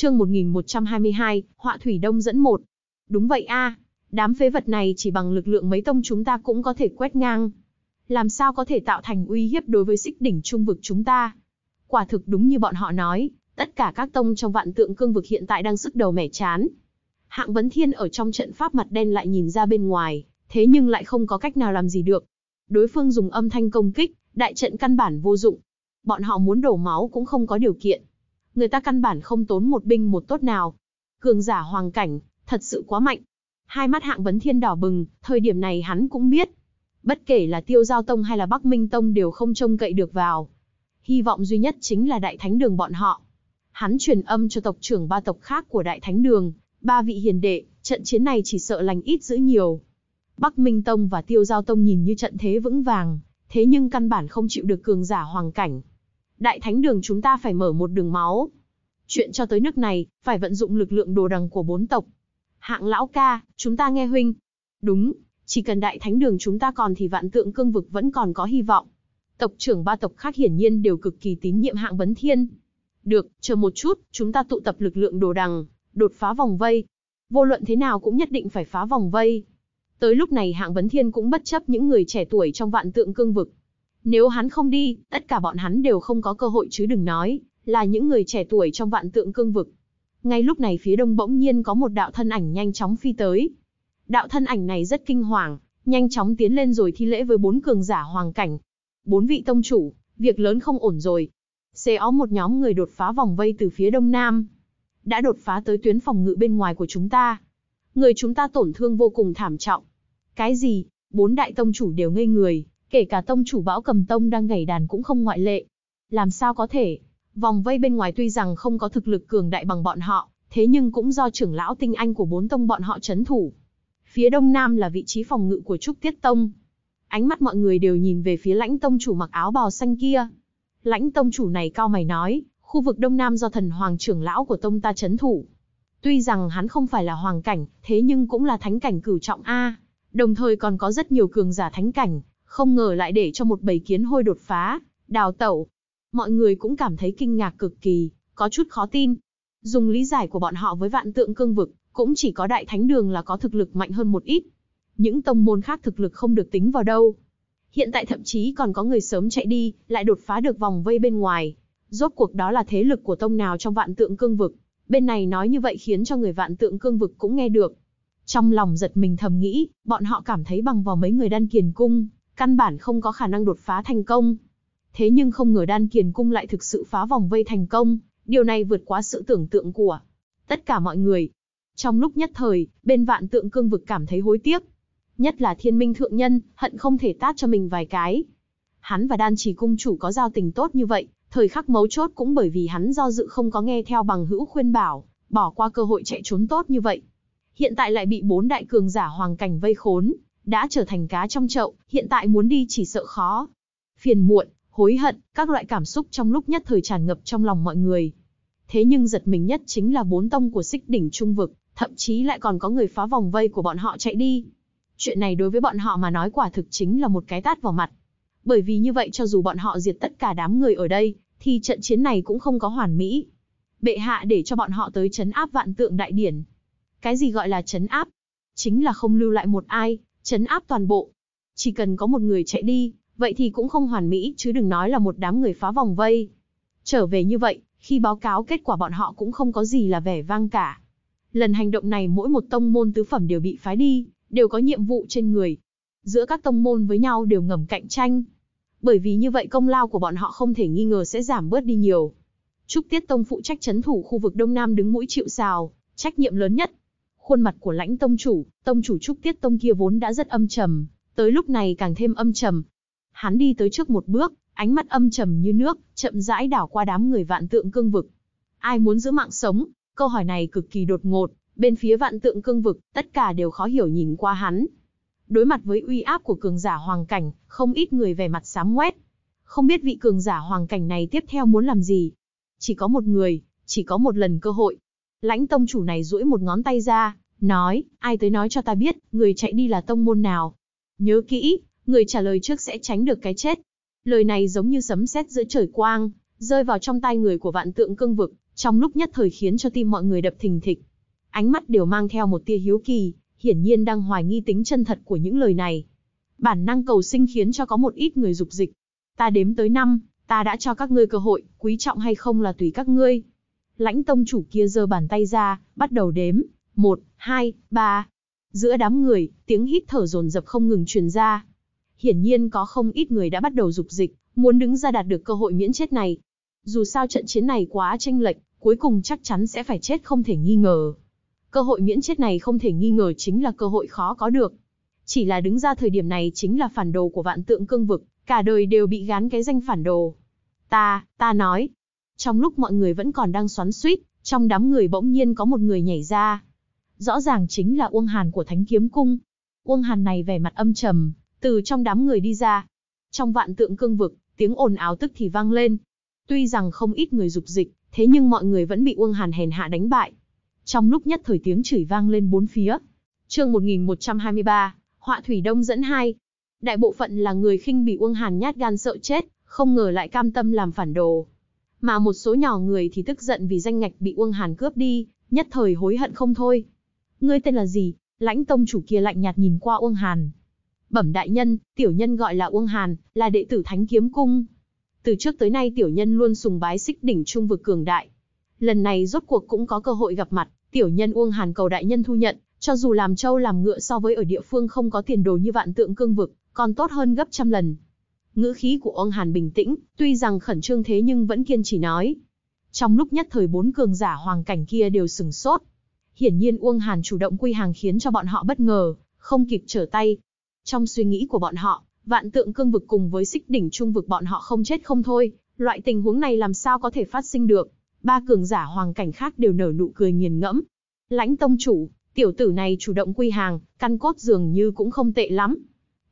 Chương 1122, Họa Thủy Đông dẫn một. Đúng vậy a, đám phế vật này chỉ bằng lực lượng mấy tông chúng ta cũng có thể quét ngang. Làm sao có thể tạo thành uy hiếp đối với xích đỉnh trung vực chúng ta? Quả thực đúng như bọn họ nói, tất cả các tông trong vạn tượng cương vực hiện tại đang sức đầu mẻ chán. Hạng Vấn Thiên ở trong trận pháp mặt đen lại nhìn ra bên ngoài, thế nhưng lại không có cách nào làm gì được. Đối phương dùng âm thanh công kích, đại trận căn bản vô dụng. Bọn họ muốn đổ máu cũng không có điều kiện người ta căn bản không tốn một binh một tốt nào. Cường giả hoàng cảnh, thật sự quá mạnh. Hai mắt hạng vấn thiên đỏ bừng, thời điểm này hắn cũng biết. Bất kể là tiêu giao tông hay là bắc minh tông đều không trông cậy được vào. Hy vọng duy nhất chính là đại thánh đường bọn họ. Hắn truyền âm cho tộc trưởng ba tộc khác của đại thánh đường, ba vị hiền đệ, trận chiến này chỉ sợ lành ít giữ nhiều. Bắc Minh Tông và Tiêu Giao Tông nhìn như trận thế vững vàng, thế nhưng căn bản không chịu được cường giả hoàng cảnh, đại thánh đường chúng ta phải mở một đường máu. Chuyện cho tới nước này, phải vận dụng lực lượng đồ đằng của bốn tộc. Hạng lão ca, chúng ta nghe huynh. Đúng, chỉ cần đại thánh đường chúng ta còn thì vạn tượng cương vực vẫn còn có hy vọng. Tộc trưởng ba tộc khác hiển nhiên đều cực kỳ tín nhiệm hạng vấn thiên. Được, chờ một chút, chúng ta tụ tập lực lượng đồ đằng, đột phá vòng vây. Vô luận thế nào cũng nhất định phải phá vòng vây. Tới lúc này hạng vấn thiên cũng bất chấp những người trẻ tuổi trong vạn tượng cương vực, nếu hắn không đi, tất cả bọn hắn đều không có cơ hội chứ đừng nói, là những người trẻ tuổi trong vạn tượng cương vực. Ngay lúc này phía đông bỗng nhiên có một đạo thân ảnh nhanh chóng phi tới. Đạo thân ảnh này rất kinh hoàng, nhanh chóng tiến lên rồi thi lễ với bốn cường giả hoàng cảnh. Bốn vị tông chủ, việc lớn không ổn rồi. ó một nhóm người đột phá vòng vây từ phía đông nam. Đã đột phá tới tuyến phòng ngự bên ngoài của chúng ta. Người chúng ta tổn thương vô cùng thảm trọng. Cái gì? Bốn đại tông chủ đều ngây người, Kể cả tông chủ bão cầm tông đang gầy đàn cũng không ngoại lệ. Làm sao có thể? Vòng vây bên ngoài tuy rằng không có thực lực cường đại bằng bọn họ, thế nhưng cũng do trưởng lão tinh anh của bốn tông bọn họ chấn thủ. Phía đông nam là vị trí phòng ngự của Trúc Tiết Tông. Ánh mắt mọi người đều nhìn về phía lãnh tông chủ mặc áo bào xanh kia. Lãnh tông chủ này cao mày nói, khu vực đông nam do thần hoàng trưởng lão của tông ta chấn thủ. Tuy rằng hắn không phải là hoàng cảnh, thế nhưng cũng là thánh cảnh cửu trọng A. Đồng thời còn có rất nhiều cường giả thánh cảnh, không ngờ lại để cho một bầy kiến hôi đột phá, đào tẩu. Mọi người cũng cảm thấy kinh ngạc cực kỳ, có chút khó tin. Dùng lý giải của bọn họ với vạn tượng cương vực, cũng chỉ có đại thánh đường là có thực lực mạnh hơn một ít. Những tông môn khác thực lực không được tính vào đâu. Hiện tại thậm chí còn có người sớm chạy đi, lại đột phá được vòng vây bên ngoài. Rốt cuộc đó là thế lực của tông nào trong vạn tượng cương vực. Bên này nói như vậy khiến cho người vạn tượng cương vực cũng nghe được. Trong lòng giật mình thầm nghĩ, bọn họ cảm thấy bằng vào mấy người đan kiền cung, căn bản không có khả năng đột phá thành công. Thế nhưng không ngờ đan kiền cung lại thực sự phá vòng vây thành công, điều này vượt quá sự tưởng tượng của tất cả mọi người. Trong lúc nhất thời, bên vạn tượng cương vực cảm thấy hối tiếc. Nhất là thiên minh thượng nhân, hận không thể tát cho mình vài cái. Hắn và đan chỉ cung chủ có giao tình tốt như vậy, thời khắc mấu chốt cũng bởi vì hắn do dự không có nghe theo bằng hữu khuyên bảo, bỏ qua cơ hội chạy trốn tốt như vậy. Hiện tại lại bị bốn đại cường giả hoàng cảnh vây khốn, đã trở thành cá trong chậu, hiện tại muốn đi chỉ sợ khó. Phiền muộn, hối hận, các loại cảm xúc trong lúc nhất thời tràn ngập trong lòng mọi người. Thế nhưng giật mình nhất chính là bốn tông của xích đỉnh trung vực, thậm chí lại còn có người phá vòng vây của bọn họ chạy đi. Chuyện này đối với bọn họ mà nói quả thực chính là một cái tát vào mặt. Bởi vì như vậy cho dù bọn họ diệt tất cả đám người ở đây, thì trận chiến này cũng không có hoàn mỹ. Bệ hạ để cho bọn họ tới chấn áp vạn tượng đại điển. Cái gì gọi là chấn áp? Chính là không lưu lại một ai, chấn áp toàn bộ. Chỉ cần có một người chạy đi, vậy thì cũng không hoàn mỹ chứ đừng nói là một đám người phá vòng vây. Trở về như vậy, khi báo cáo kết quả bọn họ cũng không có gì là vẻ vang cả. Lần hành động này mỗi một tông môn tứ phẩm đều bị phái đi, đều có nhiệm vụ trên người. Giữa các tông môn với nhau đều ngầm cạnh tranh. Bởi vì như vậy công lao của bọn họ không thể nghi ngờ sẽ giảm bớt đi nhiều. Trúc Tiết Tông phụ trách chấn thủ khu vực Đông Nam đứng mũi chịu sào, trách nhiệm lớn nhất khuôn mặt của lãnh tông chủ, tông chủ trúc tiết tông kia vốn đã rất âm trầm, tới lúc này càng thêm âm trầm. Hắn đi tới trước một bước, ánh mắt âm trầm như nước, chậm rãi đảo qua đám người vạn tượng cương vực. Ai muốn giữ mạng sống? Câu hỏi này cực kỳ đột ngột, bên phía vạn tượng cương vực, tất cả đều khó hiểu nhìn qua hắn. Đối mặt với uy áp của cường giả hoàng cảnh, không ít người vẻ mặt sám ngoét. Không biết vị cường giả hoàng cảnh này tiếp theo muốn làm gì. Chỉ có một người, chỉ có một lần cơ hội, Lãnh tông chủ này duỗi một ngón tay ra, nói, ai tới nói cho ta biết, người chạy đi là tông môn nào. Nhớ kỹ, người trả lời trước sẽ tránh được cái chết. Lời này giống như sấm sét giữa trời quang, rơi vào trong tay người của vạn tượng cương vực, trong lúc nhất thời khiến cho tim mọi người đập thình thịch. Ánh mắt đều mang theo một tia hiếu kỳ, hiển nhiên đang hoài nghi tính chân thật của những lời này. Bản năng cầu sinh khiến cho có một ít người dục dịch. Ta đếm tới năm, ta đã cho các ngươi cơ hội, quý trọng hay không là tùy các ngươi lãnh tông chủ kia giơ bàn tay ra, bắt đầu đếm, một, hai, ba. Giữa đám người, tiếng hít thở dồn dập không ngừng truyền ra. Hiển nhiên có không ít người đã bắt đầu dục dịch, muốn đứng ra đạt được cơ hội miễn chết này. Dù sao trận chiến này quá tranh lệch, cuối cùng chắc chắn sẽ phải chết không thể nghi ngờ. Cơ hội miễn chết này không thể nghi ngờ chính là cơ hội khó có được. Chỉ là đứng ra thời điểm này chính là phản đồ của vạn tượng cương vực, cả đời đều bị gán cái danh phản đồ. Ta, ta nói, trong lúc mọi người vẫn còn đang xoắn suýt, trong đám người bỗng nhiên có một người nhảy ra. Rõ ràng chính là Uông Hàn của Thánh Kiếm Cung. Uông Hàn này vẻ mặt âm trầm, từ trong đám người đi ra. Trong vạn tượng cương vực, tiếng ồn ào tức thì vang lên. Tuy rằng không ít người dục dịch, thế nhưng mọi người vẫn bị Uông Hàn hèn hạ đánh bại. Trong lúc nhất thời tiếng chửi vang lên bốn phía. Chương 1123, Họa Thủy Đông dẫn hai. Đại bộ phận là người khinh bị Uông Hàn nhát gan sợ chết, không ngờ lại cam tâm làm phản đồ. Mà một số nhỏ người thì tức giận vì danh ngạch bị Uông Hàn cướp đi, nhất thời hối hận không thôi. Ngươi tên là gì? Lãnh tông chủ kia lạnh nhạt nhìn qua Uông Hàn. Bẩm đại nhân, tiểu nhân gọi là Uông Hàn, là đệ tử Thánh Kiếm Cung. Từ trước tới nay tiểu nhân luôn sùng bái xích đỉnh trung vực cường đại. Lần này rốt cuộc cũng có cơ hội gặp mặt, tiểu nhân Uông Hàn cầu đại nhân thu nhận, cho dù làm trâu làm ngựa so với ở địa phương không có tiền đồ như vạn tượng cương vực, còn tốt hơn gấp trăm lần. Ngữ khí của ông Hàn bình tĩnh, tuy rằng khẩn trương thế nhưng vẫn kiên trì nói. Trong lúc nhất thời bốn cường giả hoàng cảnh kia đều sừng sốt. Hiển nhiên Uông Hàn chủ động quy hàng khiến cho bọn họ bất ngờ, không kịp trở tay. Trong suy nghĩ của bọn họ, vạn tượng cương vực cùng với xích đỉnh trung vực bọn họ không chết không thôi, loại tình huống này làm sao có thể phát sinh được. Ba cường giả hoàng cảnh khác đều nở nụ cười nghiền ngẫm. Lãnh tông chủ, tiểu tử này chủ động quy hàng, căn cốt dường như cũng không tệ lắm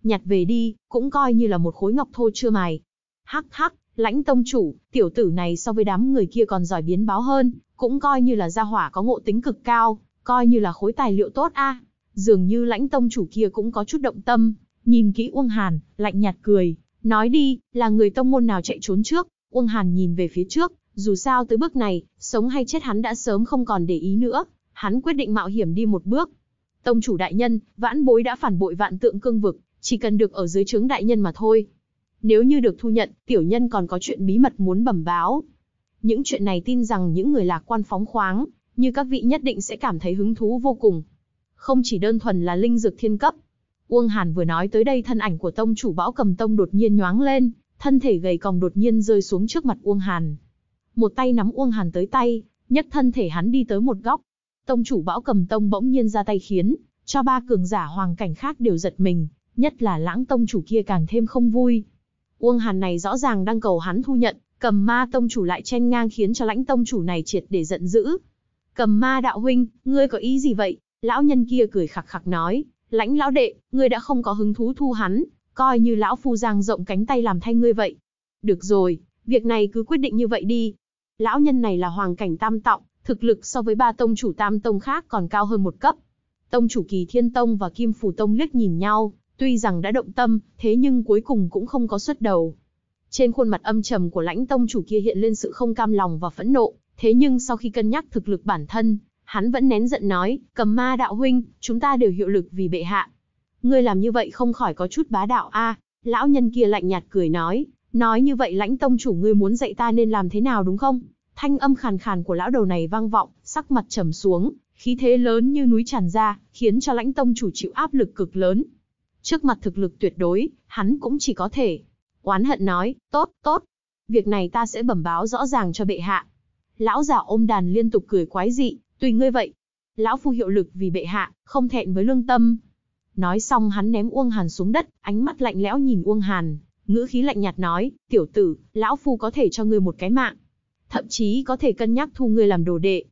nhặt về đi, cũng coi như là một khối ngọc thô chưa mài. Hắc hắc, lãnh tông chủ, tiểu tử này so với đám người kia còn giỏi biến báo hơn, cũng coi như là gia hỏa có ngộ tính cực cao, coi như là khối tài liệu tốt a. Dường như lãnh tông chủ kia cũng có chút động tâm, nhìn kỹ Uông Hàn, lạnh nhạt cười, nói đi, là người tông môn nào chạy trốn trước, Uông Hàn nhìn về phía trước, dù sao tới bước này, sống hay chết hắn đã sớm không còn để ý nữa, hắn quyết định mạo hiểm đi một bước. Tông chủ đại nhân, vãn bối đã phản bội vạn tượng cương vực, chỉ cần được ở dưới trướng đại nhân mà thôi. Nếu như được thu nhận, tiểu nhân còn có chuyện bí mật muốn bẩm báo. Những chuyện này tin rằng những người lạc quan phóng khoáng, như các vị nhất định sẽ cảm thấy hứng thú vô cùng. Không chỉ đơn thuần là linh dược thiên cấp. Uông Hàn vừa nói tới đây thân ảnh của tông chủ bão cầm tông đột nhiên nhoáng lên, thân thể gầy còng đột nhiên rơi xuống trước mặt Uông Hàn. Một tay nắm Uông Hàn tới tay, nhấc thân thể hắn đi tới một góc. Tông chủ bão cầm tông bỗng nhiên ra tay khiến, cho ba cường giả hoàng cảnh khác đều giật mình, nhất là lãng tông chủ kia càng thêm không vui. Uông Hàn này rõ ràng đang cầu hắn thu nhận, cầm ma tông chủ lại chen ngang khiến cho lãnh tông chủ này triệt để giận dữ. Cầm ma đạo huynh, ngươi có ý gì vậy? Lão nhân kia cười khặc khặc nói, lãnh lão đệ, ngươi đã không có hứng thú thu hắn, coi như lão phu giang rộng cánh tay làm thay ngươi vậy. Được rồi, việc này cứ quyết định như vậy đi. Lão nhân này là hoàng cảnh tam tọng, thực lực so với ba tông chủ tam tông khác còn cao hơn một cấp. Tông chủ kỳ thiên tông và kim phủ tông liếc nhìn nhau, Tuy rằng đã động tâm, thế nhưng cuối cùng cũng không có xuất đầu. Trên khuôn mặt âm trầm của lãnh tông chủ kia hiện lên sự không cam lòng và phẫn nộ, thế nhưng sau khi cân nhắc thực lực bản thân, hắn vẫn nén giận nói, cầm ma đạo huynh, chúng ta đều hiệu lực vì bệ hạ. Ngươi làm như vậy không khỏi có chút bá đạo a lão nhân kia lạnh nhạt cười nói, nói như vậy lãnh tông chủ ngươi muốn dạy ta nên làm thế nào đúng không? Thanh âm khàn khàn của lão đầu này vang vọng, sắc mặt trầm xuống, khí thế lớn như núi tràn ra, khiến cho lãnh tông chủ chịu áp lực cực lớn, Trước mặt thực lực tuyệt đối, hắn cũng chỉ có thể. Oán hận nói, tốt, tốt. Việc này ta sẽ bẩm báo rõ ràng cho bệ hạ. Lão già ôm đàn liên tục cười quái dị, tùy ngươi vậy. Lão phu hiệu lực vì bệ hạ, không thẹn với lương tâm. Nói xong hắn ném Uông Hàn xuống đất, ánh mắt lạnh lẽo nhìn Uông Hàn, ngữ khí lạnh nhạt nói, tiểu tử, lão phu có thể cho ngươi một cái mạng. Thậm chí có thể cân nhắc thu ngươi làm đồ đệ.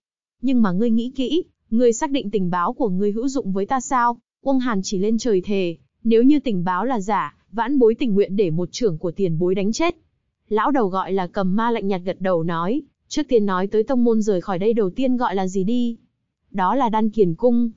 Nhưng mà ngươi nghĩ kỹ, ngươi xác định tình báo của ngươi hữu dụng với ta sao? Uông Hàn chỉ lên trời thề, nếu như tình báo là giả, vãn bối tình nguyện để một trưởng của tiền bối đánh chết. Lão đầu gọi là cầm ma lạnh nhạt gật đầu nói, trước tiên nói tới tông môn rời khỏi đây đầu tiên gọi là gì đi. Đó là đan kiền cung.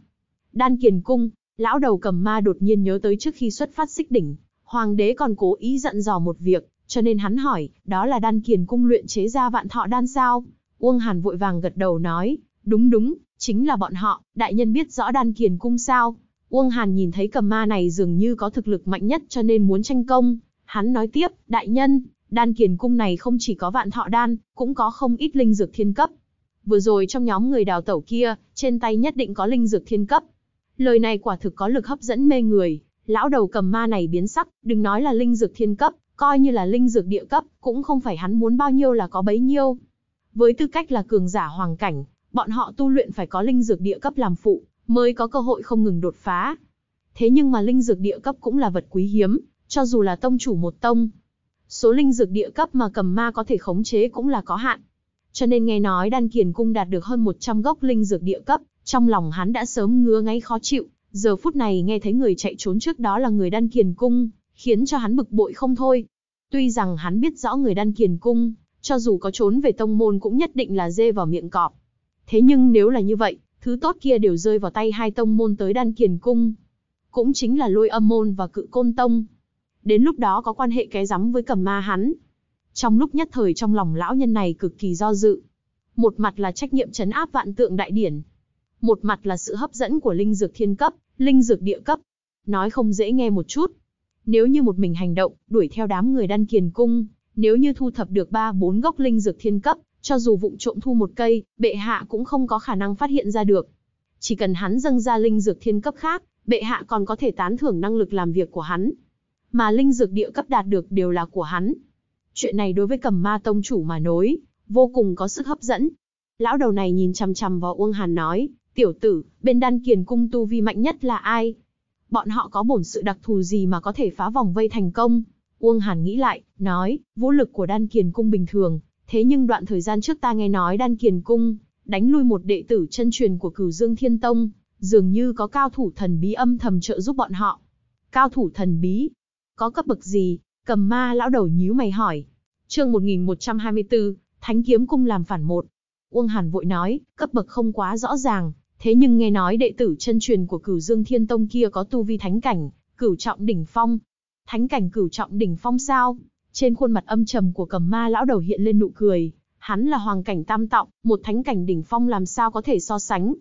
Đan kiền cung, lão đầu cầm ma đột nhiên nhớ tới trước khi xuất phát xích đỉnh, hoàng đế còn cố ý dặn dò một việc, cho nên hắn hỏi, đó là đan kiền cung luyện chế ra vạn thọ đan sao? Uông Hàn vội vàng gật đầu nói, đúng đúng, chính là bọn họ, đại nhân biết rõ đan kiền cung sao? Uông Hàn nhìn thấy cầm ma này dường như có thực lực mạnh nhất cho nên muốn tranh công. Hắn nói tiếp, đại nhân, đan kiền cung này không chỉ có vạn thọ đan, cũng có không ít linh dược thiên cấp. Vừa rồi trong nhóm người đào tẩu kia, trên tay nhất định có linh dược thiên cấp. Lời này quả thực có lực hấp dẫn mê người, lão đầu cầm ma này biến sắc, đừng nói là linh dược thiên cấp, coi như là linh dược địa cấp, cũng không phải hắn muốn bao nhiêu là có bấy nhiêu. Với tư cách là cường giả hoàng cảnh, bọn họ tu luyện phải có linh dược địa cấp làm phụ, mới có cơ hội không ngừng đột phá. Thế nhưng mà linh dược địa cấp cũng là vật quý hiếm, cho dù là tông chủ một tông. Số linh dược địa cấp mà cầm ma có thể khống chế cũng là có hạn. Cho nên nghe nói đan kiền cung đạt được hơn 100 gốc linh dược địa cấp, trong lòng hắn đã sớm ngứa ngáy khó chịu, giờ phút này nghe thấy người chạy trốn trước đó là người đan kiền cung, khiến cho hắn bực bội không thôi. Tuy rằng hắn biết rõ người đan kiền cung, cho dù có trốn về tông môn cũng nhất định là dê vào miệng cọp. Thế nhưng nếu là như vậy, Thứ tốt kia đều rơi vào tay hai tông môn tới đan kiền cung. Cũng chính là lôi âm môn và cự côn tông. Đến lúc đó có quan hệ cái rắm với cầm ma hắn. Trong lúc nhất thời trong lòng lão nhân này cực kỳ do dự. Một mặt là trách nhiệm chấn áp vạn tượng đại điển. Một mặt là sự hấp dẫn của linh dược thiên cấp, linh dược địa cấp. Nói không dễ nghe một chút. Nếu như một mình hành động, đuổi theo đám người đan kiền cung, nếu như thu thập được ba bốn gốc linh dược thiên cấp, cho dù vụng trộm thu một cây, bệ hạ cũng không có khả năng phát hiện ra được. Chỉ cần hắn dâng ra linh dược thiên cấp khác, bệ hạ còn có thể tán thưởng năng lực làm việc của hắn. Mà linh dược địa cấp đạt được đều là của hắn. Chuyện này đối với cầm ma tông chủ mà nói, vô cùng có sức hấp dẫn. Lão đầu này nhìn chằm chằm vào Uông Hàn nói, tiểu tử, bên đan kiền cung tu vi mạnh nhất là ai? Bọn họ có bổn sự đặc thù gì mà có thể phá vòng vây thành công? Uông Hàn nghĩ lại, nói, vũ lực của đan kiền cung bình thường, Thế nhưng đoạn thời gian trước ta nghe nói Đan Kiền Cung, đánh lui một đệ tử chân truyền của cửu Dương Thiên Tông, dường như có cao thủ thần bí âm thầm trợ giúp bọn họ. Cao thủ thần bí? Có cấp bậc gì? Cầm ma lão đầu nhíu mày hỏi. chương 1124, Thánh Kiếm Cung làm phản một. Uông Hàn vội nói, cấp bậc không quá rõ ràng, thế nhưng nghe nói đệ tử chân truyền của cửu Dương Thiên Tông kia có tu vi thánh cảnh, cửu trọng đỉnh phong. Thánh cảnh cửu trọng đỉnh phong sao? Trên khuôn mặt âm trầm của cầm ma lão đầu hiện lên nụ cười, hắn là hoàng cảnh tam tọng, một thánh cảnh đỉnh phong làm sao có thể so sánh.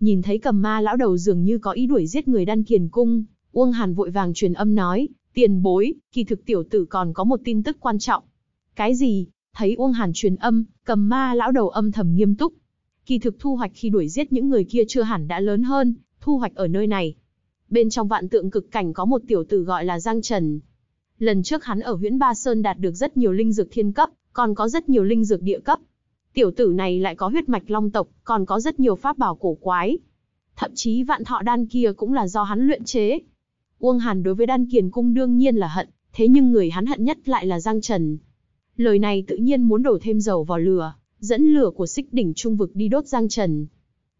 Nhìn thấy cầm ma lão đầu dường như có ý đuổi giết người đan kiền cung, Uông Hàn vội vàng truyền âm nói, tiền bối, kỳ thực tiểu tử còn có một tin tức quan trọng. Cái gì? Thấy Uông Hàn truyền âm, cầm ma lão đầu âm thầm nghiêm túc. Kỳ thực thu hoạch khi đuổi giết những người kia chưa hẳn đã lớn hơn, thu hoạch ở nơi này. Bên trong vạn tượng cực cảnh có một tiểu tử gọi là Giang Trần, Lần trước hắn ở Huyễn Ba Sơn đạt được rất nhiều linh dược thiên cấp, còn có rất nhiều linh dược địa cấp. Tiểu tử này lại có huyết mạch long tộc, còn có rất nhiều pháp bảo cổ quái. Thậm chí vạn thọ đan kia cũng là do hắn luyện chế. Uông Hàn đối với đan kiền cung đương nhiên là hận, thế nhưng người hắn hận nhất lại là Giang Trần. Lời này tự nhiên muốn đổ thêm dầu vào lửa, dẫn lửa của xích đỉnh trung vực đi đốt Giang Trần.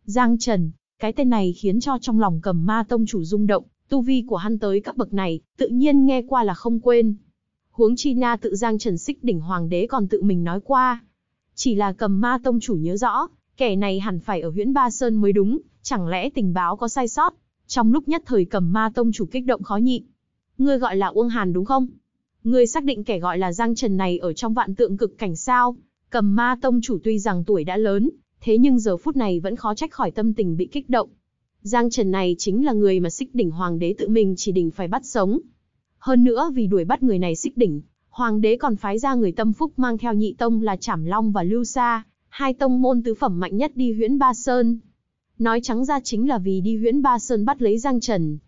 Giang Trần, cái tên này khiến cho trong lòng cầm ma tông chủ rung động, Tu vi của hắn tới các bậc này, tự nhiên nghe qua là không quên. Huống chi na tự giang trần xích đỉnh hoàng đế còn tự mình nói qua. Chỉ là cầm ma tông chủ nhớ rõ, kẻ này hẳn phải ở huyễn Ba Sơn mới đúng, chẳng lẽ tình báo có sai sót. Trong lúc nhất thời cầm ma tông chủ kích động khó nhịn. Ngươi gọi là Uông Hàn đúng không? Ngươi xác định kẻ gọi là Giang Trần này ở trong vạn tượng cực cảnh sao? Cầm ma tông chủ tuy rằng tuổi đã lớn, thế nhưng giờ phút này vẫn khó trách khỏi tâm tình bị kích động, Giang Trần này chính là người mà xích đỉnh hoàng đế tự mình chỉ định phải bắt sống. Hơn nữa vì đuổi bắt người này xích đỉnh, hoàng đế còn phái ra người tâm phúc mang theo nhị tông là Trảm Long và Lưu Sa, hai tông môn tứ phẩm mạnh nhất đi huyễn Ba Sơn. Nói trắng ra chính là vì đi huyễn Ba Sơn bắt lấy Giang Trần.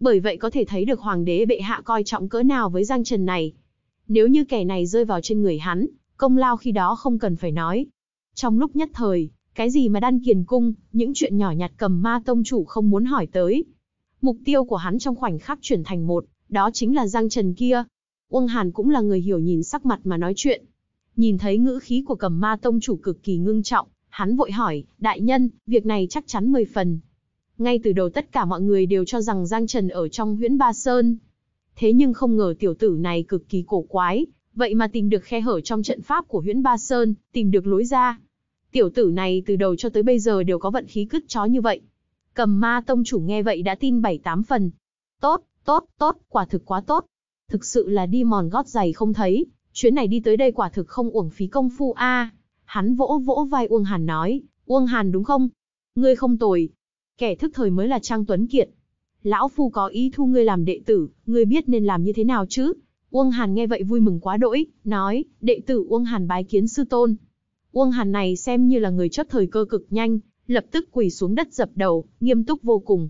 Bởi vậy có thể thấy được hoàng đế bệ hạ coi trọng cỡ nào với Giang Trần này. Nếu như kẻ này rơi vào trên người hắn, công lao khi đó không cần phải nói. Trong lúc nhất thời, cái gì mà đan kiền cung, những chuyện nhỏ nhặt cầm ma tông chủ không muốn hỏi tới. Mục tiêu của hắn trong khoảnh khắc chuyển thành một, đó chính là Giang Trần kia. Uông Hàn cũng là người hiểu nhìn sắc mặt mà nói chuyện. Nhìn thấy ngữ khí của cầm ma tông chủ cực kỳ ngưng trọng, hắn vội hỏi, đại nhân, việc này chắc chắn mười phần. Ngay từ đầu tất cả mọi người đều cho rằng Giang Trần ở trong huyễn Ba Sơn. Thế nhưng không ngờ tiểu tử này cực kỳ cổ quái, vậy mà tìm được khe hở trong trận pháp của huyễn Ba Sơn, tìm được lối ra. Tiểu tử này từ đầu cho tới bây giờ đều có vận khí cứt chó như vậy. Cầm ma tông chủ nghe vậy đã tin bảy tám phần. Tốt, tốt, tốt, quả thực quá tốt. Thực sự là đi mòn gót giày không thấy, chuyến này đi tới đây quả thực không uổng phí công phu a. Hắn vỗ vỗ vai Uông Hàn nói, Uông Hàn đúng không? Ngươi không tồi. Kẻ thức thời mới là Trang Tuấn Kiệt. Lão Phu có ý thu ngươi làm đệ tử, ngươi biết nên làm như thế nào chứ? Uông Hàn nghe vậy vui mừng quá đỗi, nói, đệ tử Uông Hàn bái kiến sư tôn. Uông Hàn này xem như là người chấp thời cơ cực nhanh, lập tức quỳ xuống đất dập đầu, nghiêm túc vô cùng.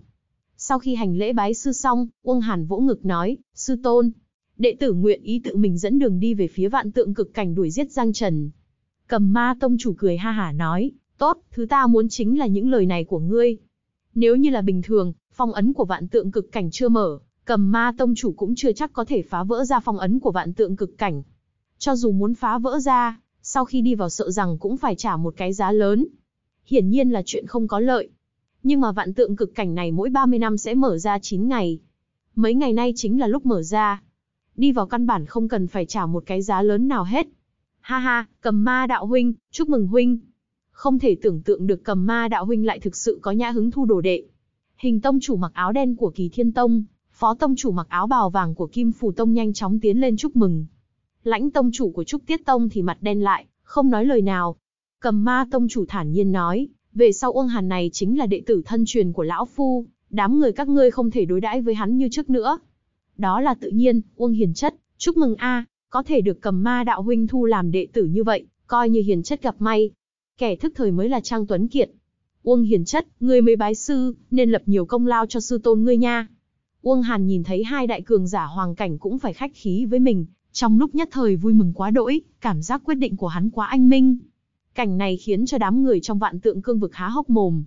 Sau khi hành lễ bái sư xong, Uông Hàn vỗ ngực nói, sư tôn, đệ tử nguyện ý tự mình dẫn đường đi về phía vạn tượng cực cảnh đuổi giết Giang Trần. Cầm ma tông chủ cười ha hả nói, tốt, thứ ta muốn chính là những lời này của ngươi. Nếu như là bình thường, phong ấn của vạn tượng cực cảnh chưa mở, cầm ma tông chủ cũng chưa chắc có thể phá vỡ ra phong ấn của vạn tượng cực cảnh. Cho dù muốn phá vỡ ra, sau khi đi vào sợ rằng cũng phải trả một cái giá lớn. Hiển nhiên là chuyện không có lợi. Nhưng mà vạn tượng cực cảnh này mỗi 30 năm sẽ mở ra 9 ngày. Mấy ngày nay chính là lúc mở ra. Đi vào căn bản không cần phải trả một cái giá lớn nào hết. Ha ha, cầm ma đạo huynh, chúc mừng huynh. Không thể tưởng tượng được cầm ma đạo huynh lại thực sự có nhã hứng thu đồ đệ. Hình tông chủ mặc áo đen của kỳ thiên tông, phó tông chủ mặc áo bào vàng của kim phù tông nhanh chóng tiến lên chúc mừng. Lãnh tông chủ của Trúc Tiết Tông thì mặt đen lại, không nói lời nào. Cầm ma tông chủ thản nhiên nói, về sau Uông Hàn này chính là đệ tử thân truyền của Lão Phu, đám người các ngươi không thể đối đãi với hắn như trước nữa. Đó là tự nhiên, Uông Hiền Chất, chúc mừng a, có thể được cầm ma đạo huynh thu làm đệ tử như vậy, coi như Hiền Chất gặp may. Kẻ thức thời mới là Trang Tuấn Kiệt. Uông Hiền Chất, ngươi mới bái sư, nên lập nhiều công lao cho sư tôn ngươi nha. Uông Hàn nhìn thấy hai đại cường giả hoàng cảnh cũng phải khách khí với mình, trong lúc nhất thời vui mừng quá đỗi, cảm giác quyết định của hắn quá anh minh. Cảnh này khiến cho đám người trong vạn tượng cương vực há hốc mồm.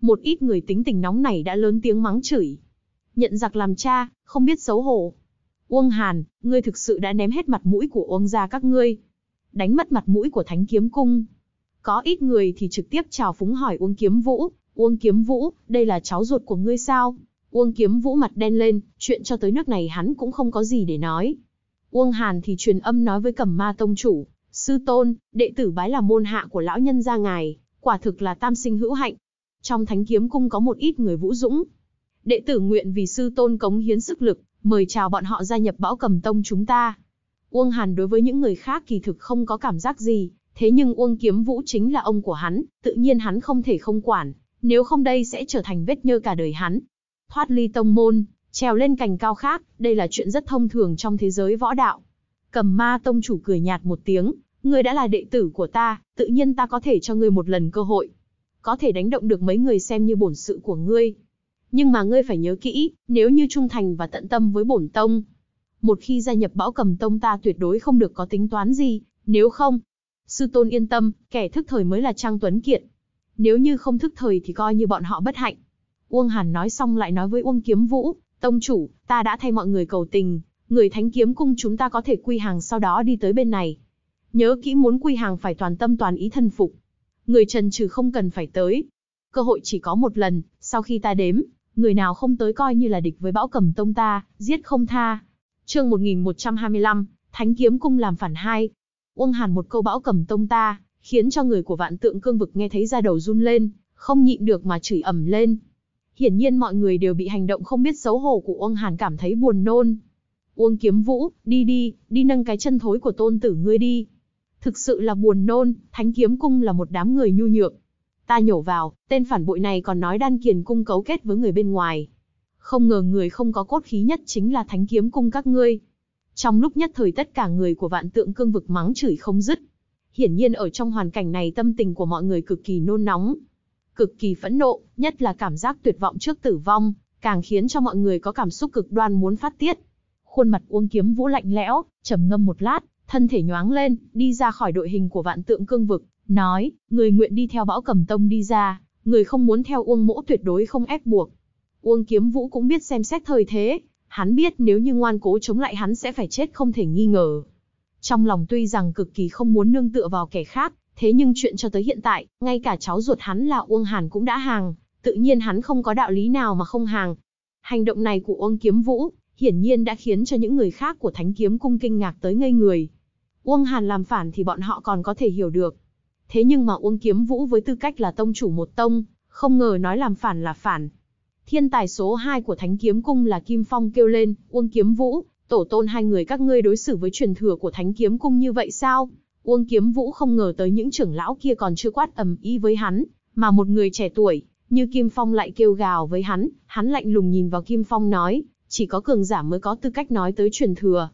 Một ít người tính tình nóng này đã lớn tiếng mắng chửi. Nhận giặc làm cha, không biết xấu hổ. Uông Hàn, ngươi thực sự đã ném hết mặt mũi của Uông gia các ngươi. Đánh mất mặt mũi của Thánh Kiếm Cung. Có ít người thì trực tiếp chào phúng hỏi Uông Kiếm Vũ, Uông Kiếm Vũ, đây là cháu ruột của ngươi sao? Uông Kiếm Vũ mặt đen lên, chuyện cho tới nước này hắn cũng không có gì để nói. Uông Hàn thì truyền âm nói với Cẩm Ma tông chủ, "Sư tôn, đệ tử bái là môn hạ của lão nhân gia ngài, quả thực là tam sinh hữu hạnh. Trong Thánh kiếm cung có một ít người vũ dũng, đệ tử nguyện vì sư tôn cống hiến sức lực, mời chào bọn họ gia nhập Bão Cầm tông chúng ta." Uông Hàn đối với những người khác kỳ thực không có cảm giác gì, thế nhưng Uông Kiếm Vũ chính là ông của hắn, tự nhiên hắn không thể không quản, nếu không đây sẽ trở thành vết nhơ cả đời hắn. Thoát ly tông môn, Trèo lên cành cao khác, đây là chuyện rất thông thường trong thế giới võ đạo. Cầm ma tông chủ cười nhạt một tiếng, người đã là đệ tử của ta, tự nhiên ta có thể cho ngươi một lần cơ hội. Có thể đánh động được mấy người xem như bổn sự của ngươi. Nhưng mà ngươi phải nhớ kỹ, nếu như trung thành và tận tâm với bổn tông. Một khi gia nhập bão cầm tông ta tuyệt đối không được có tính toán gì, nếu không. Sư tôn yên tâm, kẻ thức thời mới là Trang Tuấn Kiệt. Nếu như không thức thời thì coi như bọn họ bất hạnh. Uông Hàn nói xong lại nói với Uông Kiếm Vũ, Tông chủ, ta đã thay mọi người cầu tình, người thánh kiếm cung chúng ta có thể quy hàng sau đó đi tới bên này. Nhớ kỹ muốn quy hàng phải toàn tâm toàn ý thân phục. Người trần trừ không cần phải tới. Cơ hội chỉ có một lần, sau khi ta đếm, người nào không tới coi như là địch với bão cầm tông ta, giết không tha. chương 1125, Thánh kiếm cung làm phản hai. Uông Hàn một câu bão cầm tông ta, khiến cho người của vạn tượng cương vực nghe thấy ra đầu run lên, không nhịn được mà chửi ầm lên, hiển nhiên mọi người đều bị hành động không biết xấu hổ của Uông Hàn cảm thấy buồn nôn. Uông Kiếm Vũ, đi đi, đi nâng cái chân thối của tôn tử ngươi đi. Thực sự là buồn nôn, Thánh Kiếm Cung là một đám người nhu nhược. Ta nhổ vào, tên phản bội này còn nói đan kiền cung cấu kết với người bên ngoài. Không ngờ người không có cốt khí nhất chính là Thánh Kiếm Cung các ngươi. Trong lúc nhất thời tất cả người của vạn tượng cương vực mắng chửi không dứt. Hiển nhiên ở trong hoàn cảnh này tâm tình của mọi người cực kỳ nôn nóng, cực kỳ phẫn nộ, nhất là cảm giác tuyệt vọng trước tử vong, càng khiến cho mọi người có cảm xúc cực đoan muốn phát tiết. Khuôn mặt Uông Kiếm Vũ lạnh lẽo, trầm ngâm một lát, thân thể nhoáng lên, đi ra khỏi đội hình của vạn tượng cương vực, nói, người nguyện đi theo bão cầm tông đi ra, người không muốn theo Uông Mỗ tuyệt đối không ép buộc. Uông Kiếm Vũ cũng biết xem xét thời thế, hắn biết nếu như ngoan cố chống lại hắn sẽ phải chết không thể nghi ngờ. Trong lòng tuy rằng cực kỳ không muốn nương tựa vào kẻ khác, Thế nhưng chuyện cho tới hiện tại, ngay cả cháu ruột hắn là Uông Hàn cũng đã hàng, tự nhiên hắn không có đạo lý nào mà không hàng. Hành động này của Uông Kiếm Vũ, hiển nhiên đã khiến cho những người khác của Thánh Kiếm Cung kinh ngạc tới ngây người. Uông Hàn làm phản thì bọn họ còn có thể hiểu được. Thế nhưng mà Uông Kiếm Vũ với tư cách là tông chủ một tông, không ngờ nói làm phản là phản. Thiên tài số 2 của Thánh Kiếm Cung là Kim Phong kêu lên, Uông Kiếm Vũ, tổ tôn hai người các ngươi đối xử với truyền thừa của Thánh Kiếm Cung như vậy sao? Uông Kiếm Vũ không ngờ tới những trưởng lão kia còn chưa quát ầm ý với hắn, mà một người trẻ tuổi, như Kim Phong lại kêu gào với hắn, hắn lạnh lùng nhìn vào Kim Phong nói, chỉ có cường giả mới có tư cách nói tới truyền thừa.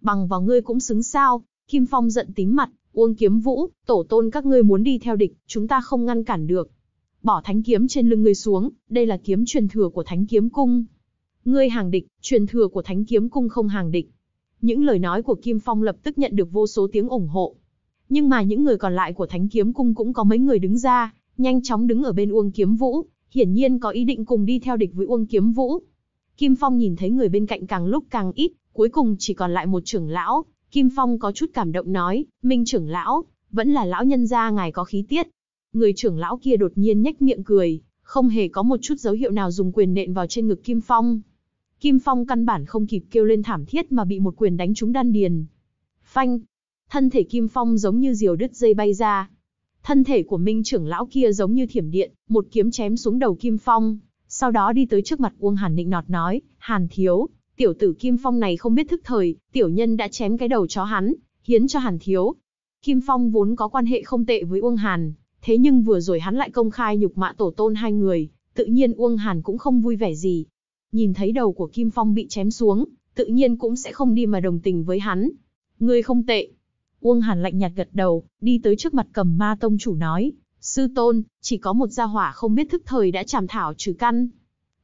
Bằng vào ngươi cũng xứng sao, Kim Phong giận tím mặt, Uông Kiếm Vũ, tổ tôn các ngươi muốn đi theo địch, chúng ta không ngăn cản được. Bỏ thánh kiếm trên lưng ngươi xuống, đây là kiếm truyền thừa của thánh kiếm cung. Ngươi hàng địch, truyền thừa của thánh kiếm cung không hàng địch. Những lời nói của Kim Phong lập tức nhận được vô số tiếng ủng hộ. Nhưng mà những người còn lại của Thánh Kiếm Cung cũng có mấy người đứng ra, nhanh chóng đứng ở bên Uông Kiếm Vũ, hiển nhiên có ý định cùng đi theo địch với Uông Kiếm Vũ. Kim Phong nhìn thấy người bên cạnh càng lúc càng ít, cuối cùng chỉ còn lại một trưởng lão. Kim Phong có chút cảm động nói, Minh trưởng lão, vẫn là lão nhân gia ngài có khí tiết. Người trưởng lão kia đột nhiên nhếch miệng cười, không hề có một chút dấu hiệu nào dùng quyền nện vào trên ngực Kim Phong. Kim Phong căn bản không kịp kêu lên thảm thiết mà bị một quyền đánh trúng đan điền. Phanh, Thân thể Kim Phong giống như diều đứt dây bay ra. Thân thể của Minh trưởng lão kia giống như thiểm điện, một kiếm chém xuống đầu Kim Phong, sau đó đi tới trước mặt Uông Hàn nịnh nọt nói, Hàn thiếu, tiểu tử Kim Phong này không biết thức thời, tiểu nhân đã chém cái đầu chó hắn, hiến cho Hàn thiếu. Kim Phong vốn có quan hệ không tệ với Uông Hàn, thế nhưng vừa rồi hắn lại công khai nhục mạ tổ tôn hai người, tự nhiên Uông Hàn cũng không vui vẻ gì. Nhìn thấy đầu của Kim Phong bị chém xuống, tự nhiên cũng sẽ không đi mà đồng tình với hắn. Ngươi không tệ, Uông Hàn lạnh nhạt gật đầu, đi tới trước mặt cầm ma tông chủ nói, sư tôn, chỉ có một gia hỏa không biết thức thời đã chảm thảo trừ căn.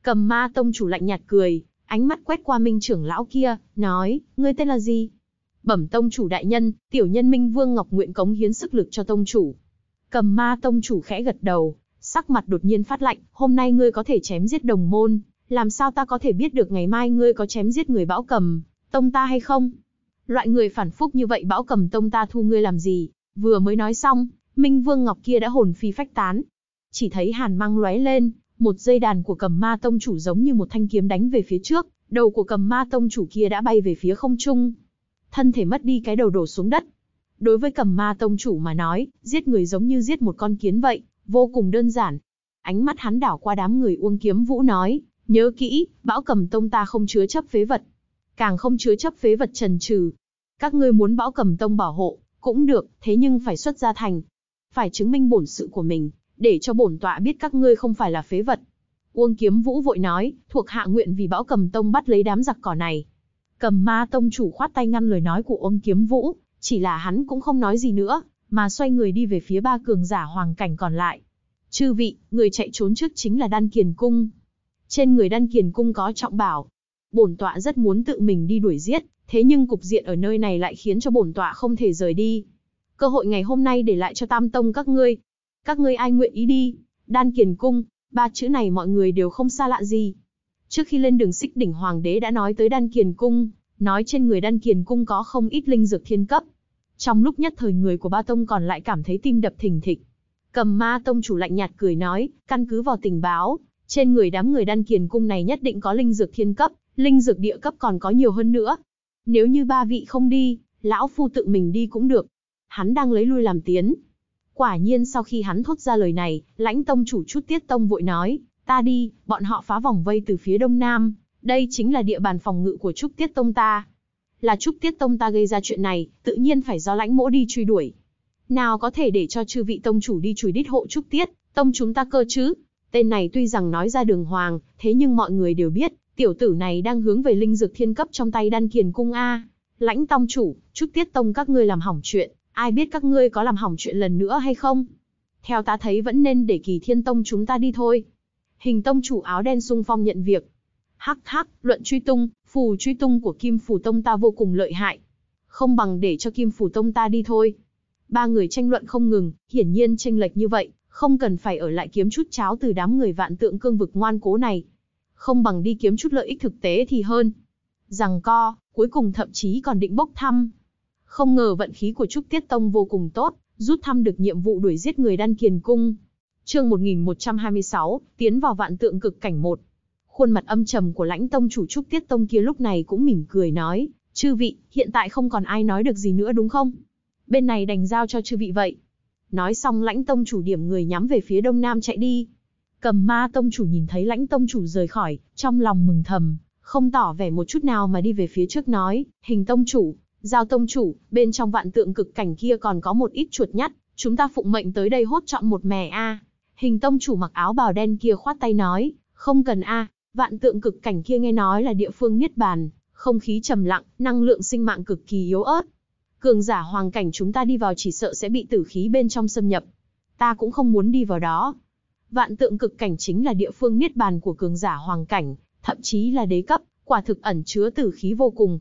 Cầm ma tông chủ lạnh nhạt cười, ánh mắt quét qua minh trưởng lão kia, nói, ngươi tên là gì? Bẩm tông chủ đại nhân, tiểu nhân minh vương ngọc nguyện cống hiến sức lực cho tông chủ. Cầm ma tông chủ khẽ gật đầu, sắc mặt đột nhiên phát lạnh, hôm nay ngươi có thể chém giết đồng môn, làm sao ta có thể biết được ngày mai ngươi có chém giết người bão cầm, tông ta hay không? Loại người phản phúc như vậy bão cầm tông ta thu ngươi làm gì? Vừa mới nói xong, Minh Vương Ngọc kia đã hồn phi phách tán. Chỉ thấy hàn mang lóe lên, một dây đàn của cầm ma tông chủ giống như một thanh kiếm đánh về phía trước, đầu của cầm ma tông chủ kia đã bay về phía không trung. Thân thể mất đi cái đầu đổ xuống đất. Đối với cầm ma tông chủ mà nói, giết người giống như giết một con kiến vậy, vô cùng đơn giản. Ánh mắt hắn đảo qua đám người uông kiếm vũ nói, nhớ kỹ, bão cầm tông ta không chứa chấp phế vật, càng không chứa chấp phế vật trần trừ. Các ngươi muốn Bảo Cầm Tông bảo hộ, cũng được, thế nhưng phải xuất ra thành. Phải chứng minh bổn sự của mình, để cho bổn tọa biết các ngươi không phải là phế vật. Uông Kiếm Vũ vội nói, thuộc hạ nguyện vì Bảo Cầm Tông bắt lấy đám giặc cỏ này. Cầm Ma Tông chủ khoát tay ngăn lời nói của Uông Kiếm Vũ, chỉ là hắn cũng không nói gì nữa, mà xoay người đi về phía ba cường giả hoàng cảnh còn lại. Chư vị, người chạy trốn trước chính là Đan Kiền Cung. Trên người Đan Kiền Cung có trọng bảo, bổn tọa rất muốn tự mình đi đuổi giết, thế nhưng cục diện ở nơi này lại khiến cho bổn tọa không thể rời đi. Cơ hội ngày hôm nay để lại cho Tam Tông các ngươi. Các ngươi ai nguyện ý đi? Đan Kiền Cung, ba chữ này mọi người đều không xa lạ gì. Trước khi lên đường xích đỉnh Hoàng đế đã nói tới Đan Kiền Cung, nói trên người Đan Kiền Cung có không ít linh dược thiên cấp. Trong lúc nhất thời người của ba tông còn lại cảm thấy tim đập thình thịch. Cầm ma tông chủ lạnh nhạt cười nói, căn cứ vào tình báo, trên người đám người đan kiền cung này nhất định có linh dược thiên cấp, linh dược địa cấp còn có nhiều hơn nữa. Nếu như ba vị không đi, lão phu tự mình đi cũng được. Hắn đang lấy lui làm tiến. Quả nhiên sau khi hắn thốt ra lời này, lãnh tông chủ chút tiết tông vội nói, ta đi, bọn họ phá vòng vây từ phía đông nam, đây chính là địa bàn phòng ngự của trúc tiết tông ta. Là trúc tiết tông ta gây ra chuyện này, tự nhiên phải do lãnh mỗ đi truy đuổi. Nào có thể để cho chư vị tông chủ đi chùi đít hộ trúc tiết, tông chúng ta cơ chứ. Tên này tuy rằng nói ra đường hoàng, thế nhưng mọi người đều biết, Tiểu tử này đang hướng về linh dược thiên cấp trong tay đan kiền cung A. Lãnh tông chủ, chúc tiết tông các ngươi làm hỏng chuyện, ai biết các ngươi có làm hỏng chuyện lần nữa hay không? Theo ta thấy vẫn nên để kỳ thiên tông chúng ta đi thôi. Hình tông chủ áo đen sung phong nhận việc. Hắc hắc, luận truy tung, phù truy tung của kim phù tông ta vô cùng lợi hại. Không bằng để cho kim phù tông ta đi thôi. Ba người tranh luận không ngừng, hiển nhiên tranh lệch như vậy, không cần phải ở lại kiếm chút cháo từ đám người vạn tượng cương vực ngoan cố này không bằng đi kiếm chút lợi ích thực tế thì hơn. Rằng co, cuối cùng thậm chí còn định bốc thăm. Không ngờ vận khí của Trúc Tiết Tông vô cùng tốt, rút thăm được nhiệm vụ đuổi giết người đan kiền cung. Chương 1126, tiến vào vạn tượng cực cảnh một. Khuôn mặt âm trầm của lãnh tông chủ Trúc Tiết Tông kia lúc này cũng mỉm cười nói, chư vị, hiện tại không còn ai nói được gì nữa đúng không? Bên này đành giao cho chư vị vậy. Nói xong lãnh tông chủ điểm người nhắm về phía đông nam chạy đi. Cầm ma tông chủ nhìn thấy lãnh tông chủ rời khỏi, trong lòng mừng thầm, không tỏ vẻ một chút nào mà đi về phía trước nói, hình tông chủ, giao tông chủ, bên trong vạn tượng cực cảnh kia còn có một ít chuột nhắt, chúng ta phụng mệnh tới đây hốt chọn một mẻ a. Hình tông chủ mặc áo bào đen kia khoát tay nói, không cần a, vạn tượng cực cảnh kia nghe nói là địa phương niết bàn, không khí trầm lặng, năng lượng sinh mạng cực kỳ yếu ớt. Cường giả hoàng cảnh chúng ta đi vào chỉ sợ sẽ bị tử khí bên trong xâm nhập. Ta cũng không muốn đi vào đó, Vạn tượng cực cảnh chính là địa phương niết bàn của cường giả hoàng cảnh, thậm chí là đế cấp, quả thực ẩn chứa tử khí vô cùng.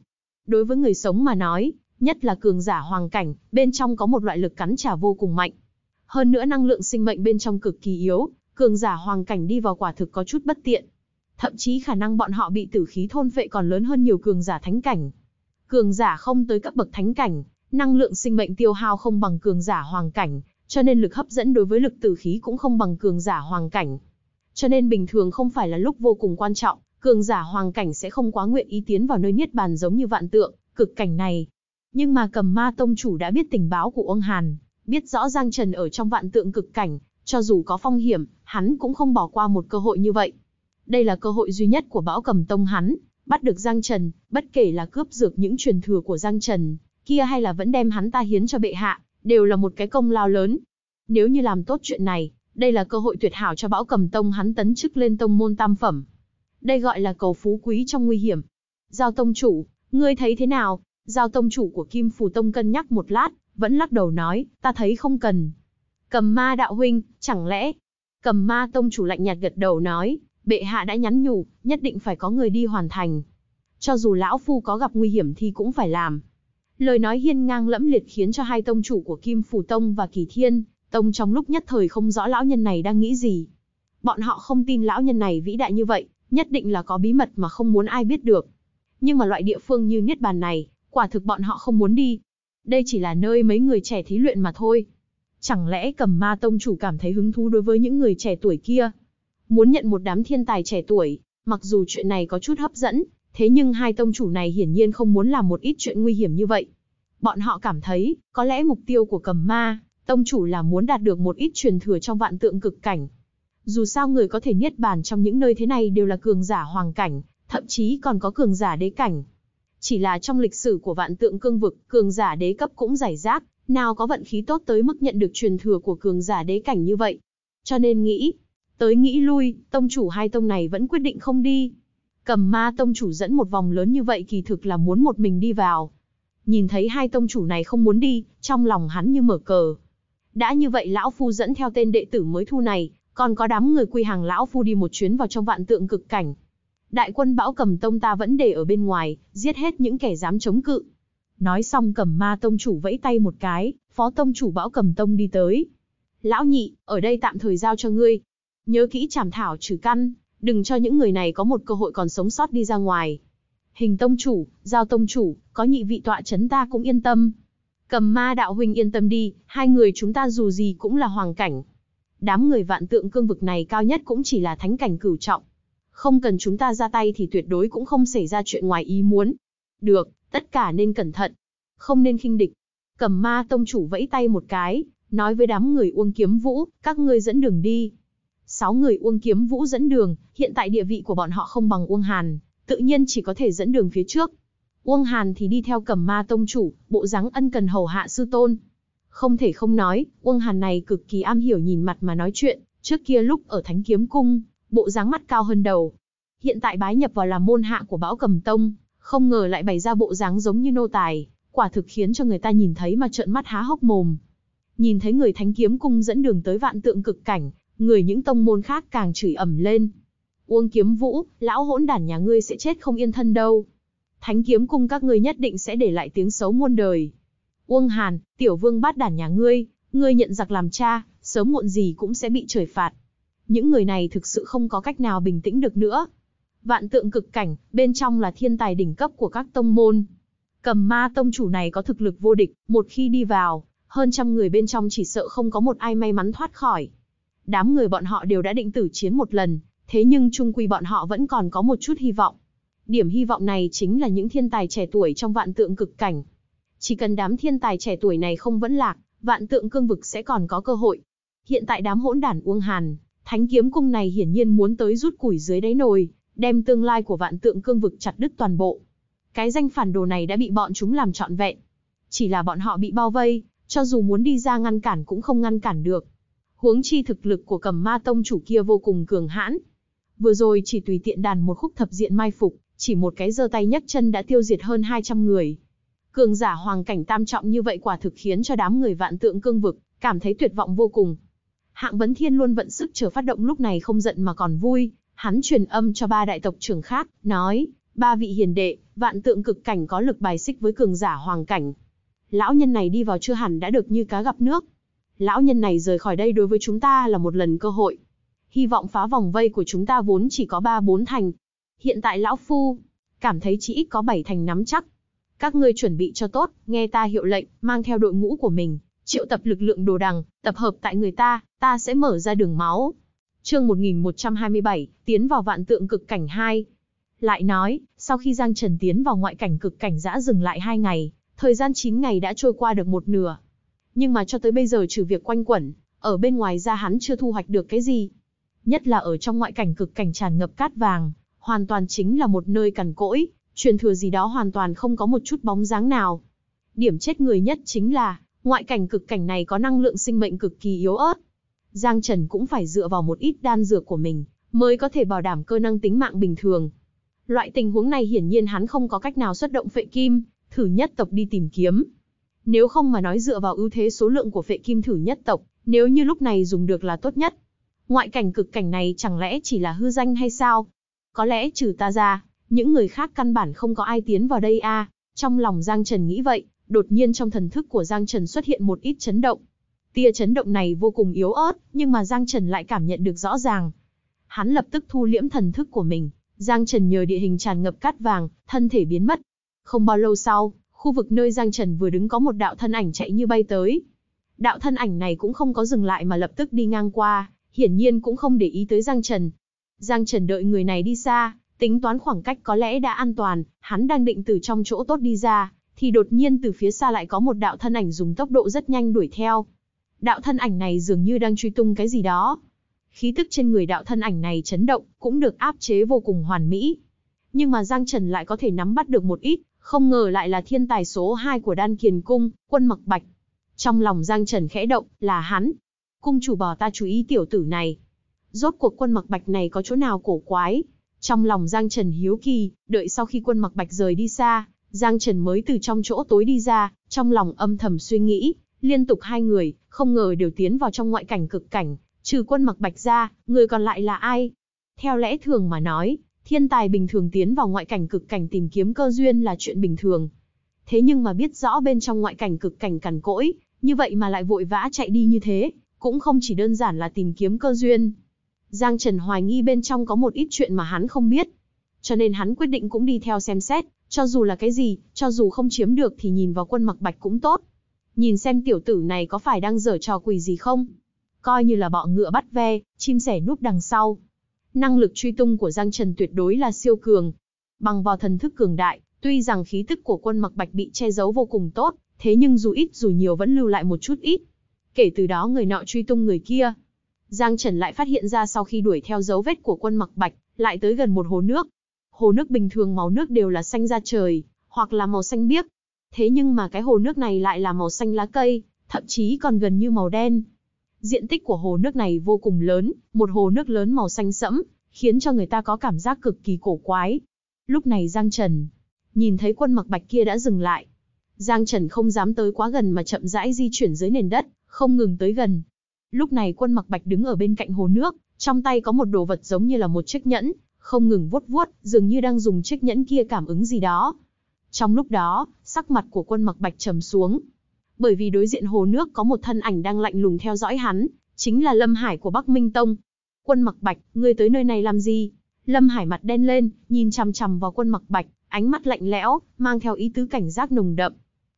Đối với người sống mà nói, nhất là cường giả hoàng cảnh, bên trong có một loại lực cắn trả vô cùng mạnh. Hơn nữa năng lượng sinh mệnh bên trong cực kỳ yếu, cường giả hoàng cảnh đi vào quả thực có chút bất tiện. Thậm chí khả năng bọn họ bị tử khí thôn phệ còn lớn hơn nhiều cường giả thánh cảnh. Cường giả không tới các bậc thánh cảnh, năng lượng sinh mệnh tiêu hao không bằng cường giả hoàng cảnh, cho nên lực hấp dẫn đối với lực tử khí cũng không bằng cường giả hoàng cảnh. Cho nên bình thường không phải là lúc vô cùng quan trọng, cường giả hoàng cảnh sẽ không quá nguyện ý tiến vào nơi niết bàn giống như vạn tượng, cực cảnh này. Nhưng mà cầm ma tông chủ đã biết tình báo của uông Hàn, biết rõ Giang Trần ở trong vạn tượng cực cảnh, cho dù có phong hiểm, hắn cũng không bỏ qua một cơ hội như vậy. Đây là cơ hội duy nhất của bão cầm tông hắn, bắt được Giang Trần, bất kể là cướp dược những truyền thừa của Giang Trần, kia hay là vẫn đem hắn ta hiến cho bệ hạ, đều là một cái công lao lớn. Nếu như làm tốt chuyện này, đây là cơ hội tuyệt hảo cho Bão Cầm Tông hắn tấn chức lên tông môn tam phẩm. Đây gọi là cầu phú quý trong nguy hiểm. Giao tông chủ, ngươi thấy thế nào? Giao tông chủ của Kim Phù Tông cân nhắc một lát, vẫn lắc đầu nói, ta thấy không cần. Cầm ma đạo huynh, chẳng lẽ? Cầm ma tông chủ lạnh nhạt gật đầu nói, bệ hạ đã nhắn nhủ, nhất định phải có người đi hoàn thành. Cho dù lão phu có gặp nguy hiểm thì cũng phải làm, Lời nói hiên ngang lẫm liệt khiến cho hai tông chủ của Kim Phủ Tông và Kỳ Thiên, Tông trong lúc nhất thời không rõ lão nhân này đang nghĩ gì. Bọn họ không tin lão nhân này vĩ đại như vậy, nhất định là có bí mật mà không muốn ai biết được. Nhưng mà loại địa phương như Niết Bàn này, quả thực bọn họ không muốn đi. Đây chỉ là nơi mấy người trẻ thí luyện mà thôi. Chẳng lẽ cầm ma tông chủ cảm thấy hứng thú đối với những người trẻ tuổi kia? Muốn nhận một đám thiên tài trẻ tuổi, mặc dù chuyện này có chút hấp dẫn, Thế nhưng hai tông chủ này hiển nhiên không muốn làm một ít chuyện nguy hiểm như vậy. Bọn họ cảm thấy, có lẽ mục tiêu của cầm ma, tông chủ là muốn đạt được một ít truyền thừa trong vạn tượng cực cảnh. Dù sao người có thể niết bàn trong những nơi thế này đều là cường giả hoàng cảnh, thậm chí còn có cường giả đế cảnh. Chỉ là trong lịch sử của vạn tượng cương vực, cường giả đế cấp cũng giải rác, nào có vận khí tốt tới mức nhận được truyền thừa của cường giả đế cảnh như vậy. Cho nên nghĩ, tới nghĩ lui, tông chủ hai tông này vẫn quyết định không đi. Cầm ma tông chủ dẫn một vòng lớn như vậy kỳ thực là muốn một mình đi vào. Nhìn thấy hai tông chủ này không muốn đi, trong lòng hắn như mở cờ. Đã như vậy lão phu dẫn theo tên đệ tử mới thu này, còn có đám người quy hàng lão phu đi một chuyến vào trong vạn tượng cực cảnh. Đại quân bão cầm tông ta vẫn để ở bên ngoài, giết hết những kẻ dám chống cự. Nói xong cầm ma tông chủ vẫy tay một cái, phó tông chủ bão cầm tông đi tới. Lão nhị, ở đây tạm thời giao cho ngươi. Nhớ kỹ chảm thảo trừ căn, đừng cho những người này có một cơ hội còn sống sót đi ra ngoài. Hình tông chủ, giao tông chủ, có nhị vị tọa chấn ta cũng yên tâm. Cầm ma đạo huynh yên tâm đi, hai người chúng ta dù gì cũng là hoàng cảnh. Đám người vạn tượng cương vực này cao nhất cũng chỉ là thánh cảnh cửu trọng. Không cần chúng ta ra tay thì tuyệt đối cũng không xảy ra chuyện ngoài ý muốn. Được, tất cả nên cẩn thận. Không nên khinh địch. Cầm ma tông chủ vẫy tay một cái, nói với đám người uông kiếm vũ, các ngươi dẫn đường đi sáu người Uông Kiếm Vũ dẫn đường, hiện tại địa vị của bọn họ không bằng Uông Hàn, tự nhiên chỉ có thể dẫn đường phía trước. Uông Hàn thì đi theo cầm ma tông chủ, bộ dáng ân cần hầu hạ sư tôn. Không thể không nói, Uông Hàn này cực kỳ am hiểu nhìn mặt mà nói chuyện, trước kia lúc ở Thánh Kiếm Cung, bộ dáng mắt cao hơn đầu. Hiện tại bái nhập vào là môn hạ của bão cầm tông, không ngờ lại bày ra bộ dáng giống như nô tài, quả thực khiến cho người ta nhìn thấy mà trợn mắt há hốc mồm. Nhìn thấy người Thánh Kiếm Cung dẫn đường tới vạn tượng cực cảnh, người những tông môn khác càng chửi ẩm lên. Uông kiếm vũ, lão hỗn đản nhà ngươi sẽ chết không yên thân đâu. Thánh kiếm cung các ngươi nhất định sẽ để lại tiếng xấu muôn đời. Uông hàn, tiểu vương bát đản nhà ngươi, ngươi nhận giặc làm cha, sớm muộn gì cũng sẽ bị trời phạt. Những người này thực sự không có cách nào bình tĩnh được nữa. Vạn tượng cực cảnh, bên trong là thiên tài đỉnh cấp của các tông môn. Cầm ma tông chủ này có thực lực vô địch, một khi đi vào, hơn trăm người bên trong chỉ sợ không có một ai may mắn thoát khỏi đám người bọn họ đều đã định tử chiến một lần, thế nhưng chung quy bọn họ vẫn còn có một chút hy vọng. Điểm hy vọng này chính là những thiên tài trẻ tuổi trong vạn tượng cực cảnh. Chỉ cần đám thiên tài trẻ tuổi này không vẫn lạc, vạn tượng cương vực sẽ còn có cơ hội. Hiện tại đám hỗn đản uông hàn, thánh kiếm cung này hiển nhiên muốn tới rút củi dưới đáy nồi, đem tương lai của vạn tượng cương vực chặt đứt toàn bộ. Cái danh phản đồ này đã bị bọn chúng làm trọn vẹn. Chỉ là bọn họ bị bao vây, cho dù muốn đi ra ngăn cản cũng không ngăn cản được huống chi thực lực của cầm ma tông chủ kia vô cùng cường hãn. Vừa rồi chỉ tùy tiện đàn một khúc thập diện mai phục, chỉ một cái giơ tay nhấc chân đã tiêu diệt hơn 200 người. Cường giả hoàng cảnh tam trọng như vậy quả thực khiến cho đám người vạn tượng cương vực, cảm thấy tuyệt vọng vô cùng. Hạng Vấn Thiên luôn vận sức chờ phát động lúc này không giận mà còn vui, hắn truyền âm cho ba đại tộc trưởng khác, nói, ba vị hiền đệ, vạn tượng cực cảnh có lực bài xích với cường giả hoàng cảnh. Lão nhân này đi vào chưa hẳn đã được như cá gặp nước, lão nhân này rời khỏi đây đối với chúng ta là một lần cơ hội. Hy vọng phá vòng vây của chúng ta vốn chỉ có 3-4 thành. Hiện tại lão phu, cảm thấy chỉ ít có 7 thành nắm chắc. Các ngươi chuẩn bị cho tốt, nghe ta hiệu lệnh, mang theo đội ngũ của mình, triệu tập lực lượng đồ đằng, tập hợp tại người ta, ta sẽ mở ra đường máu. Chương 1127, tiến vào vạn tượng cực cảnh 2. Lại nói, sau khi Giang Trần tiến vào ngoại cảnh cực cảnh dã dừng lại 2 ngày, thời gian 9 ngày đã trôi qua được một nửa nhưng mà cho tới bây giờ trừ việc quanh quẩn, ở bên ngoài ra hắn chưa thu hoạch được cái gì. Nhất là ở trong ngoại cảnh cực cảnh tràn ngập cát vàng, hoàn toàn chính là một nơi cằn cỗi, truyền thừa gì đó hoàn toàn không có một chút bóng dáng nào. Điểm chết người nhất chính là, ngoại cảnh cực cảnh này có năng lượng sinh mệnh cực kỳ yếu ớt. Giang Trần cũng phải dựa vào một ít đan dược của mình, mới có thể bảo đảm cơ năng tính mạng bình thường. Loại tình huống này hiển nhiên hắn không có cách nào xuất động phệ kim, thử nhất tộc đi tìm kiếm, nếu không mà nói dựa vào ưu thế số lượng của phệ kim thử nhất tộc, nếu như lúc này dùng được là tốt nhất. Ngoại cảnh cực cảnh này chẳng lẽ chỉ là hư danh hay sao? Có lẽ trừ ta ra, những người khác căn bản không có ai tiến vào đây a. À. Trong lòng Giang Trần nghĩ vậy, đột nhiên trong thần thức của Giang Trần xuất hiện một ít chấn động. Tia chấn động này vô cùng yếu ớt, nhưng mà Giang Trần lại cảm nhận được rõ ràng. Hắn lập tức thu liễm thần thức của mình, Giang Trần nhờ địa hình tràn ngập cát vàng, thân thể biến mất. Không bao lâu sau, khu vực nơi Giang Trần vừa đứng có một đạo thân ảnh chạy như bay tới. Đạo thân ảnh này cũng không có dừng lại mà lập tức đi ngang qua, hiển nhiên cũng không để ý tới Giang Trần. Giang Trần đợi người này đi xa, tính toán khoảng cách có lẽ đã an toàn, hắn đang định từ trong chỗ tốt đi ra, thì đột nhiên từ phía xa lại có một đạo thân ảnh dùng tốc độ rất nhanh đuổi theo. Đạo thân ảnh này dường như đang truy tung cái gì đó. Khí tức trên người đạo thân ảnh này chấn động, cũng được áp chế vô cùng hoàn mỹ. Nhưng mà Giang Trần lại có thể nắm bắt được một ít, không ngờ lại là thiên tài số 2 của đan kiền cung, quân mặc bạch. Trong lòng Giang Trần khẽ động, là hắn. Cung chủ bỏ ta chú ý tiểu tử này. Rốt cuộc quân mặc bạch này có chỗ nào cổ quái. Trong lòng Giang Trần hiếu kỳ, đợi sau khi quân mặc bạch rời đi xa, Giang Trần mới từ trong chỗ tối đi ra, trong lòng âm thầm suy nghĩ, liên tục hai người, không ngờ đều tiến vào trong ngoại cảnh cực cảnh, trừ quân mặc bạch ra, người còn lại là ai? Theo lẽ thường mà nói, Thiên tài bình thường tiến vào ngoại cảnh cực cảnh tìm kiếm cơ duyên là chuyện bình thường. Thế nhưng mà biết rõ bên trong ngoại cảnh cực cảnh cằn cỗi, như vậy mà lại vội vã chạy đi như thế, cũng không chỉ đơn giản là tìm kiếm cơ duyên. Giang Trần hoài nghi bên trong có một ít chuyện mà hắn không biết. Cho nên hắn quyết định cũng đi theo xem xét, cho dù là cái gì, cho dù không chiếm được thì nhìn vào quân mặc bạch cũng tốt. Nhìn xem tiểu tử này có phải đang dở trò quỷ gì không? Coi như là bọ ngựa bắt ve, chim sẻ núp đằng sau, năng lực truy tung của Giang Trần tuyệt đối là siêu cường. Bằng vào thần thức cường đại, tuy rằng khí tức của quân mặc bạch bị che giấu vô cùng tốt, thế nhưng dù ít dù nhiều vẫn lưu lại một chút ít. Kể từ đó người nọ truy tung người kia. Giang Trần lại phát hiện ra sau khi đuổi theo dấu vết của quân mặc bạch, lại tới gần một hồ nước. Hồ nước bình thường màu nước đều là xanh da trời, hoặc là màu xanh biếc. Thế nhưng mà cái hồ nước này lại là màu xanh lá cây, thậm chí còn gần như màu đen. Diện tích của hồ nước này vô cùng lớn, một hồ nước lớn màu xanh sẫm, khiến cho người ta có cảm giác cực kỳ cổ quái. Lúc này Giang Trần nhìn thấy quân mặc bạch kia đã dừng lại. Giang Trần không dám tới quá gần mà chậm rãi di chuyển dưới nền đất, không ngừng tới gần. Lúc này quân mặc bạch đứng ở bên cạnh hồ nước, trong tay có một đồ vật giống như là một chiếc nhẫn, không ngừng vuốt vuốt, dường như đang dùng chiếc nhẫn kia cảm ứng gì đó. Trong lúc đó, sắc mặt của quân mặc bạch trầm xuống, bởi vì đối diện hồ nước có một thân ảnh đang lạnh lùng theo dõi hắn, chính là Lâm Hải của Bắc Minh Tông. Quân Mặc Bạch, ngươi tới nơi này làm gì? Lâm Hải mặt đen lên, nhìn chằm chằm vào Quân Mặc Bạch, ánh mắt lạnh lẽo, mang theo ý tứ cảnh giác nồng đậm.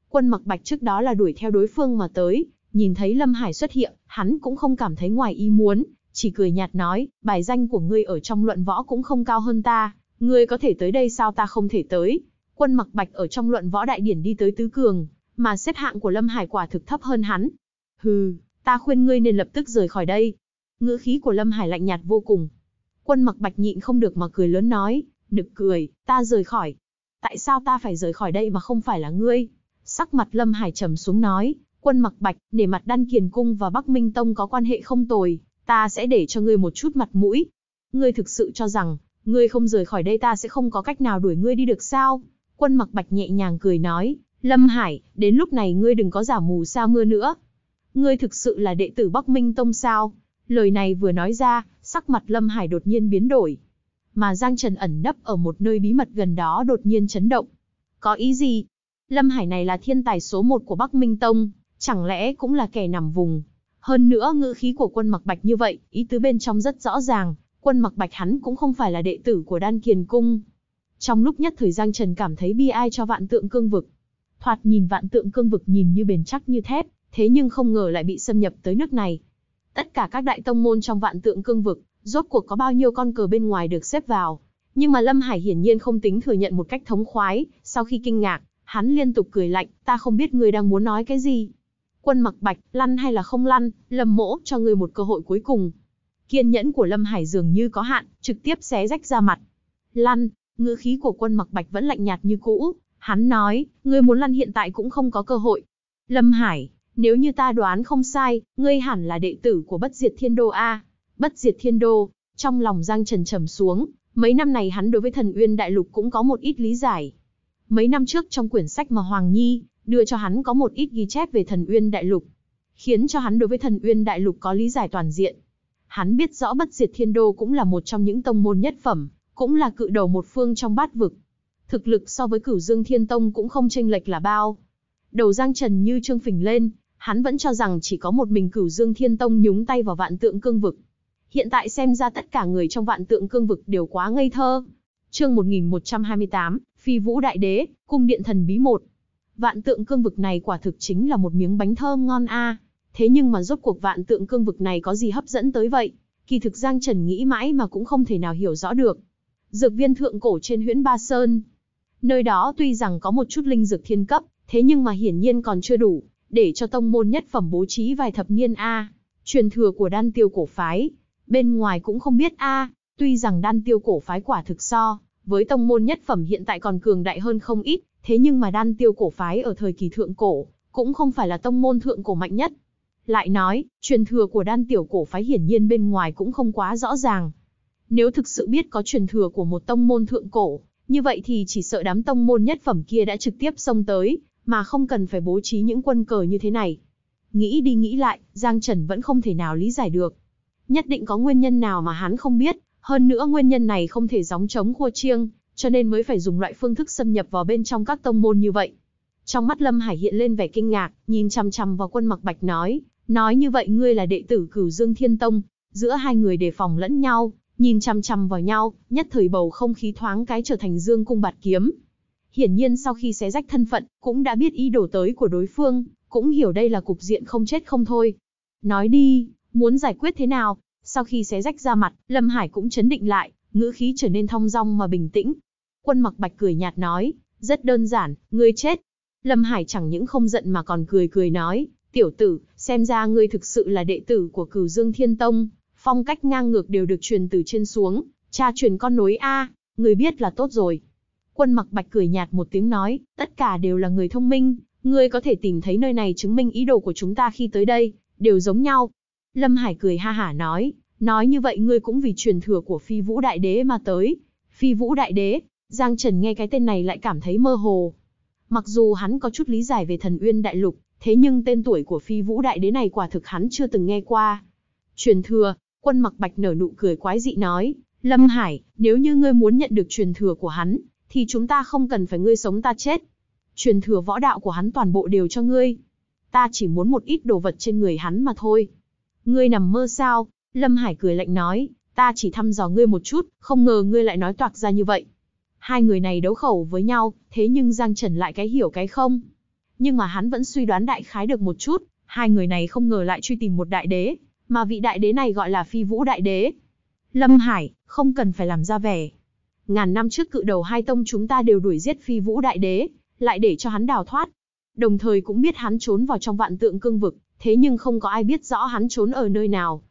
Quân Mặc Bạch trước đó là đuổi theo đối phương mà tới, nhìn thấy Lâm Hải xuất hiện, hắn cũng không cảm thấy ngoài ý muốn, chỉ cười nhạt nói, bài danh của ngươi ở trong luận võ cũng không cao hơn ta, ngươi có thể tới đây sao ta không thể tới? Quân Mặc Bạch ở trong luận võ đại điển đi tới tứ cường, mà xếp hạng của Lâm Hải quả thực thấp hơn hắn. Hừ, ta khuyên ngươi nên lập tức rời khỏi đây. Ngữ khí của Lâm Hải lạnh nhạt vô cùng. Quân mặc bạch nhịn không được mà cười lớn nói, nực cười, ta rời khỏi. Tại sao ta phải rời khỏi đây mà không phải là ngươi? Sắc mặt Lâm Hải trầm xuống nói, quân mặc bạch, để mặt đan kiền cung và Bắc Minh Tông có quan hệ không tồi, ta sẽ để cho ngươi một chút mặt mũi. Ngươi thực sự cho rằng, ngươi không rời khỏi đây ta sẽ không có cách nào đuổi ngươi đi được sao? Quân mặc bạch nhẹ nhàng cười nói, Lâm Hải, đến lúc này ngươi đừng có giả mù sa mưa nữa. Ngươi thực sự là đệ tử Bắc Minh Tông sao? Lời này vừa nói ra, sắc mặt Lâm Hải đột nhiên biến đổi. Mà Giang Trần ẩn nấp ở một nơi bí mật gần đó đột nhiên chấn động. Có ý gì? Lâm Hải này là thiên tài số một của Bắc Minh Tông, chẳng lẽ cũng là kẻ nằm vùng? Hơn nữa ngữ khí của quân mặc bạch như vậy, ý tứ bên trong rất rõ ràng, quân mặc bạch hắn cũng không phải là đệ tử của đan kiền cung. Trong lúc nhất thời Giang Trần cảm thấy bi ai cho vạn tượng cương vực, Thoạt nhìn vạn tượng cương vực nhìn như bền chắc như thép, thế nhưng không ngờ lại bị xâm nhập tới nước này. Tất cả các đại tông môn trong vạn tượng cương vực, rốt cuộc có bao nhiêu con cờ bên ngoài được xếp vào. Nhưng mà Lâm Hải hiển nhiên không tính thừa nhận một cách thống khoái, sau khi kinh ngạc, hắn liên tục cười lạnh, ta không biết người đang muốn nói cái gì. Quân mặc bạch, lăn hay là không lăn, lầm mỗ cho ngươi một cơ hội cuối cùng. Kiên nhẫn của Lâm Hải dường như có hạn, trực tiếp xé rách ra mặt. Lăn, ngữ khí của quân mặc bạch vẫn lạnh nhạt như cũ, Hắn nói, ngươi muốn lăn hiện tại cũng không có cơ hội. Lâm Hải, nếu như ta đoán không sai, ngươi hẳn là đệ tử của bất diệt thiên đô A. Bất diệt thiên đô, trong lòng Giang Trần trầm xuống, mấy năm này hắn đối với thần uyên đại lục cũng có một ít lý giải. Mấy năm trước trong quyển sách mà Hoàng Nhi đưa cho hắn có một ít ghi chép về thần uyên đại lục, khiến cho hắn đối với thần uyên đại lục có lý giải toàn diện. Hắn biết rõ bất diệt thiên đô cũng là một trong những tông môn nhất phẩm, cũng là cự đầu một phương trong bát vực thực lực so với cửu dương thiên tông cũng không chênh lệch là bao. Đầu Giang Trần như trương phình lên, hắn vẫn cho rằng chỉ có một mình cửu dương thiên tông nhúng tay vào vạn tượng cương vực. Hiện tại xem ra tất cả người trong vạn tượng cương vực đều quá ngây thơ. chương 1128, Phi Vũ Đại Đế, Cung Điện Thần Bí một. Vạn tượng cương vực này quả thực chính là một miếng bánh thơm ngon a. Thế nhưng mà rốt cuộc vạn tượng cương vực này có gì hấp dẫn tới vậy? Kỳ thực Giang Trần nghĩ mãi mà cũng không thể nào hiểu rõ được. Dược viên thượng cổ trên huyễn Ba Sơn, Nơi đó tuy rằng có một chút linh dược thiên cấp, thế nhưng mà hiển nhiên còn chưa đủ, để cho tông môn nhất phẩm bố trí vài thập niên A. Truyền thừa của đan tiêu cổ phái, bên ngoài cũng không biết A, tuy rằng đan tiêu cổ phái quả thực so, với tông môn nhất phẩm hiện tại còn cường đại hơn không ít, thế nhưng mà đan tiêu cổ phái ở thời kỳ thượng cổ, cũng không phải là tông môn thượng cổ mạnh nhất. Lại nói, truyền thừa của đan tiểu cổ phái hiển nhiên bên ngoài cũng không quá rõ ràng. Nếu thực sự biết có truyền thừa của một tông môn thượng cổ, như vậy thì chỉ sợ đám tông môn nhất phẩm kia đã trực tiếp xông tới, mà không cần phải bố trí những quân cờ như thế này. Nghĩ đi nghĩ lại, Giang Trần vẫn không thể nào lý giải được. Nhất định có nguyên nhân nào mà hắn không biết, hơn nữa nguyên nhân này không thể gióng trống khua chiêng, cho nên mới phải dùng loại phương thức xâm nhập vào bên trong các tông môn như vậy. Trong mắt Lâm Hải hiện lên vẻ kinh ngạc, nhìn chằm chằm vào quân mặc bạch nói, nói như vậy ngươi là đệ tử cửu Dương Thiên Tông, giữa hai người đề phòng lẫn nhau, nhìn chằm chằm vào nhau, nhất thời bầu không khí thoáng cái trở thành dương cung bạt kiếm. Hiển nhiên sau khi xé rách thân phận, cũng đã biết ý đồ tới của đối phương, cũng hiểu đây là cục diện không chết không thôi. Nói đi, muốn giải quyết thế nào? Sau khi xé rách ra mặt, Lâm Hải cũng chấn định lại, ngữ khí trở nên thong dong mà bình tĩnh. Quân mặc bạch cười nhạt nói, rất đơn giản, ngươi chết. Lâm Hải chẳng những không giận mà còn cười cười nói, tiểu tử, xem ra ngươi thực sự là đệ tử của cửu dương thiên tông, phong cách ngang ngược đều được truyền từ trên xuống, cha truyền con nối A, người biết là tốt rồi. Quân mặc bạch cười nhạt một tiếng nói, tất cả đều là người thông minh, người có thể tìm thấy nơi này chứng minh ý đồ của chúng ta khi tới đây, đều giống nhau. Lâm Hải cười ha hả nói, nói như vậy ngươi cũng vì truyền thừa của phi vũ đại đế mà tới. Phi vũ đại đế, Giang Trần nghe cái tên này lại cảm thấy mơ hồ. Mặc dù hắn có chút lý giải về thần uyên đại lục, thế nhưng tên tuổi của phi vũ đại đế này quả thực hắn chưa từng nghe qua. Truyền thừa, Quân mặc bạch nở nụ cười quái dị nói, Lâm Hải, nếu như ngươi muốn nhận được truyền thừa của hắn, thì chúng ta không cần phải ngươi sống ta chết. Truyền thừa võ đạo của hắn toàn bộ đều cho ngươi. Ta chỉ muốn một ít đồ vật trên người hắn mà thôi. Ngươi nằm mơ sao? Lâm Hải cười lạnh nói, ta chỉ thăm dò ngươi một chút, không ngờ ngươi lại nói toạc ra như vậy. Hai người này đấu khẩu với nhau, thế nhưng Giang Trần lại cái hiểu cái không. Nhưng mà hắn vẫn suy đoán đại khái được một chút, hai người này không ngờ lại truy tìm một đại đế, mà vị đại đế này gọi là phi vũ đại đế. Lâm Hải, không cần phải làm ra vẻ. Ngàn năm trước cự đầu hai tông chúng ta đều đuổi giết phi vũ đại đế, lại để cho hắn đào thoát. Đồng thời cũng biết hắn trốn vào trong vạn tượng cương vực, thế nhưng không có ai biết rõ hắn trốn ở nơi nào.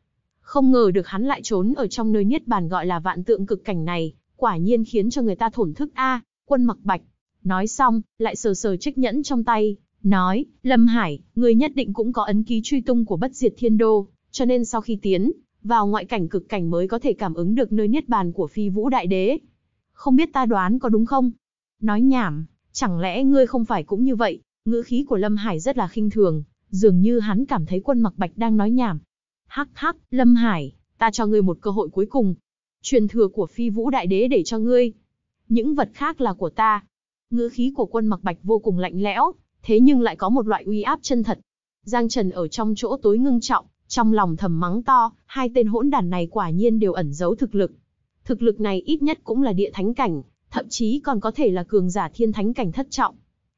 Không ngờ được hắn lại trốn ở trong nơi niết bàn gọi là vạn tượng cực cảnh này, quả nhiên khiến cho người ta thổn thức a, quân mặc bạch. Nói xong, lại sờ sờ chiếc nhẫn trong tay, nói, Lâm Hải, người nhất định cũng có ấn ký truy tung của bất diệt thiên đô cho nên sau khi tiến vào ngoại cảnh cực cảnh mới có thể cảm ứng được nơi niết bàn của phi vũ đại đế. Không biết ta đoán có đúng không? Nói nhảm, chẳng lẽ ngươi không phải cũng như vậy? Ngữ khí của Lâm Hải rất là khinh thường, dường như hắn cảm thấy quân mặc bạch đang nói nhảm. Hắc hắc, Lâm Hải, ta cho ngươi một cơ hội cuối cùng. Truyền thừa của phi vũ đại đế để cho ngươi. Những vật khác là của ta. Ngữ khí của quân mặc bạch vô cùng lạnh lẽo, thế nhưng lại có một loại uy áp chân thật. Giang Trần ở trong chỗ tối ngưng trọng, trong lòng thầm mắng to, hai tên hỗn đản này quả nhiên đều ẩn giấu thực lực. Thực lực này ít nhất cũng là địa thánh cảnh, thậm chí còn có thể là cường giả thiên thánh cảnh thất trọng.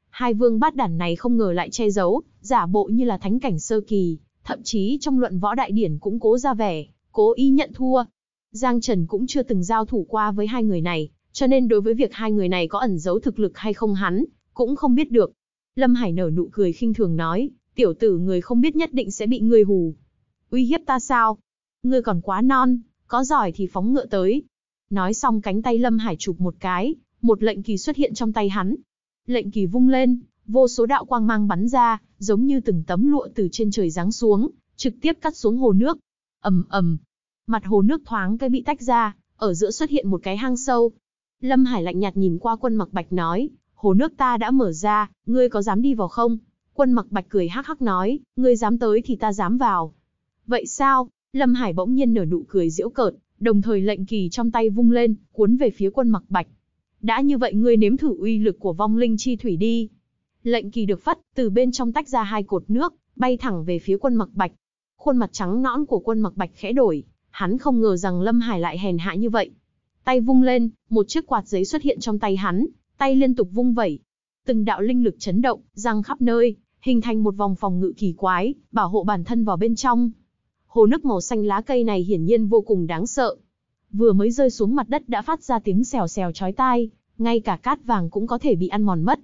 Hai vương bát đản này không ngờ lại che giấu, giả bộ như là thánh cảnh sơ kỳ, thậm chí trong luận võ đại điển cũng cố ra vẻ, cố ý nhận thua. Giang Trần cũng chưa từng giao thủ qua với hai người này, cho nên đối với việc hai người này có ẩn giấu thực lực hay không hắn, cũng không biết được. Lâm Hải nở nụ cười khinh thường nói, tiểu tử người không biết nhất định sẽ bị người hù, uy hiếp ta sao? Ngươi còn quá non, có giỏi thì phóng ngựa tới. Nói xong cánh tay Lâm Hải chụp một cái, một lệnh kỳ xuất hiện trong tay hắn. Lệnh kỳ vung lên, vô số đạo quang mang bắn ra, giống như từng tấm lụa từ trên trời giáng xuống, trực tiếp cắt xuống hồ nước. ầm ầm, mặt hồ nước thoáng cái bị tách ra, ở giữa xuất hiện một cái hang sâu. Lâm Hải lạnh nhạt nhìn qua quân mặc bạch nói, hồ nước ta đã mở ra, ngươi có dám đi vào không? Quân mặc bạch cười hắc hắc nói, ngươi dám tới thì ta dám vào, Vậy sao? Lâm Hải bỗng nhiên nở nụ cười giễu cợt, đồng thời lệnh kỳ trong tay vung lên, cuốn về phía quân mặc bạch. Đã như vậy ngươi nếm thử uy lực của vong linh chi thủy đi. Lệnh kỳ được phát từ bên trong tách ra hai cột nước, bay thẳng về phía quân mặc bạch. Khuôn mặt trắng nõn của quân mặc bạch khẽ đổi, hắn không ngờ rằng Lâm Hải lại hèn hạ như vậy. Tay vung lên, một chiếc quạt giấy xuất hiện trong tay hắn, tay liên tục vung vẩy. Từng đạo linh lực chấn động, răng khắp nơi, hình thành một vòng phòng ngự kỳ quái, bảo hộ bản thân vào bên trong hồ nước màu xanh lá cây này hiển nhiên vô cùng đáng sợ. Vừa mới rơi xuống mặt đất đã phát ra tiếng xèo xèo chói tai, ngay cả cát vàng cũng có thể bị ăn mòn mất.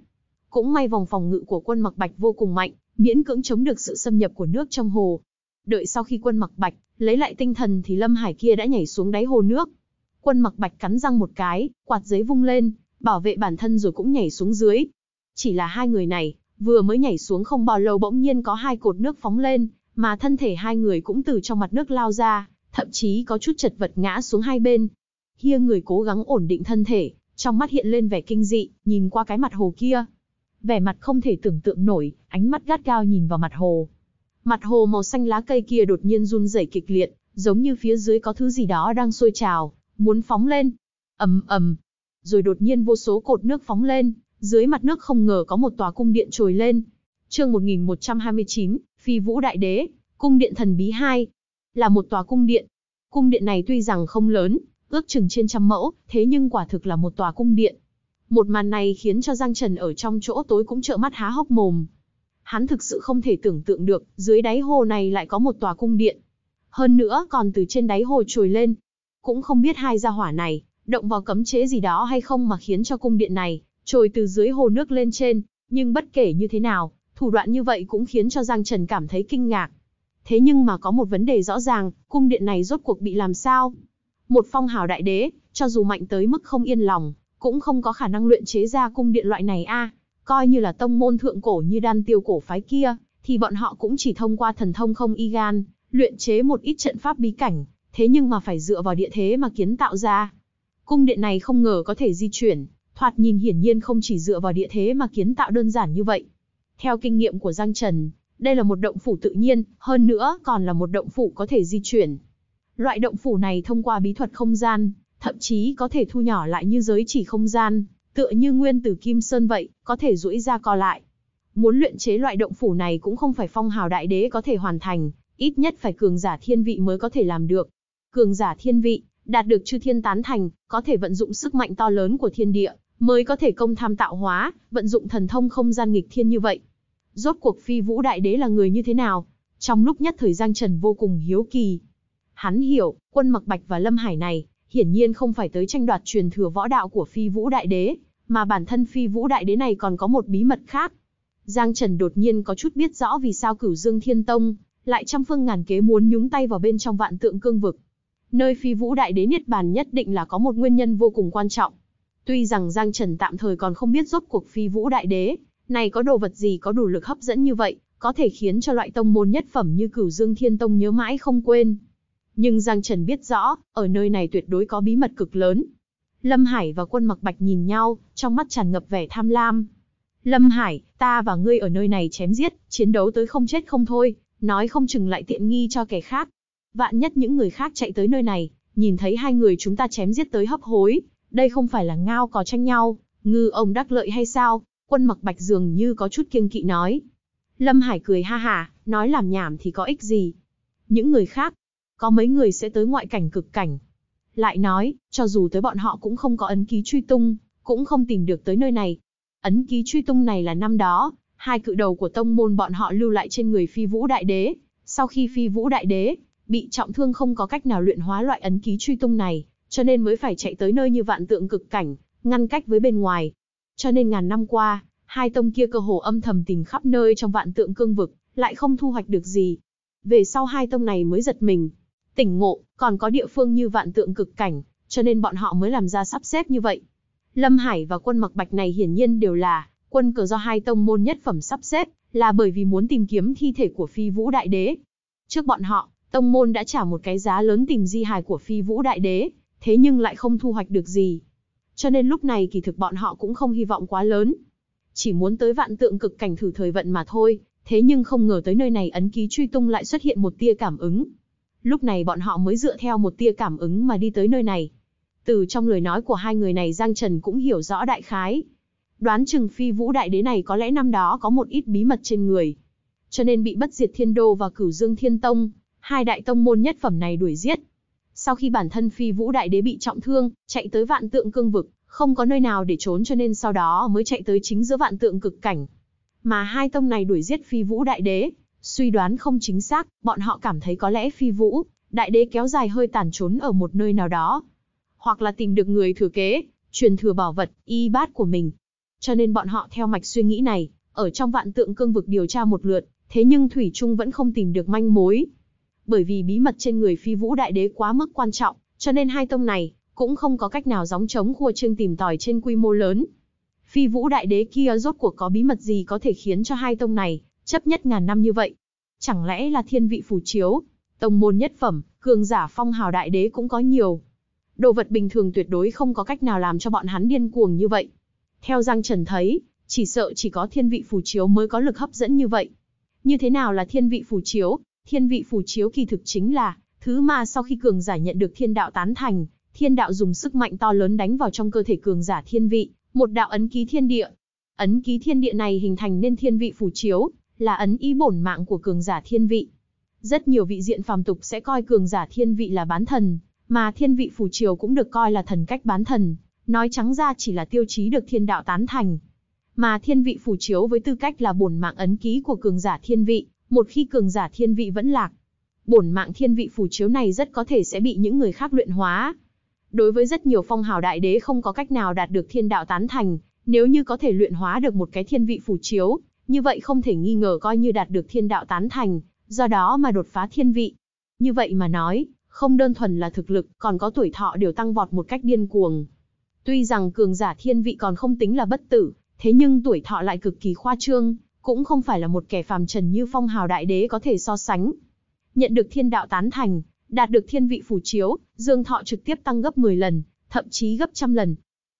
Cũng may vòng phòng ngự của quân mặc bạch vô cùng mạnh, miễn cưỡng chống được sự xâm nhập của nước trong hồ. Đợi sau khi quân mặc bạch, lấy lại tinh thần thì Lâm Hải kia đã nhảy xuống đáy hồ nước. Quân mặc bạch cắn răng một cái, quạt giấy vung lên, bảo vệ bản thân rồi cũng nhảy xuống dưới. Chỉ là hai người này, vừa mới nhảy xuống không bao lâu bỗng nhiên có hai cột nước phóng lên, mà thân thể hai người cũng từ trong mặt nước lao ra, thậm chí có chút chật vật ngã xuống hai bên. Hia người cố gắng ổn định thân thể, trong mắt hiện lên vẻ kinh dị, nhìn qua cái mặt hồ kia. Vẻ mặt không thể tưởng tượng nổi, ánh mắt gắt gao nhìn vào mặt hồ. Mặt hồ màu xanh lá cây kia đột nhiên run rẩy kịch liệt, giống như phía dưới có thứ gì đó đang sôi trào, muốn phóng lên. ầm ầm, rồi đột nhiên vô số cột nước phóng lên, dưới mặt nước không ngờ có một tòa cung điện trồi lên, Chương 1129, Phi Vũ Đại Đế, Cung điện thần bí 2, là một tòa cung điện. Cung điện này tuy rằng không lớn, ước chừng trên trăm mẫu, thế nhưng quả thực là một tòa cung điện. Một màn này khiến cho Giang Trần ở trong chỗ tối cũng trợn mắt há hốc mồm. Hắn thực sự không thể tưởng tượng được, dưới đáy hồ này lại có một tòa cung điện. Hơn nữa còn từ trên đáy hồ trồi lên. Cũng không biết hai gia hỏa này, động vào cấm chế gì đó hay không mà khiến cho cung điện này, trồi từ dưới hồ nước lên trên. Nhưng bất kể như thế nào, Thủ đoạn như vậy cũng khiến cho Giang Trần cảm thấy kinh ngạc. Thế nhưng mà có một vấn đề rõ ràng, cung điện này rốt cuộc bị làm sao? Một phong hào đại đế, cho dù mạnh tới mức không yên lòng, cũng không có khả năng luyện chế ra cung điện loại này a. Coi như là tông môn thượng cổ như đan tiêu cổ phái kia, thì bọn họ cũng chỉ thông qua thần thông không y gan, luyện chế một ít trận pháp bí cảnh, thế nhưng mà phải dựa vào địa thế mà kiến tạo ra. Cung điện này không ngờ có thể di chuyển, thoạt nhìn hiển nhiên không chỉ dựa vào địa thế mà kiến tạo đơn giản như vậy, theo kinh nghiệm của Giang Trần, đây là một động phủ tự nhiên, hơn nữa còn là một động phủ có thể di chuyển. Loại động phủ này thông qua bí thuật không gian, thậm chí có thể thu nhỏ lại như giới chỉ không gian, tựa như nguyên tử kim sơn vậy, có thể duỗi ra co lại. Muốn luyện chế loại động phủ này cũng không phải phong hào đại đế có thể hoàn thành, ít nhất phải cường giả thiên vị mới có thể làm được. Cường giả thiên vị, đạt được chư thiên tán thành, có thể vận dụng sức mạnh to lớn của thiên địa, mới có thể công tham tạo hóa, vận dụng thần thông không gian nghịch thiên như vậy. Rốt cuộc phi vũ đại đế là người như thế nào? Trong lúc nhất thời Giang Trần vô cùng hiếu kỳ. Hắn hiểu, quân mặc bạch và lâm hải này, hiển nhiên không phải tới tranh đoạt truyền thừa võ đạo của phi vũ đại đế, mà bản thân phi vũ đại đế này còn có một bí mật khác. Giang Trần đột nhiên có chút biết rõ vì sao cửu dương thiên tông, lại trăm phương ngàn kế muốn nhúng tay vào bên trong vạn tượng cương vực. Nơi phi vũ đại đế niết bàn nhất định là có một nguyên nhân vô cùng quan trọng. Tuy rằng Giang Trần tạm thời còn không biết rốt cuộc phi vũ đại đế, này có đồ vật gì có đủ lực hấp dẫn như vậy, có thể khiến cho loại tông môn nhất phẩm như cửu dương thiên tông nhớ mãi không quên. Nhưng Giang Trần biết rõ, ở nơi này tuyệt đối có bí mật cực lớn. Lâm Hải và quân mặc bạch nhìn nhau, trong mắt tràn ngập vẻ tham lam. Lâm Hải, ta và ngươi ở nơi này chém giết, chiến đấu tới không chết không thôi, nói không chừng lại tiện nghi cho kẻ khác. Vạn nhất những người khác chạy tới nơi này, nhìn thấy hai người chúng ta chém giết tới hấp hối, đây không phải là ngao có tranh nhau, ngư ông đắc lợi hay sao? Quân mặc bạch dường như có chút kiêng kỵ nói. Lâm Hải cười ha hả, nói làm nhảm thì có ích gì. Những người khác, có mấy người sẽ tới ngoại cảnh cực cảnh. Lại nói, cho dù tới bọn họ cũng không có ấn ký truy tung, cũng không tìm được tới nơi này. Ấn ký truy tung này là năm đó, hai cự đầu của tông môn bọn họ lưu lại trên người phi vũ đại đế. Sau khi phi vũ đại đế, bị trọng thương không có cách nào luyện hóa loại ấn ký truy tung này, cho nên mới phải chạy tới nơi như vạn tượng cực cảnh, ngăn cách với bên ngoài. Cho nên ngàn năm qua, hai tông kia cơ hồ âm thầm tìm khắp nơi trong vạn tượng cương vực, lại không thu hoạch được gì. Về sau hai tông này mới giật mình, tỉnh ngộ, còn có địa phương như vạn tượng cực cảnh, cho nên bọn họ mới làm ra sắp xếp như vậy. Lâm Hải và quân mặc bạch này hiển nhiên đều là quân cờ do hai tông môn nhất phẩm sắp xếp, là bởi vì muốn tìm kiếm thi thể của phi vũ đại đế. Trước bọn họ, tông môn đã trả một cái giá lớn tìm di hài của phi vũ đại đế, thế nhưng lại không thu hoạch được gì. Cho nên lúc này kỳ thực bọn họ cũng không hy vọng quá lớn. Chỉ muốn tới vạn tượng cực cảnh thử thời vận mà thôi, thế nhưng không ngờ tới nơi này ấn ký truy tung lại xuất hiện một tia cảm ứng. Lúc này bọn họ mới dựa theo một tia cảm ứng mà đi tới nơi này. Từ trong lời nói của hai người này Giang Trần cũng hiểu rõ đại khái. Đoán chừng phi vũ đại đế này có lẽ năm đó có một ít bí mật trên người. Cho nên bị bất diệt thiên đô và cửu dương thiên tông, hai đại tông môn nhất phẩm này đuổi giết, sau khi bản thân phi vũ đại đế bị trọng thương, chạy tới vạn tượng cương vực, không có nơi nào để trốn cho nên sau đó mới chạy tới chính giữa vạn tượng cực cảnh. Mà hai tông này đuổi giết phi vũ đại đế, suy đoán không chính xác, bọn họ cảm thấy có lẽ phi vũ, đại đế kéo dài hơi tàn trốn ở một nơi nào đó. Hoặc là tìm được người thừa kế, truyền thừa bảo vật, y bát của mình. Cho nên bọn họ theo mạch suy nghĩ này, ở trong vạn tượng cương vực điều tra một lượt, thế nhưng Thủy Trung vẫn không tìm được manh mối bởi vì bí mật trên người phi vũ đại đế quá mức quan trọng, cho nên hai tông này cũng không có cách nào gióng trống khua trương tìm tòi trên quy mô lớn. Phi vũ đại đế kia rốt cuộc có bí mật gì có thể khiến cho hai tông này chấp nhất ngàn năm như vậy? Chẳng lẽ là thiên vị phù chiếu, tông môn nhất phẩm, cường giả phong hào đại đế cũng có nhiều. Đồ vật bình thường tuyệt đối không có cách nào làm cho bọn hắn điên cuồng như vậy. Theo Giang Trần thấy, chỉ sợ chỉ có thiên vị phù chiếu mới có lực hấp dẫn như vậy. Như thế nào là thiên vị phù chiếu, Thiên vị phù chiếu kỳ thực chính là thứ mà sau khi cường giả nhận được thiên đạo tán thành, thiên đạo dùng sức mạnh to lớn đánh vào trong cơ thể cường giả thiên vị, một đạo ấn ký thiên địa. Ấn ký thiên địa này hình thành nên thiên vị phù chiếu, là ấn ý bổn mạng của cường giả thiên vị. Rất nhiều vị diện phàm tục sẽ coi cường giả thiên vị là bán thần, mà thiên vị phù chiếu cũng được coi là thần cách bán thần, nói trắng ra chỉ là tiêu chí được thiên đạo tán thành. Mà thiên vị phù chiếu với tư cách là bổn mạng ấn ký của cường giả thiên vị, một khi cường giả thiên vị vẫn lạc, bổn mạng thiên vị phù chiếu này rất có thể sẽ bị những người khác luyện hóa. Đối với rất nhiều phong hào đại đế không có cách nào đạt được thiên đạo tán thành, nếu như có thể luyện hóa được một cái thiên vị phù chiếu, như vậy không thể nghi ngờ coi như đạt được thiên đạo tán thành, do đó mà đột phá thiên vị. Như vậy mà nói, không đơn thuần là thực lực, còn có tuổi thọ đều tăng vọt một cách điên cuồng. Tuy rằng cường giả thiên vị còn không tính là bất tử, thế nhưng tuổi thọ lại cực kỳ khoa trương, cũng không phải là một kẻ phàm trần như phong hào đại đế có thể so sánh. Nhận được thiên đạo tán thành, đạt được thiên vị phù chiếu, dương thọ trực tiếp tăng gấp 10 lần, thậm chí gấp trăm lần.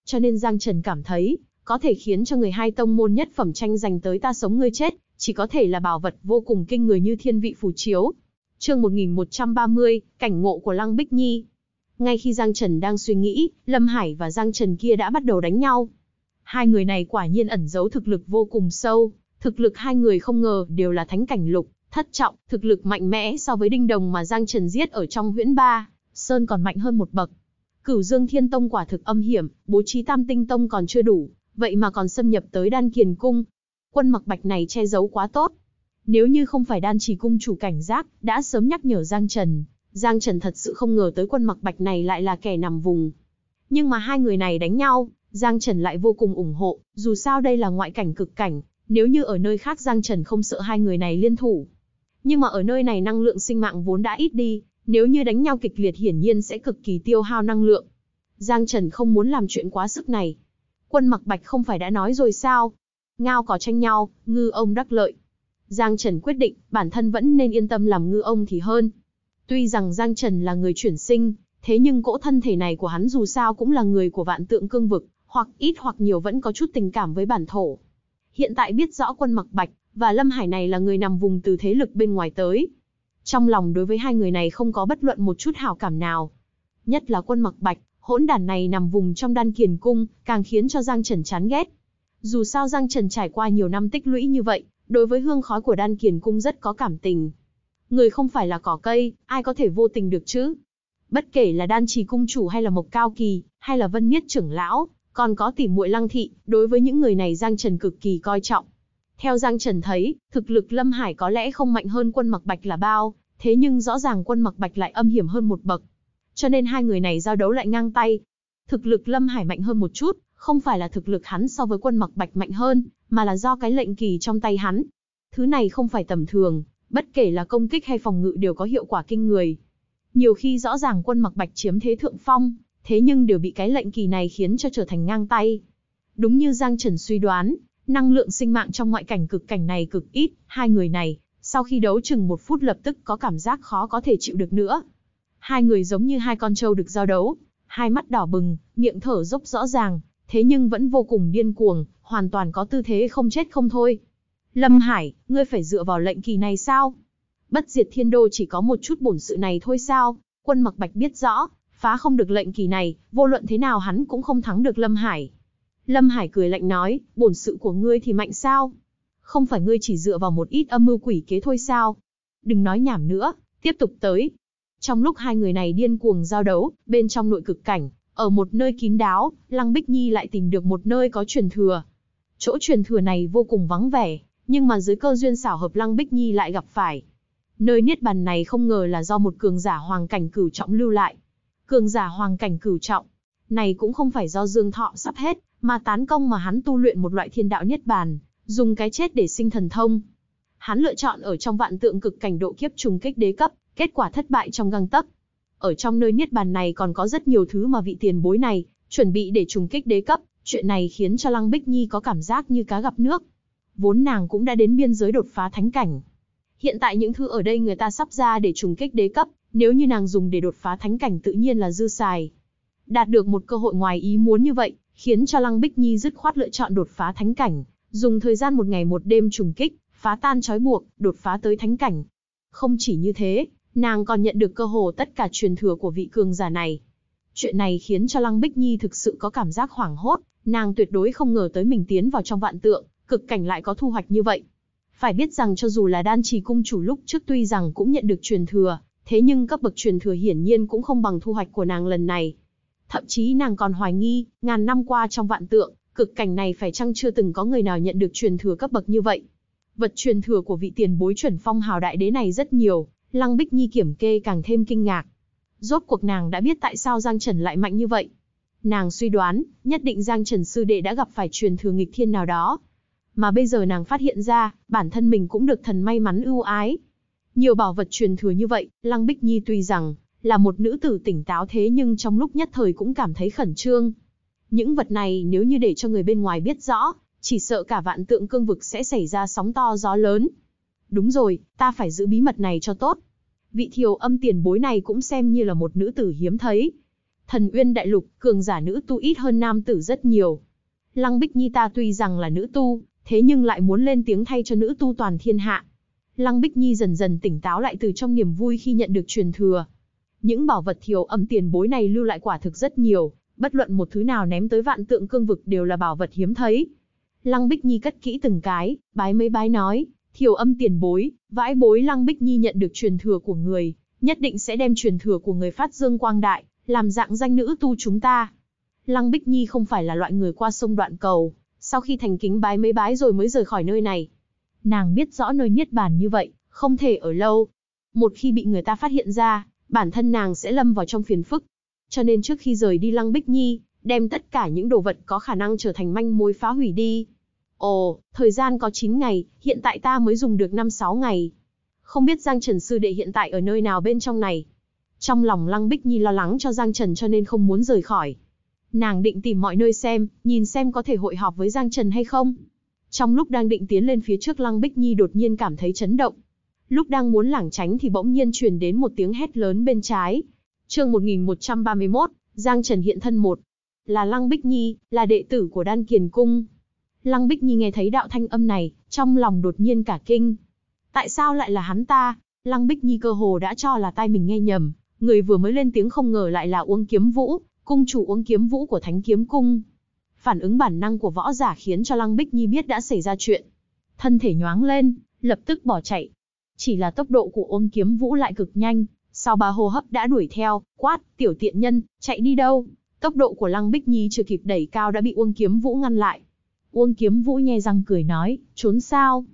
Cho nên Giang Trần cảm thấy, có thể khiến cho người hai tông môn nhất phẩm tranh giành tới ta sống ngươi chết, chỉ có thể là bảo vật vô cùng kinh người như thiên vị phù chiếu. Chương 1130, cảnh ngộ của Lăng Bích Nhi. Ngay khi Giang Trần đang suy nghĩ, Lâm Hải và Giang Trần kia đã bắt đầu đánh nhau. Hai người này quả nhiên ẩn giấu thực lực vô cùng sâu, Thực lực hai người không ngờ đều là thánh cảnh lục, thất trọng, thực lực mạnh mẽ so với đinh đồng mà Giang Trần giết ở trong huyễn ba, Sơn còn mạnh hơn một bậc. Cửu Dương Thiên Tông quả thực âm hiểm, bố trí Tam Tinh Tông còn chưa đủ, vậy mà còn xâm nhập tới Đan Kiền Cung. Quân mặc bạch này che giấu quá tốt. Nếu như không phải Đan Trì Cung chủ cảnh giác, đã sớm nhắc nhở Giang Trần. Giang Trần thật sự không ngờ tới quân mặc bạch này lại là kẻ nằm vùng. Nhưng mà hai người này đánh nhau, Giang Trần lại vô cùng ủng hộ, dù sao đây là ngoại cảnh cực cảnh, nếu như ở nơi khác Giang Trần không sợ hai người này liên thủ. Nhưng mà ở nơi này năng lượng sinh mạng vốn đã ít đi, nếu như đánh nhau kịch liệt hiển nhiên sẽ cực kỳ tiêu hao năng lượng. Giang Trần không muốn làm chuyện quá sức này. Quân mặc bạch không phải đã nói rồi sao? Ngao có tranh nhau, ngư ông đắc lợi. Giang Trần quyết định, bản thân vẫn nên yên tâm làm ngư ông thì hơn. Tuy rằng Giang Trần là người chuyển sinh, thế nhưng cỗ thân thể này của hắn dù sao cũng là người của vạn tượng cương vực, hoặc ít hoặc nhiều vẫn có chút tình cảm với bản thổ hiện tại biết rõ quân mặc bạch và Lâm Hải này là người nằm vùng từ thế lực bên ngoài tới. Trong lòng đối với hai người này không có bất luận một chút hảo cảm nào. Nhất là quân mặc bạch, hỗn đản này nằm vùng trong đan kiền cung, càng khiến cho Giang Trần chán ghét. Dù sao Giang Trần trải qua nhiều năm tích lũy như vậy, đối với hương khói của đan kiền cung rất có cảm tình. Người không phải là cỏ cây, ai có thể vô tình được chứ? Bất kể là đan trì cung chủ hay là mộc cao kỳ, hay là vân niết trưởng lão, còn có tỉ muội Lăng Thị, đối với những người này Giang Trần cực kỳ coi trọng. Theo Giang Trần thấy, thực lực Lâm Hải có lẽ không mạnh hơn quân mặc bạch là bao, thế nhưng rõ ràng quân mặc bạch lại âm hiểm hơn một bậc. Cho nên hai người này giao đấu lại ngang tay. Thực lực Lâm Hải mạnh hơn một chút, không phải là thực lực hắn so với quân mặc bạch mạnh hơn, mà là do cái lệnh kỳ trong tay hắn. Thứ này không phải tầm thường, bất kể là công kích hay phòng ngự đều có hiệu quả kinh người. Nhiều khi rõ ràng quân mặc bạch chiếm thế thượng phong, thế nhưng đều bị cái lệnh kỳ này khiến cho trở thành ngang tay. Đúng như Giang Trần suy đoán, năng lượng sinh mạng trong ngoại cảnh cực cảnh này cực ít, hai người này, sau khi đấu chừng một phút lập tức có cảm giác khó có thể chịu được nữa. Hai người giống như hai con trâu được giao đấu, hai mắt đỏ bừng, miệng thở dốc rõ ràng, thế nhưng vẫn vô cùng điên cuồng, hoàn toàn có tư thế không chết không thôi. Lâm Hải, ngươi phải dựa vào lệnh kỳ này sao? Bất diệt thiên đô chỉ có một chút bổn sự này thôi sao? Quân mặc bạch biết rõ, phá không được lệnh kỳ này, vô luận thế nào hắn cũng không thắng được Lâm Hải. Lâm Hải cười lạnh nói, bổn sự của ngươi thì mạnh sao? Không phải ngươi chỉ dựa vào một ít âm mưu quỷ kế thôi sao? Đừng nói nhảm nữa, tiếp tục tới. Trong lúc hai người này điên cuồng giao đấu, bên trong nội cực cảnh, ở một nơi kín đáo, Lăng Bích Nhi lại tìm được một nơi có truyền thừa. Chỗ truyền thừa này vô cùng vắng vẻ, nhưng mà dưới cơ duyên xảo hợp Lăng Bích Nhi lại gặp phải. Nơi niết bàn này không ngờ là do một cường giả hoàng cảnh cửu trọng lưu lại cường giả hoàng cảnh cửu trọng. Này cũng không phải do dương thọ sắp hết, mà tán công mà hắn tu luyện một loại thiên đạo niết bàn, dùng cái chết để sinh thần thông. Hắn lựa chọn ở trong vạn tượng cực cảnh độ kiếp trùng kích đế cấp, kết quả thất bại trong găng tấc. Ở trong nơi niết bàn này còn có rất nhiều thứ mà vị tiền bối này chuẩn bị để trùng kích đế cấp, chuyện này khiến cho Lăng Bích Nhi có cảm giác như cá gặp nước. Vốn nàng cũng đã đến biên giới đột phá thánh cảnh. Hiện tại những thứ ở đây người ta sắp ra để trùng kích đế cấp, nếu như nàng dùng để đột phá thánh cảnh tự nhiên là dư xài. Đạt được một cơ hội ngoài ý muốn như vậy, khiến cho Lăng Bích Nhi dứt khoát lựa chọn đột phá thánh cảnh, dùng thời gian một ngày một đêm trùng kích, phá tan trói buộc, đột phá tới thánh cảnh. Không chỉ như thế, nàng còn nhận được cơ hồ tất cả truyền thừa của vị cường giả này. Chuyện này khiến cho Lăng Bích Nhi thực sự có cảm giác hoảng hốt, nàng tuyệt đối không ngờ tới mình tiến vào trong vạn tượng, cực cảnh lại có thu hoạch như vậy. Phải biết rằng cho dù là đan trì cung chủ lúc trước tuy rằng cũng nhận được truyền thừa, thế nhưng cấp bậc truyền thừa hiển nhiên cũng không bằng thu hoạch của nàng lần này. Thậm chí nàng còn hoài nghi, ngàn năm qua trong vạn tượng, cực cảnh này phải chăng chưa từng có người nào nhận được truyền thừa cấp bậc như vậy. Vật truyền thừa của vị tiền bối chuẩn phong hào đại đế này rất nhiều, Lăng Bích Nhi kiểm kê càng thêm kinh ngạc. Rốt cuộc nàng đã biết tại sao Giang Trần lại mạnh như vậy. Nàng suy đoán, nhất định Giang Trần sư đệ đã gặp phải truyền thừa nghịch thiên nào đó. Mà bây giờ nàng phát hiện ra, bản thân mình cũng được thần may mắn ưu ái, nhiều bảo vật truyền thừa như vậy, Lăng Bích Nhi tuy rằng là một nữ tử tỉnh táo thế nhưng trong lúc nhất thời cũng cảm thấy khẩn trương. Những vật này nếu như để cho người bên ngoài biết rõ, chỉ sợ cả vạn tượng cương vực sẽ xảy ra sóng to gió lớn. Đúng rồi, ta phải giữ bí mật này cho tốt. Vị thiều âm tiền bối này cũng xem như là một nữ tử hiếm thấy. Thần uyên đại lục, cường giả nữ tu ít hơn nam tử rất nhiều. Lăng Bích Nhi ta tuy rằng là nữ tu, thế nhưng lại muốn lên tiếng thay cho nữ tu toàn thiên hạ. Lăng Bích Nhi dần dần tỉnh táo lại từ trong niềm vui khi nhận được truyền thừa. Những bảo vật thiểu âm tiền bối này lưu lại quả thực rất nhiều, bất luận một thứ nào ném tới vạn tượng cương vực đều là bảo vật hiếm thấy. Lăng Bích Nhi cất kỹ từng cái, bái mấy bái nói, thiểu âm tiền bối, vãi bối Lăng Bích Nhi nhận được truyền thừa của người, nhất định sẽ đem truyền thừa của người phát dương quang đại, làm dạng danh nữ tu chúng ta. Lăng Bích Nhi không phải là loại người qua sông đoạn cầu, sau khi thành kính bái mấy bái rồi mới rời khỏi nơi này, nàng biết rõ nơi niết bàn như vậy, không thể ở lâu. Một khi bị người ta phát hiện ra, bản thân nàng sẽ lâm vào trong phiền phức. Cho nên trước khi rời đi Lăng Bích Nhi, đem tất cả những đồ vật có khả năng trở thành manh mối phá hủy đi. Ồ, thời gian có 9 ngày, hiện tại ta mới dùng được 5-6 ngày. Không biết Giang Trần Sư Đệ hiện tại ở nơi nào bên trong này. Trong lòng Lăng Bích Nhi lo lắng cho Giang Trần cho nên không muốn rời khỏi. Nàng định tìm mọi nơi xem, nhìn xem có thể hội họp với Giang Trần hay không. Trong lúc đang định tiến lên phía trước Lăng Bích Nhi đột nhiên cảm thấy chấn động. Lúc đang muốn lảng tránh thì bỗng nhiên truyền đến một tiếng hét lớn bên trái. Chương 1131, Giang Trần hiện thân một. Là Lăng Bích Nhi, là đệ tử của Đan Kiền cung. Lăng Bích Nhi nghe thấy đạo thanh âm này, trong lòng đột nhiên cả kinh. Tại sao lại là hắn ta? Lăng Bích Nhi cơ hồ đã cho là tai mình nghe nhầm, người vừa mới lên tiếng không ngờ lại là Uông Kiếm Vũ, cung chủ Uông Kiếm Vũ của Thánh Kiếm cung phản ứng bản năng của võ giả khiến cho Lăng Bích Nhi biết đã xảy ra chuyện. Thân thể nhoáng lên, lập tức bỏ chạy. Chỉ là tốc độ của ôn kiếm vũ lại cực nhanh, sau ba hô hấp đã đuổi theo, quát, tiểu tiện nhân, chạy đi đâu? Tốc độ của Lăng Bích Nhi chưa kịp đẩy cao đã bị Uông Kiếm Vũ ngăn lại. Uông Kiếm Vũ nhe răng cười nói, trốn sao?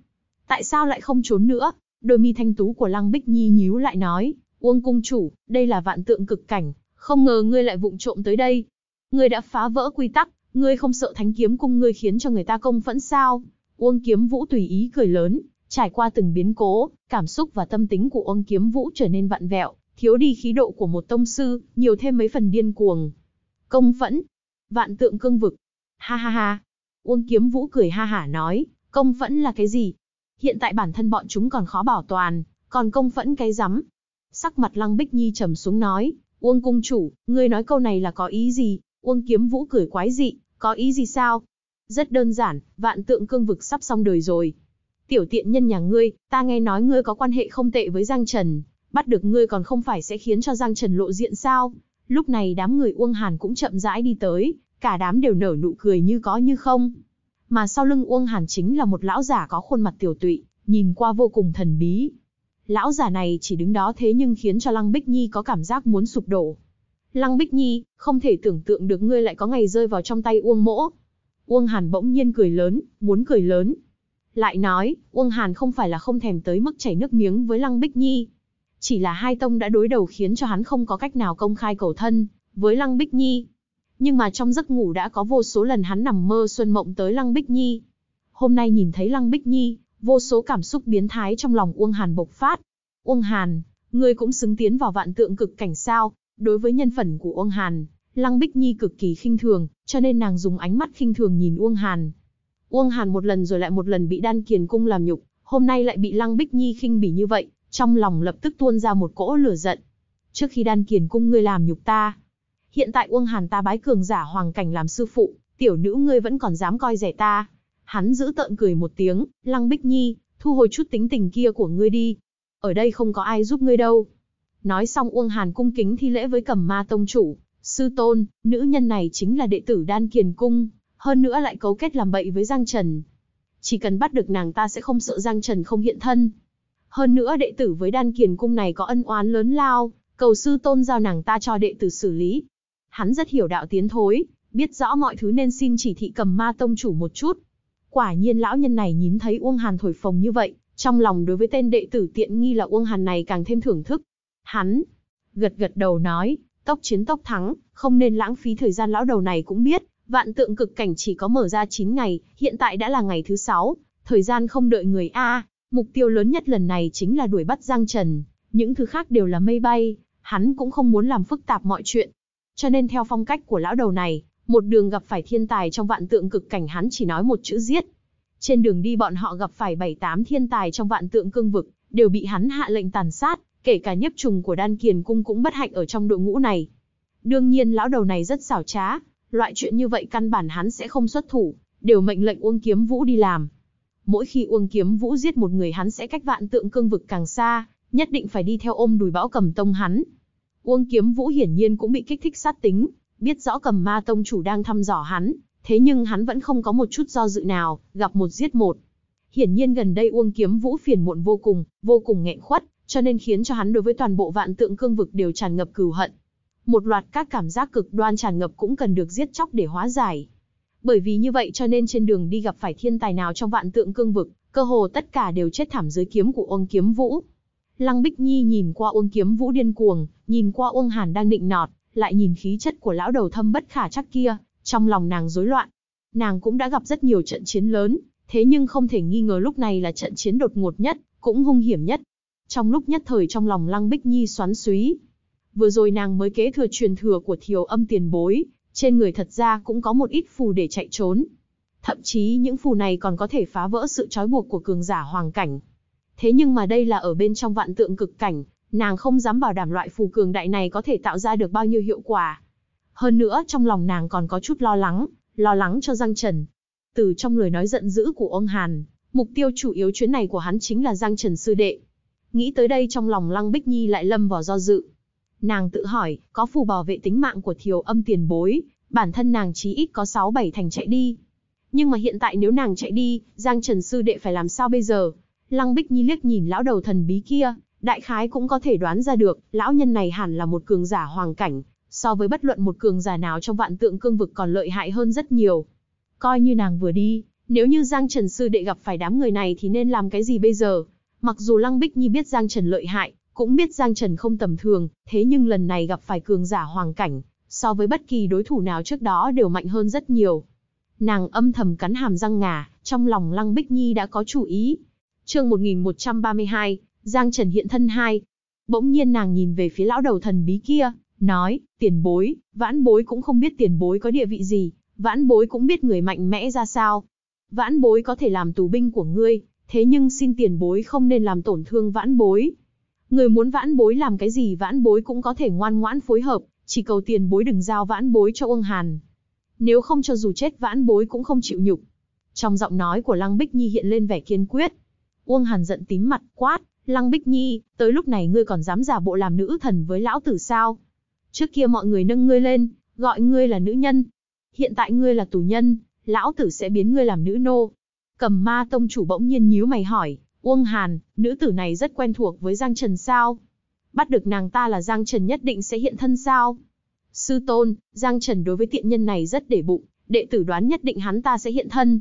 Tại sao lại không trốn nữa? Đôi mi thanh tú của Lăng Bích Nhi nhíu lại nói, Uông Cung Chủ, đây là vạn tượng cực cảnh, không ngờ ngươi lại vụng trộm tới đây. Ngươi đã phá vỡ quy tắc, Ngươi không sợ thánh kiếm cung ngươi khiến cho người ta công phẫn sao? Uông kiếm vũ tùy ý cười lớn, trải qua từng biến cố, cảm xúc và tâm tính của Uông kiếm vũ trở nên vặn vẹo, thiếu đi khí độ của một tông sư, nhiều thêm mấy phần điên cuồng. Công phẫn, vạn tượng cương vực. Ha ha ha. Uông kiếm vũ cười ha hả nói, công phẫn là cái gì? Hiện tại bản thân bọn chúng còn khó bảo toàn, còn công phẫn cái rắm. Sắc mặt lăng bích nhi trầm xuống nói, Uông cung chủ, ngươi nói câu này là có ý gì? Uông Kiếm Vũ cười quái dị, có ý gì sao? Rất đơn giản, vạn tượng cương vực sắp xong đời rồi. Tiểu tiện nhân nhà ngươi, ta nghe nói ngươi có quan hệ không tệ với Giang Trần, bắt được ngươi còn không phải sẽ khiến cho Giang Trần lộ diện sao? Lúc này đám người Uông Hàn cũng chậm rãi đi tới, cả đám đều nở nụ cười như có như không. Mà sau lưng Uông Hàn chính là một lão giả có khuôn mặt tiểu tụy, nhìn qua vô cùng thần bí. Lão giả này chỉ đứng đó thế nhưng khiến cho Lăng Bích Nhi có cảm giác muốn sụp đổ, Lăng Bích Nhi, không thể tưởng tượng được ngươi lại có ngày rơi vào trong tay Uông Mỗ. Uông Hàn bỗng nhiên cười lớn, muốn cười lớn. Lại nói, Uông Hàn không phải là không thèm tới mức chảy nước miếng với Lăng Bích Nhi. Chỉ là hai tông đã đối đầu khiến cho hắn không có cách nào công khai cầu thân, với Lăng Bích Nhi. Nhưng mà trong giấc ngủ đã có vô số lần hắn nằm mơ xuân mộng tới Lăng Bích Nhi. Hôm nay nhìn thấy Lăng Bích Nhi, vô số cảm xúc biến thái trong lòng Uông Hàn bộc phát. Uông Hàn, ngươi cũng xứng tiến vào vạn tượng cực cảnh sao? Đối với nhân phẩm của Uông Hàn, Lăng Bích Nhi cực kỳ khinh thường, cho nên nàng dùng ánh mắt khinh thường nhìn Uông Hàn. Uông Hàn một lần rồi lại một lần bị Đan Kiền Cung làm nhục, hôm nay lại bị Lăng Bích Nhi khinh bỉ như vậy, trong lòng lập tức tuôn ra một cỗ lửa giận. Trước khi Đan Kiền Cung ngươi làm nhục ta, hiện tại Uông Hàn ta bái cường giả hoàng cảnh làm sư phụ, tiểu nữ ngươi vẫn còn dám coi rẻ ta. Hắn giữ tợn cười một tiếng, Lăng Bích Nhi, thu hồi chút tính tình kia của ngươi đi. Ở đây không có ai giúp ngươi đâu. Nói xong Uông Hàn cung kính thi lễ với Cẩm Ma tông chủ, sư tôn, nữ nhân này chính là đệ tử Đan Kiền cung, hơn nữa lại cấu kết làm bậy với Giang Trần. Chỉ cần bắt được nàng ta sẽ không sợ Giang Trần không hiện thân. Hơn nữa đệ tử với Đan Kiền cung này có ân oán lớn lao, cầu sư tôn giao nàng ta cho đệ tử xử lý. Hắn rất hiểu đạo tiến thối, biết rõ mọi thứ nên xin chỉ thị cầm ma tông chủ một chút. Quả nhiên lão nhân này nhìn thấy Uông Hàn thổi phồng như vậy, trong lòng đối với tên đệ tử tiện nghi là Uông Hàn này càng thêm thưởng thức. Hắn gật gật đầu nói, tóc chiến tóc thắng, không nên lãng phí thời gian lão đầu này cũng biết, vạn tượng cực cảnh chỉ có mở ra chín ngày, hiện tại đã là ngày thứ sáu thời gian không đợi người A, mục tiêu lớn nhất lần này chính là đuổi bắt Giang Trần, những thứ khác đều là mây bay, hắn cũng không muốn làm phức tạp mọi chuyện. Cho nên theo phong cách của lão đầu này, một đường gặp phải thiên tài trong vạn tượng cực cảnh hắn chỉ nói một chữ giết. Trên đường đi bọn họ gặp phải bảy tám thiên tài trong vạn tượng cương vực, đều bị hắn hạ lệnh tàn sát, kể cả nhiếp trùng của đan kiền cung cũng bất hạnh ở trong đội ngũ này. Đương nhiên lão đầu này rất xảo trá, loại chuyện như vậy căn bản hắn sẽ không xuất thủ, đều mệnh lệnh Uông Kiếm Vũ đi làm. Mỗi khi Uông Kiếm Vũ giết một người hắn sẽ cách vạn tượng cương vực càng xa, nhất định phải đi theo ôm đùi bão cầm tông hắn. Uông Kiếm Vũ hiển nhiên cũng bị kích thích sát tính, biết rõ cầm ma tông chủ đang thăm dò hắn, thế nhưng hắn vẫn không có một chút do dự nào, gặp một giết một. Hiển nhiên gần đây Uông Kiếm Vũ phiền muộn vô cùng, vô cùng nghẹn khuất, cho nên khiến cho hắn đối với toàn bộ vạn tượng cương vực đều tràn ngập cừu hận. Một loạt các cảm giác cực đoan tràn ngập cũng cần được giết chóc để hóa giải. Bởi vì như vậy cho nên trên đường đi gặp phải thiên tài nào trong vạn tượng cương vực, cơ hồ tất cả đều chết thảm dưới kiếm của Uông Kiếm Vũ. Lăng Bích Nhi nhìn qua Uông Kiếm Vũ điên cuồng, nhìn qua Uông Hàn đang định nọt, lại nhìn khí chất của lão đầu thâm bất khả chắc kia, trong lòng nàng rối loạn. Nàng cũng đã gặp rất nhiều trận chiến lớn, thế nhưng không thể nghi ngờ lúc này là trận chiến đột ngột nhất, cũng hung hiểm nhất, trong lúc nhất thời trong lòng Lăng Bích Nhi xoắn súy. Vừa rồi nàng mới kế thừa truyền thừa của thiều âm tiền bối, trên người thật ra cũng có một ít phù để chạy trốn. Thậm chí những phù này còn có thể phá vỡ sự trói buộc của cường giả hoàng cảnh. Thế nhưng mà đây là ở bên trong vạn tượng cực cảnh, nàng không dám bảo đảm loại phù cường đại này có thể tạo ra được bao nhiêu hiệu quả. Hơn nữa trong lòng nàng còn có chút lo lắng, lo lắng cho Giang Trần. Từ trong lời nói giận dữ của ông Hàn, mục tiêu chủ yếu chuyến này của hắn chính là Giang Trần Sư Đệ. Nghĩ tới đây trong lòng Lăng Bích Nhi lại lâm vào do dự. Nàng tự hỏi, có phù bảo vệ tính mạng của thiều âm tiền bối, bản thân nàng chí ít có 6-7 thành chạy đi. Nhưng mà hiện tại nếu nàng chạy đi, Giang Trần Sư Đệ phải làm sao bây giờ? Lăng Bích Nhi liếc nhìn lão đầu thần bí kia, đại khái cũng có thể đoán ra được, lão nhân này hẳn là một cường giả hoàng cảnh, so với bất luận một cường giả nào trong vạn tượng cương vực còn lợi hại hơn rất nhiều. Coi như nàng vừa đi, nếu như Giang Trần Sư Đệ gặp phải đám người này thì nên làm cái gì bây giờ? Mặc dù Lăng Bích Nhi biết Giang Trần lợi hại, cũng biết Giang Trần không tầm thường, thế nhưng lần này gặp phải cường giả hoàng cảnh, so với bất kỳ đối thủ nào trước đó đều mạnh hơn rất nhiều. Nàng âm thầm cắn hàm răng ngà, trong lòng Lăng Bích Nhi đã có chủ ý. Chương 1132, Giang Trần hiện thân hai. Bỗng nhiên nàng nhìn về phía lão đầu thần bí kia, nói, tiền bối, vãn bối cũng không biết tiền bối có địa vị gì, vãn bối cũng biết người mạnh mẽ ra sao. Vãn bối có thể làm tù binh của ngươi, thế nhưng xin tiền bối không nên làm tổn thương vãn bối. Người muốn vãn bối làm cái gì vãn bối cũng có thể ngoan ngoãn phối hợp, chỉ cầu tiền bối đừng giao vãn bối cho uông Hàn. Nếu không cho dù chết vãn bối cũng không chịu nhục. Trong giọng nói của Lăng Bích Nhi hiện lên vẻ kiên quyết. Uông Hàn giận tím mặt quát, Lăng Bích Nhi, tới lúc này ngươi còn dám giả bộ làm nữ thần với lão tử sao? Trước kia mọi người nâng ngươi lên, gọi ngươi là nữ nhân. Hiện tại ngươi là tù nhân, lão tử sẽ biến ngươi làm nữ nô, Cầm ma tông chủ bỗng nhiên nhíu mày hỏi, Uông Hàn, nữ tử này rất quen thuộc với Giang Trần sao? Bắt được nàng ta là Giang Trần nhất định sẽ hiện thân sao? Sư tôn, Giang Trần đối với tiện nhân này rất để bụng, đệ tử đoán nhất định hắn ta sẽ hiện thân.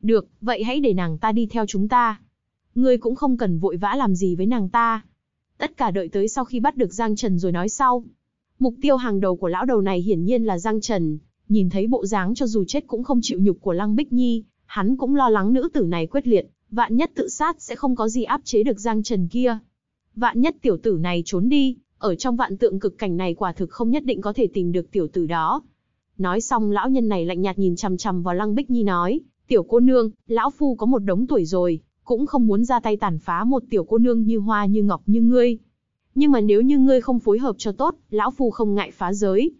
Được, vậy hãy để nàng ta đi theo chúng ta. Ngươi cũng không cần vội vã làm gì với nàng ta. Tất cả đợi tới sau khi bắt được Giang Trần rồi nói sau. Mục tiêu hàng đầu của lão đầu này hiển nhiên là Giang Trần, nhìn thấy bộ dáng cho dù chết cũng không chịu nhục của Lăng Bích Nhi, Hắn cũng lo lắng nữ tử này quyết liệt, vạn nhất tự sát sẽ không có gì áp chế được Giang Trần kia. Vạn nhất tiểu tử này trốn đi, ở trong vạn tượng cực cảnh này quả thực không nhất định có thể tìm được tiểu tử đó. Nói xong lão nhân này lạnh nhạt nhìn chằm chằm vào Lăng Bích Nhi nói, tiểu cô nương, lão phu có một đống tuổi rồi, cũng không muốn ra tay tàn phá một tiểu cô nương như hoa như ngọc như ngươi. Nhưng mà nếu như ngươi không phối hợp cho tốt, lão phu không ngại phá giới.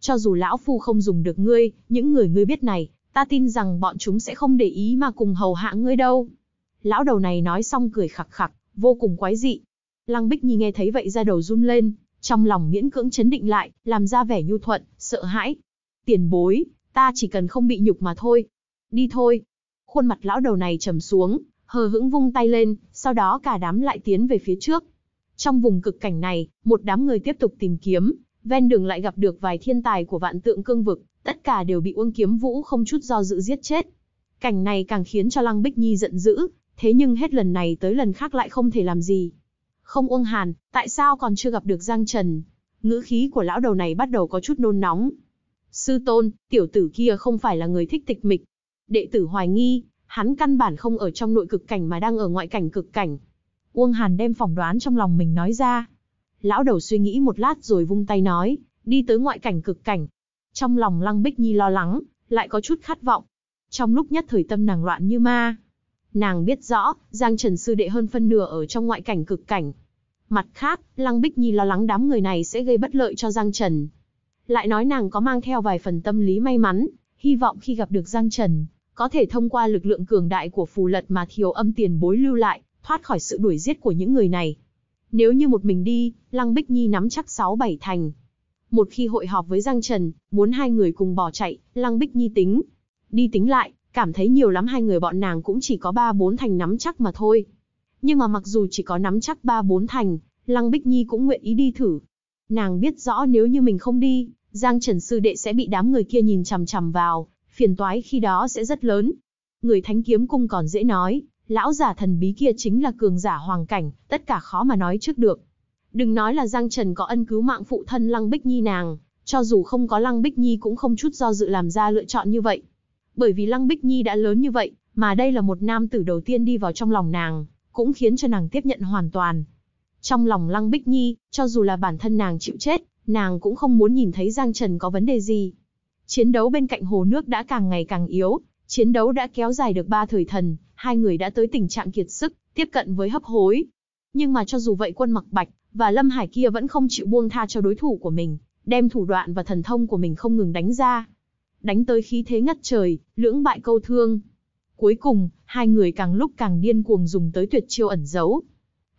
Cho dù lão phu không dùng được ngươi, những người ngươi biết này, ta tin rằng bọn chúng sẽ không để ý mà cùng hầu hạ ngươi đâu. Lão đầu này nói xong cười khặc khặc, vô cùng quái dị. Lăng Bích Nhi nghe thấy vậy ra đầu run lên, trong lòng miễn cưỡng chấn định lại, làm ra vẻ nhu thuận, sợ hãi. Tiền bối, ta chỉ cần không bị nhục mà thôi. Đi thôi. Khuôn mặt lão đầu này trầm xuống, hờ hững vung tay lên, sau đó cả đám lại tiến về phía trước. Trong vùng cực cảnh này, một đám người tiếp tục tìm kiếm, ven đường lại gặp được vài thiên tài của vạn tượng cương vực, tất cả đều bị Uông Kiếm Vũ không chút do dự giết chết. Cảnh này càng khiến cho Lăng Bích Nhi giận dữ, thế nhưng hết lần này tới lần khác lại không thể làm gì. Không Uông Hàn, tại sao còn chưa gặp được Giang Trần? Ngữ khí của lão đầu này bắt đầu có chút nôn nóng. Sư tôn, tiểu tử kia không phải là người thích tịch mịch. Đệ tử hoài nghi, hắn căn bản không ở trong nội cực cảnh mà đang ở ngoại cảnh cực cảnh. Uông Hàn đem phỏng đoán trong lòng mình nói ra. Lão đầu suy nghĩ một lát rồi vung tay nói, đi tới ngoại cảnh cực cảnh, trong lòng Lăng Bích Nhi lo lắng, lại có chút khát vọng. Trong lúc nhất thời tâm nàng loạn như ma. Nàng biết rõ, Giang Trần Sư Đệ hơn phân nửa ở trong ngoại cảnh cực cảnh. Mặt khác, Lăng Bích Nhi lo lắng đám người này sẽ gây bất lợi cho Giang Trần. Lại nói nàng có mang theo vài phần tâm lý may mắn, hy vọng khi gặp được Giang Trần, có thể thông qua lực lượng cường đại của phù lật mà thiếu âm tiền bối lưu lại, thoát khỏi sự đuổi giết của những người này. Nếu như một mình đi, Lăng Bích Nhi nắm chắc 6 bảy thành, một khi hội họp với Giang Trần, muốn hai người cùng bỏ chạy, Lăng Bích Nhi tính. Đi tính lại, cảm thấy nhiều lắm hai người bọn nàng cũng chỉ có ba bốn thành nắm chắc mà thôi. Nhưng mà mặc dù chỉ có nắm chắc ba bốn thành, Lăng Bích Nhi cũng nguyện ý đi thử. Nàng biết rõ nếu như mình không đi, Giang Trần Sư Đệ sẽ bị đám người kia nhìn chằm chằm vào, phiền toái khi đó sẽ rất lớn. Người Thánh Kiếm Cung còn dễ nói, lão giả thần bí kia chính là cường giả hoàng cảnh, tất cả khó mà nói trước được. Đừng nói là Giang Trần có ân cứu mạng phụ thân Lăng Bích Nhi nàng, cho dù không có Lăng Bích Nhi cũng không chút do dự làm ra lựa chọn như vậy. Bởi vì Lăng Bích Nhi đã lớn như vậy, mà đây là một nam tử đầu tiên đi vào trong lòng nàng, cũng khiến cho nàng tiếp nhận hoàn toàn. Trong lòng Lăng Bích Nhi, cho dù là bản thân nàng chịu chết, nàng cũng không muốn nhìn thấy Giang Trần có vấn đề gì. Chiến đấu bên cạnh hồ nước đã càng ngày càng yếu, chiến đấu đã kéo dài được ba thời thần, hai người đã tới tình trạng kiệt sức, tiếp cận với hấp hối, nhưng mà cho dù vậy quân mặc bạch và Lâm Hải kia vẫn không chịu buông tha cho đối thủ của mình, đem thủ đoạn và thần thông của mình không ngừng đánh ra. Đánh tới khí thế ngất trời, lưỡng bại câu thương. Cuối cùng, hai người càng lúc càng điên cuồng dùng tới tuyệt chiêu ẩn giấu.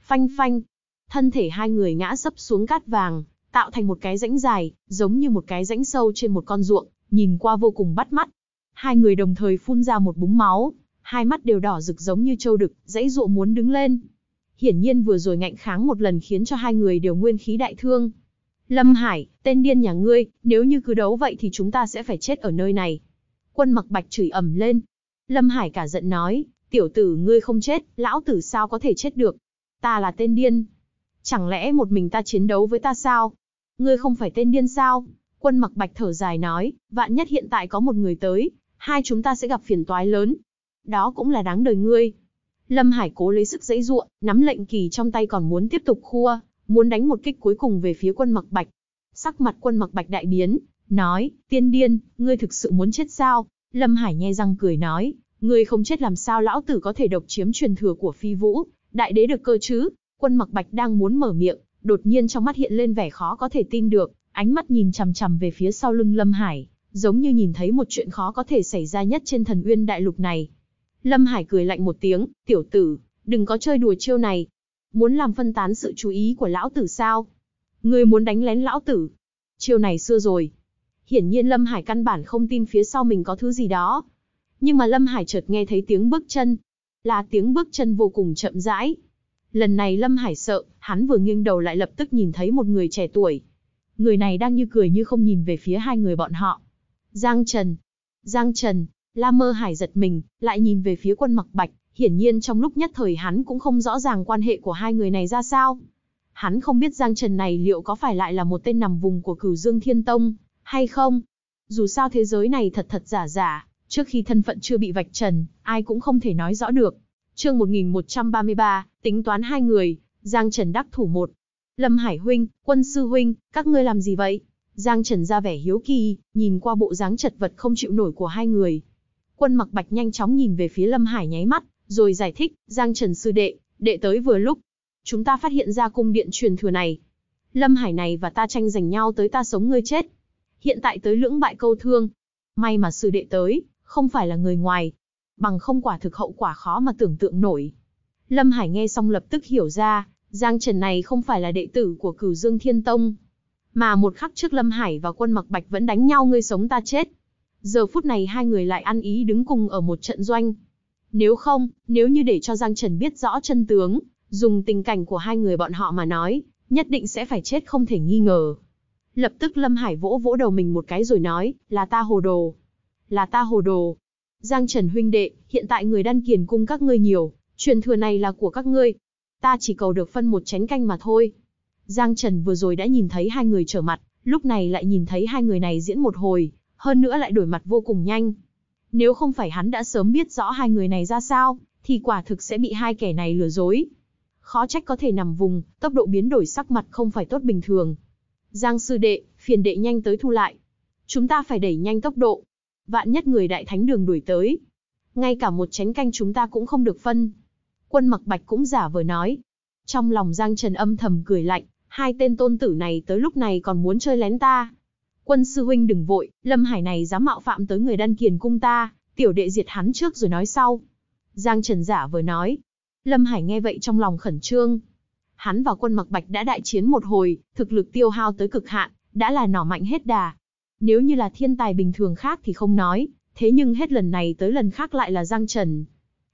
Phanh phanh, thân thể hai người ngã sấp xuống cát vàng, tạo thành một cái rãnh dài, giống như một cái rãnh sâu trên một con ruộng, nhìn qua vô cùng bắt mắt. Hai người đồng thời phun ra một búng máu, hai mắt đều đỏ rực giống như trâu đực, dãy ruộng muốn đứng lên hiển nhiên vừa rồi ngạnh kháng một lần khiến cho hai người đều nguyên khí đại thương. Lâm Hải, tên điên nhà ngươi, nếu như cứ đấu vậy thì chúng ta sẽ phải chết ở nơi này. Quân mặc bạch chửi ầm lên. Lâm Hải cả giận nói, tiểu tử ngươi không chết, lão tử sao có thể chết được. Ta là tên điên. Chẳng lẽ một mình ta chiến đấu với ta sao? Ngươi không phải tên điên sao? Quân mặc bạch thở dài nói, vạn nhất hiện tại có một người tới, hai chúng ta sẽ gặp phiền toái lớn. Đó cũng là đáng đời ngươi. Lâm Hải cố lấy sức dãy ruộng, nắm lệnh kỳ trong tay còn muốn tiếp tục khua, muốn đánh một kích cuối cùng về phía quân mặc bạch. Sắc mặt quân mặc bạch đại biến, nói, tiên điên, ngươi thực sự muốn chết sao? Lâm Hải nhe răng cười nói, ngươi không chết làm sao lão tử có thể độc chiếm truyền thừa của phi vũ, đại đế được cơ chứ? Quân mặc bạch đang muốn mở miệng, đột nhiên trong mắt hiện lên vẻ khó có thể tin được, ánh mắt nhìn chằm chằm về phía sau lưng Lâm Hải, giống như nhìn thấy một chuyện khó có thể xảy ra nhất trên thần uyên đại lục này. Lâm Hải cười lạnh một tiếng, tiểu tử, đừng có chơi đùa chiêu này. Muốn làm phân tán sự chú ý của lão tử sao? Ngươi muốn đánh lén lão tử? Chiêu này xưa rồi. Hiển nhiên Lâm Hải căn bản không tin phía sau mình có thứ gì đó. Nhưng mà Lâm Hải chợt nghe thấy tiếng bước chân. Là tiếng bước chân vô cùng chậm rãi. Lần này Lâm Hải sợ, hắn vừa nghiêng đầu lại lập tức nhìn thấy một người trẻ tuổi. Người này đang như cười như không nhìn về phía hai người bọn họ. Giang Trần. Giang Trần, La Mơ Hải giật mình, lại nhìn về phía quân mặc bạch, hiển nhiên trong lúc nhất thời hắn cũng không rõ ràng quan hệ của hai người này ra sao. Hắn không biết Giang Trần này liệu có phải lại là một tên nằm vùng của cửu Dương Thiên Tông, hay không? Dù sao thế giới này thật thật giả giả, trước khi thân phận chưa bị vạch trần, ai cũng không thể nói rõ được. chương 1133, tính toán hai người, Giang Trần đắc thủ một. Lâm Hải Huynh, quân sư Huynh, các ngươi làm gì vậy? Giang Trần ra vẻ hiếu kỳ, nhìn qua bộ dáng chật vật không chịu nổi của hai người, Quân mặc bạch nhanh chóng nhìn về phía Lâm Hải nháy mắt, rồi giải thích, Giang Trần Sư Đệ, đệ tới vừa lúc. Chúng ta phát hiện ra cung điện truyền thừa này. Lâm Hải này và ta tranh giành nhau tới ta sống ngươi chết. Hiện tại tới lưỡng bại câu thương. May mà Sư Đệ tới, không phải là người ngoài. Bằng không quả thực hậu quả khó mà tưởng tượng nổi. Lâm Hải nghe xong lập tức hiểu ra, Giang Trần này không phải là đệ tử của cửu Dương Thiên Tông. Mà một khắc trước Lâm Hải và quân mặc bạch vẫn đánh nhau ngươi sống ta chết Giờ phút này hai người lại ăn ý đứng cùng ở một trận doanh. Nếu không, nếu như để cho Giang Trần biết rõ chân tướng, dùng tình cảnh của hai người bọn họ mà nói, nhất định sẽ phải chết không thể nghi ngờ. Lập tức Lâm Hải vỗ vỗ đầu mình một cái rồi nói, là ta hồ đồ. Là ta hồ đồ. Giang Trần huynh đệ, hiện tại người đan kiền cung các ngươi nhiều, truyền thừa này là của các ngươi. Ta chỉ cầu được phân một chén canh mà thôi. Giang Trần vừa rồi đã nhìn thấy hai người trở mặt, lúc này lại nhìn thấy hai người này diễn một hồi, hơn nữa lại đổi mặt vô cùng nhanh. Nếu không phải hắn đã sớm biết rõ hai người này ra sao, thì quả thực sẽ bị hai kẻ này lừa dối. Khó trách có thể nằm vùng, tốc độ biến đổi sắc mặt không phải tốt bình thường. Giang sư đệ, phiền đệ nhanh tới thu lại. Chúng ta phải đẩy nhanh tốc độ. Vạn nhất người đại thánh đường đuổi tới. Ngay cả một chén canh chúng ta cũng không được phân. Quân mặc bạch cũng giả vờ nói. Trong lòng Giang Trần âm thầm cười lạnh, hai tên tôn tử này tới lúc này còn muốn chơi lén ta, Quân sư huynh đừng vội, Lâm Hải này dám mạo phạm tới người đan kiền cung ta, tiểu đệ diệt hắn trước rồi nói sau. Giang Trần giả vừa nói. Lâm Hải nghe vậy trong lòng khẩn trương. Hắn và quân mặc bạch đã đại chiến một hồi, thực lực tiêu hao tới cực hạn, đã là nỏ mạnh hết đà. Nếu như là thiên tài bình thường khác thì không nói, thế nhưng hết lần này tới lần khác lại là Giang Trần.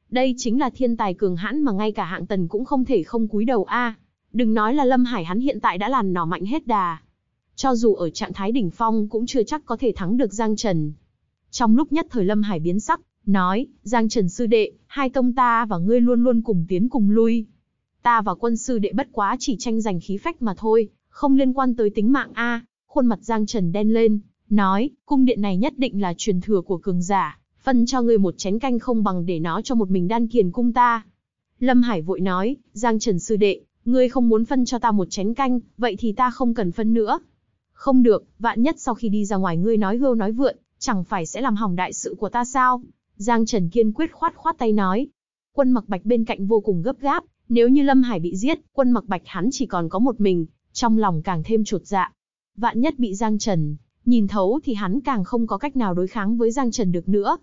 Đây chính là thiên tài cường hãn mà ngay cả hạng tần cũng không thể không cúi đầu a. Đừng nói là Lâm Hải hắn hiện tại đã làn nỏ mạnh hết đà, cho dù ở trạng thái đỉnh phong cũng chưa chắc có thể thắng được Giang Trần. Trong lúc nhất thời Lâm Hải biến sắc, nói, Giang Trần sư đệ, hai tông ta và ngươi luôn luôn cùng tiến cùng lui. Ta và quân sư đệ bất quá chỉ tranh giành khí phách mà thôi, không liên quan tới tính mạng A, à. khuôn mặt Giang Trần đen lên, nói, cung điện này nhất định là truyền thừa của cường giả, phân cho ngươi một chén canh không bằng để nó cho một mình đan kiền cung ta. Lâm Hải vội nói, Giang Trần sư đệ, ngươi không muốn phân cho ta một chén canh, vậy thì ta không cần phân nữa, không được, vạn nhất sau khi đi ra ngoài ngươi nói hưu nói vượn, chẳng phải sẽ làm hỏng đại sự của ta sao? Giang Trần kiên quyết khoát khoát tay nói. Quân mặc bạch bên cạnh vô cùng gấp gáp, nếu như Lâm Hải bị giết, quân mặc bạch hắn chỉ còn có một mình, trong lòng càng thêm chuột dạ. Vạn nhất bị Giang Trần, nhìn thấu thì hắn càng không có cách nào đối kháng với Giang Trần được nữa.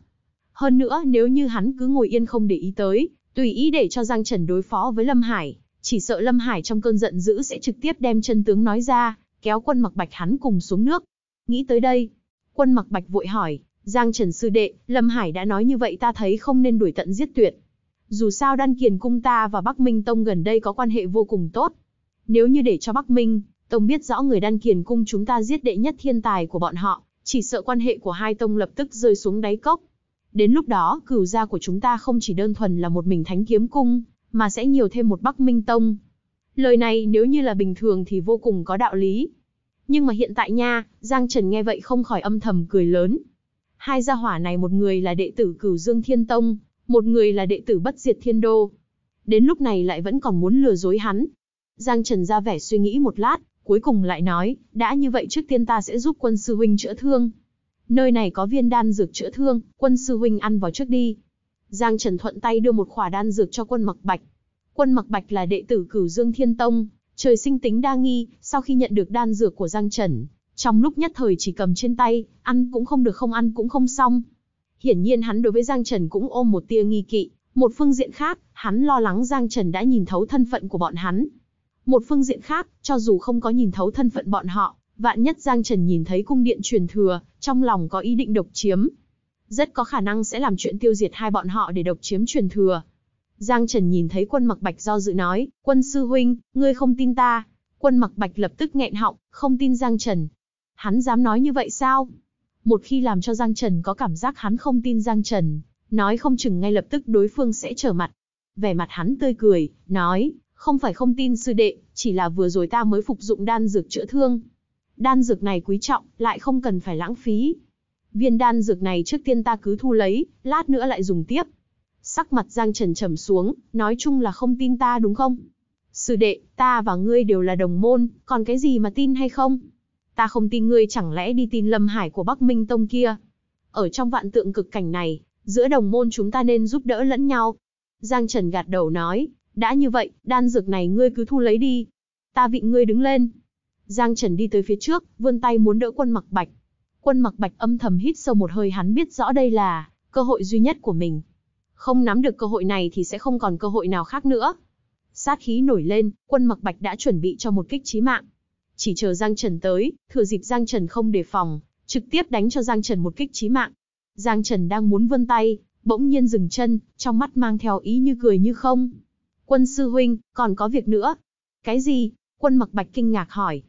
Hơn nữa nếu như hắn cứ ngồi yên không để ý tới, tùy ý để cho Giang Trần đối phó với Lâm Hải, chỉ sợ Lâm Hải trong cơn giận dữ sẽ trực tiếp đem chân tướng nói ra, kéo quân mặc bạch hắn cùng xuống nước. Nghĩ tới đây, quân mặc bạch vội hỏi, Giang Trần Sư Đệ, Lâm Hải đã nói như vậy ta thấy không nên đuổi tận giết tuyệt. Dù sao đan kiền cung ta và Bắc Minh Tông gần đây có quan hệ vô cùng tốt. Nếu như để cho Bắc Minh, Tông biết rõ người đan kiền cung chúng ta giết đệ nhất thiên tài của bọn họ, chỉ sợ quan hệ của hai tông lập tức rơi xuống đáy cốc. Đến lúc đó, cửu gia của chúng ta không chỉ đơn thuần là một mình thánh kiếm cung, mà sẽ nhiều thêm một Bắc Minh Tông, Lời này nếu như là bình thường thì vô cùng có đạo lý. Nhưng mà hiện tại nha, Giang Trần nghe vậy không khỏi âm thầm cười lớn. Hai gia hỏa này một người là đệ tử cửu Dương Thiên Tông, một người là đệ tử bất diệt Thiên Đô. Đến lúc này lại vẫn còn muốn lừa dối hắn. Giang Trần ra vẻ suy nghĩ một lát, cuối cùng lại nói, đã như vậy trước tiên ta sẽ giúp quân sư huynh chữa thương. Nơi này có viên đan dược chữa thương, quân sư huynh ăn vào trước đi. Giang Trần thuận tay đưa một khỏa đan dược cho quân mặc bạch. Quân Mặc Bạch là đệ tử Cửu Dương Thiên Tông, trời sinh tính đa nghi, sau khi nhận được đan dược của Giang Trần, trong lúc nhất thời chỉ cầm trên tay, ăn cũng không được không ăn cũng không xong. Hiển nhiên hắn đối với Giang Trần cũng ôm một tia nghi kỵ, một phương diện khác, hắn lo lắng Giang Trần đã nhìn thấu thân phận của bọn hắn. Một phương diện khác, cho dù không có nhìn thấu thân phận bọn họ, vạn nhất Giang Trần nhìn thấy cung điện truyền thừa, trong lòng có ý định độc chiếm. Rất có khả năng sẽ làm chuyện tiêu diệt hai bọn họ để độc chiếm truyền thừa. Giang Trần nhìn thấy quân mặc bạch do dự nói, quân sư huynh, ngươi không tin ta. Quân mặc bạch lập tức nghẹn họng, không tin Giang Trần. Hắn dám nói như vậy sao? Một khi làm cho Giang Trần có cảm giác hắn không tin Giang Trần, nói không chừng ngay lập tức đối phương sẽ trở mặt. Vẻ mặt hắn tươi cười, nói, không phải không tin sư đệ, chỉ là vừa rồi ta mới phục dụng đan dược chữa thương. Đan dược này quý trọng, lại không cần phải lãng phí. Viên đan dược này trước tiên ta cứ thu lấy, lát nữa lại dùng tiếp, sắc mặt Giang Trần trầm xuống, nói chung là không tin ta đúng không? Sư đệ, ta và ngươi đều là đồng môn, còn cái gì mà tin hay không? Ta không tin ngươi chẳng lẽ đi tin Lâm Hải của Bắc Minh Tông kia? Ở trong vạn tượng cực cảnh này, giữa đồng môn chúng ta nên giúp đỡ lẫn nhau. Giang Trần gạt đầu nói, đã như vậy, đan dược này ngươi cứ thu lấy đi. Ta vị ngươi đứng lên. Giang Trần đi tới phía trước, vươn tay muốn đỡ quân mặc bạch. Quân mặc bạch âm thầm hít sâu một hơi hắn biết rõ đây là cơ hội duy nhất của mình, không nắm được cơ hội này thì sẽ không còn cơ hội nào khác nữa. Sát khí nổi lên, quân mặc bạch đã chuẩn bị cho một kích chí mạng. Chỉ chờ Giang Trần tới, thừa dịp Giang Trần không đề phòng, trực tiếp đánh cho Giang Trần một kích chí mạng. Giang Trần đang muốn vươn tay, bỗng nhiên dừng chân, trong mắt mang theo ý như cười như không. Quân sư huynh, còn có việc nữa. Cái gì? Quân mặc bạch kinh ngạc hỏi.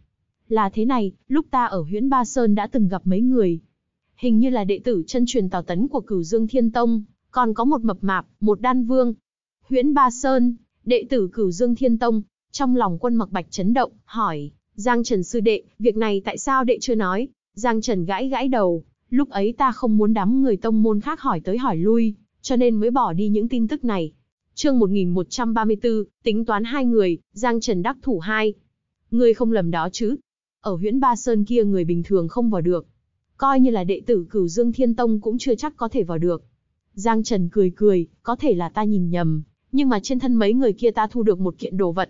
Là thế này, lúc ta ở huyễn Ba Sơn đã từng gặp mấy người. Hình như là đệ tử chân truyền Tào Tấn của cửu Dương Thiên Tông, còn có một mập mạp, một đan vương. Huyễn Ba Sơn, đệ tử cửu Dương Thiên Tông, trong lòng quân mặc bạch chấn động, hỏi, Giang Trần sư đệ, việc này tại sao đệ chưa nói? Giang Trần gãi gãi đầu, lúc ấy ta không muốn đám người tông môn khác hỏi tới hỏi lui, cho nên mới bỏ đi những tin tức này. Chương 1134, tính toán hai người, Giang Trần đắc thủ hai. Ngươi không lầm đó chứ? Ở huyện Ba Sơn kia người bình thường không vào được. Coi như là đệ tử cửu Dương Thiên Tông cũng chưa chắc có thể vào được. Giang Trần cười cười, có thể là ta nhìn nhầm, nhưng mà trên thân mấy người kia ta thu được một kiện đồ vật.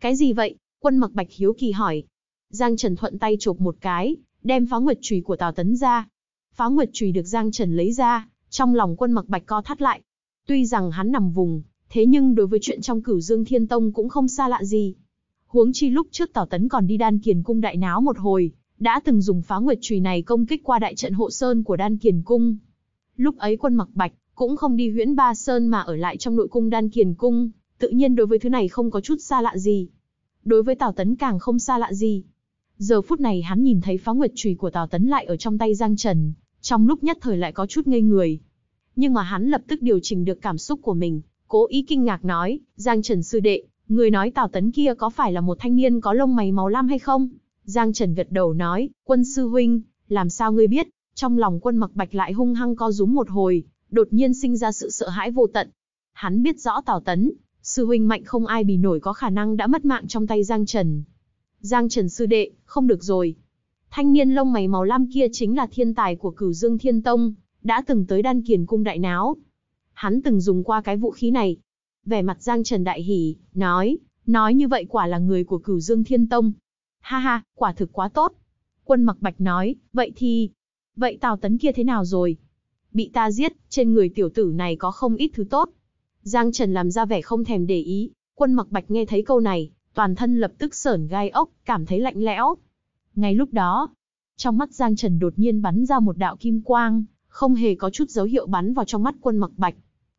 Cái gì vậy? Quân mặc bạch hiếu kỳ hỏi. Giang Trần thuận tay chộp một cái, đem phá nguyệt chùy của Tào Tấn ra. Phá nguyệt chùy được Giang Trần lấy ra, trong lòng quân mặc bạch co thắt lại. Tuy rằng hắn nằm vùng, thế nhưng đối với chuyện trong cửu dương thiên tông cũng không xa lạ gì. Huống chi lúc trước Tào Tấn còn đi đan kiền cung đại náo một hồi, đã từng dùng phá nguyệt chùy này công kích qua đại trận hộ sơn của đan kiền cung. Lúc ấy quân mặc bạch cũng không đi huyễn ba sơn mà ở lại trong nội cung đan kiền cung, tự nhiên đối với thứ này không có chút xa lạ gì. Đối với Tào Tấn càng không xa lạ gì. Giờ phút này hắn nhìn thấy phá nguyệt chùy của Tào Tấn lại ở trong tay Giang Trần, trong lúc nhất thời lại có chút ngây người. Nhưng mà hắn lập tức điều chỉnh được cảm xúc của mình, cố ý kinh ngạc nói, Giang Trần sư đệ, người nói Tào Tấn kia có phải là một thanh niên có lông mày màu lam hay không? Giang Trần gật đầu nói, quân sư huynh, làm sao ngươi biết? Trong lòng quân mặc bạch lại hung hăng co rúm một hồi, đột nhiên sinh ra sự sợ hãi vô tận. Hắn biết rõ Tào Tấn, sư huynh mạnh không ai bì nổi có khả năng đã mất mạng trong tay Giang Trần. Giang Trần sư đệ, không được rồi. Thanh niên lông mày màu lam kia chính là thiên tài của cửu dương thiên tông, đã từng tới đan kiền cung đại náo. Hắn từng dùng qua cái vũ khí này. Vẻ mặt Giang Trần đại hỉ, nói, nói như vậy quả là người của cửu dương thiên tông. Ha ha, quả thực quá tốt. Quân mặc bạch nói, vậy thì, vậy Tào Tấn kia thế nào rồi? bị ta giết, trên người tiểu tử này có không ít thứ tốt. Giang Trần làm ra vẻ không thèm để ý, quân mặc bạch nghe thấy câu này, toàn thân lập tức sởn gai ốc, cảm thấy lạnh lẽo. Ngay lúc đó, trong mắt Giang Trần đột nhiên bắn ra một đạo kim quang, không hề có chút dấu hiệu bắn vào trong mắt quân mặc bạch.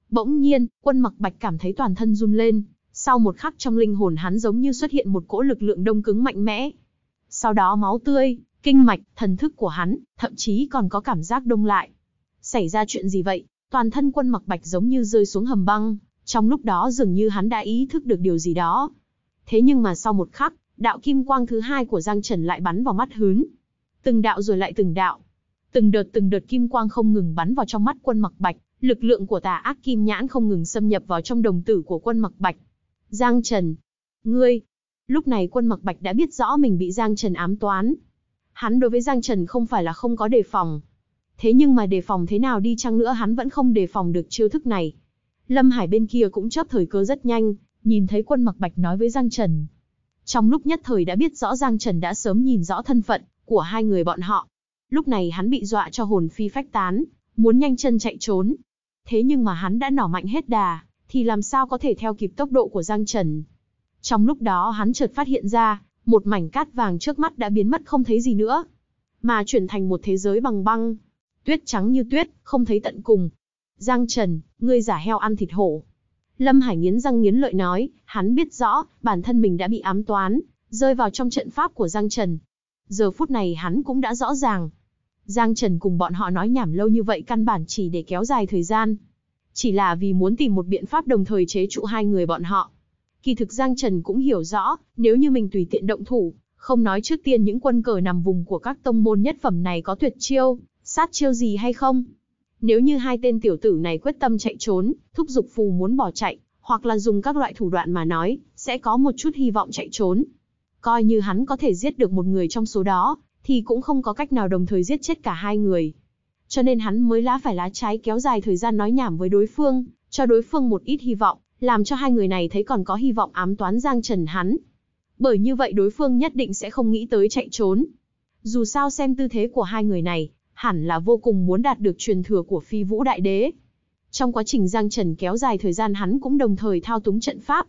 Bỗng nhiên, quân mặc bạch cảm thấy toàn thân run lên, sau một khắc trong linh hồn hắn giống như xuất hiện một cỗ lực lượng đông cứng mạnh mẽ. Sau đó máu tươi, kinh mạch, thần thức của hắn, thậm chí còn có cảm giác đông lại xảy ra chuyện gì vậy? Toàn thân quân mặc bạch giống như rơi xuống hầm băng, trong lúc đó dường như hắn đã ý thức được điều gì đó. Thế nhưng mà sau một khắc, đạo kim quang thứ hai của Giang Trần lại bắn vào mắt hướn. Từng đạo rồi lại từng đạo. Từng đợt từng đợt kim quang không ngừng bắn vào trong mắt quân mặc bạch, lực lượng của tà ác kim nhãn không ngừng xâm nhập vào trong đồng tử của quân mặc bạch. Giang Trần. Ngươi. Lúc này quân mặc bạch đã biết rõ mình bị Giang Trần ám toán. Hắn đối với Giang Trần không phải là không có đề phòng, thế nhưng mà đề phòng thế nào đi chăng nữa hắn vẫn không đề phòng được chiêu thức này. Lâm Hải bên kia cũng chớp thời cơ rất nhanh, nhìn thấy quân mặc bạch nói với Giang Trần. Trong lúc nhất thời đã biết rõ Giang Trần đã sớm nhìn rõ thân phận của hai người bọn họ. Lúc này hắn bị dọa cho hồn phi phách tán, muốn nhanh chân chạy trốn. Thế nhưng mà hắn đã nỏ mạnh hết đà, thì làm sao có thể theo kịp tốc độ của Giang Trần. Trong lúc đó hắn chợt phát hiện ra, một mảnh cát vàng trước mắt đã biến mất không thấy gì nữa, mà chuyển thành một thế giới bằng băng, tuyết trắng như tuyết, không thấy tận cùng. Giang Trần, ngươi giả heo ăn thịt hổ. Lâm Hải nghiến răng nghiến lợi nói, hắn biết rõ, bản thân mình đã bị ám toán, rơi vào trong trận pháp của Giang Trần. Giờ phút này hắn cũng đã rõ ràng. Giang Trần cùng bọn họ nói nhảm lâu như vậy căn bản chỉ để kéo dài thời gian. Chỉ là vì muốn tìm một biện pháp đồng thời chế trụ hai người bọn họ. Kỳ thực Giang Trần cũng hiểu rõ, nếu như mình tùy tiện động thủ, không nói trước tiên những quân cờ nằm vùng của các tông môn nhất phẩm này có tuyệt chiêu, sát chiêu gì hay không. Nếu như hai tên tiểu tử này quyết tâm chạy trốn, thúc giục phù muốn bỏ chạy, hoặc là dùng các loại thủ đoạn mà nói, sẽ có một chút hy vọng chạy trốn. Coi như hắn có thể giết được một người trong số đó, thì cũng không có cách nào đồng thời giết chết cả hai người. Cho nên hắn mới lá phải lá trái kéo dài thời gian nói nhảm với đối phương, cho đối phương một ít hy vọng, làm cho hai người này thấy còn có hy vọng ám toán Giang Trần hắn. Bởi như vậy đối phương nhất định sẽ không nghĩ tới chạy trốn. Dù sao xem tư thế của hai người này, hẳn là vô cùng muốn đạt được truyền thừa của phi vũ đại đế. Trong quá trình Giang Trần kéo dài thời gian hắn cũng đồng thời thao túng trận pháp.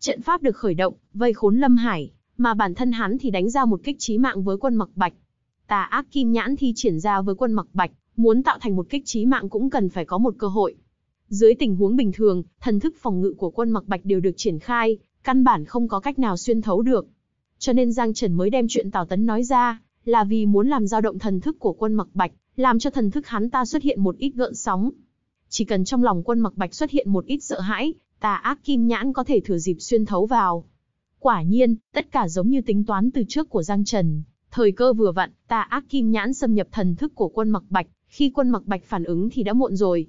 Trận pháp được khởi động, vây khốn Lâm Hải, mà bản thân hắn thì đánh ra một kích trí mạng với quân mặc bạch. Tà ác kim nhãn thi triển ra với quân mặc bạch, muốn tạo thành một kích trí mạng cũng cần phải có một cơ hội. Dưới tình huống bình thường, thần thức phòng ngự của quân mặc bạch đều được triển khai, căn bản không có cách nào xuyên thấu được. Cho nên Giang Trần mới đem chuyện Tào Tấn nói ra, là vì muốn làm dao động thần thức của quân mặc bạch, làm cho thần thức hắn ta xuất hiện một ít gợn sóng. Chỉ cần trong lòng quân mặc bạch xuất hiện một ít sợ hãi, tà ác kim nhãn có thể thừa dịp xuyên thấu vào. Quả nhiên, tất cả giống như tính toán từ trước của Giang Trần, thời cơ vừa vặn, tà ác kim nhãn xâm nhập thần thức của quân mặc bạch, khi quân mặc bạch phản ứng thì đã muộn rồi.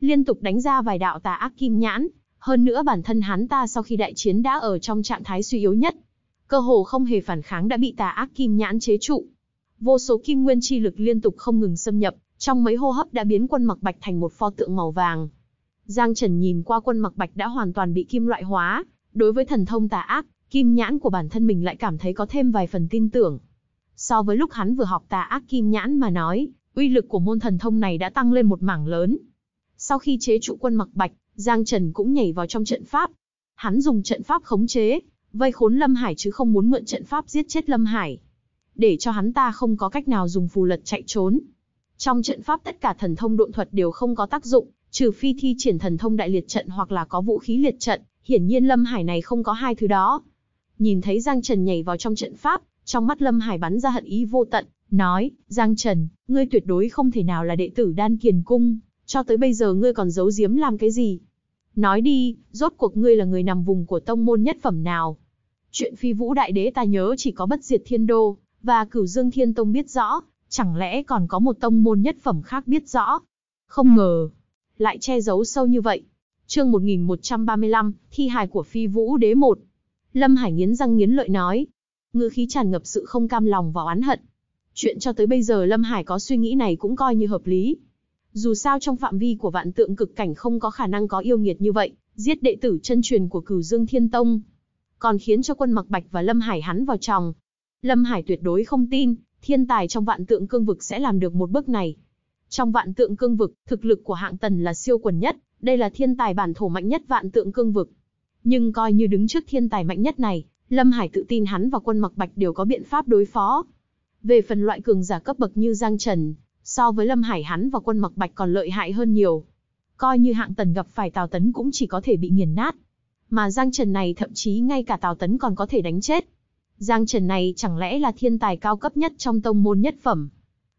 Liên tục đánh ra vài đạo tà ác kim nhãn, hơn nữa bản thân hắn ta sau khi đại chiến đã ở trong trạng thái suy yếu nhất. Cơ hồ không hề phản kháng đã bị tà ác kim nhãn chế trụ, Vô số kim nguyên chi lực liên tục không ngừng xâm nhập, trong mấy hô hấp đã biến quân mặc bạch thành một pho tượng màu vàng. Giang Trần nhìn qua quân mặc bạch đã hoàn toàn bị kim loại hóa, đối với thần thông tà ác, kim nhãn của bản thân mình lại cảm thấy có thêm vài phần tin tưởng. So với lúc hắn vừa học tà ác kim nhãn mà nói, uy lực của môn thần thông này đã tăng lên một mảng lớn. Sau khi chế trụ quân mặc bạch, Giang Trần cũng nhảy vào trong trận pháp. Hắn dùng trận pháp khống chế, vây khốn Lâm Hải chứ không muốn mượn trận pháp giết chết Lâm Hải để cho hắn ta không có cách nào dùng phù lật chạy trốn. Trong trận pháp tất cả thần thông độn thuật đều không có tác dụng, trừ phi thi triển thần thông đại liệt trận hoặc là có vũ khí liệt trận, hiển nhiên Lâm Hải này không có hai thứ đó. Nhìn thấy Giang Trần nhảy vào trong trận pháp, trong mắt Lâm Hải bắn ra hận ý vô tận, nói, Giang Trần, ngươi tuyệt đối không thể nào là đệ tử đan kiền cung, cho tới bây giờ ngươi còn giấu giếm làm cái gì? Nói đi, rốt cuộc ngươi là người nằm vùng của tông môn nhất phẩm nào? Chuyện phi vũ đại đế ta nhớ chỉ có bất diệt thiên đô, và cửu dương thiên tông biết rõ, chẳng lẽ còn có một tông môn nhất phẩm khác biết rõ. Không ngờ, lại che giấu sâu như vậy. Chương 1135, thi hài của phi vũ đế một. Lâm Hải nghiến răng nghiến lợi nói. Ngữ khí tràn ngập sự không cam lòng và oán hận. Chuyện cho tới bây giờ Lâm Hải có suy nghĩ này cũng coi như hợp lý. Dù sao trong phạm vi của vạn tượng cực cảnh không có khả năng có yêu nghiệt như vậy, giết đệ tử chân truyền của cửu dương thiên tông. Còn khiến cho quân mặc bạch và Lâm Hải hắn vào chồng, Lâm Hải tuyệt đối không tin, thiên tài trong vạn tượng cương vực sẽ làm được một bước này. Trong vạn tượng cương vực, thực lực của hạng tần là siêu quần nhất, đây là thiên tài bản thổ mạnh nhất vạn tượng cương vực. Nhưng coi như đứng trước thiên tài mạnh nhất này, Lâm Hải tự tin hắn và quân mặc bạch đều có biện pháp đối phó. Về phần loại cường giả cấp bậc như Giang Trần, so với Lâm Hải hắn và quân mặc bạch còn lợi hại hơn nhiều. Coi như hạng tần gặp phải Tào Tấn cũng chỉ có thể bị nghiền nát. Mà Giang Trần này thậm chí ngay cả Tào Tấn còn có thể đánh chết. Giang Trần này chẳng lẽ là thiên tài cao cấp nhất trong tông môn nhất phẩm?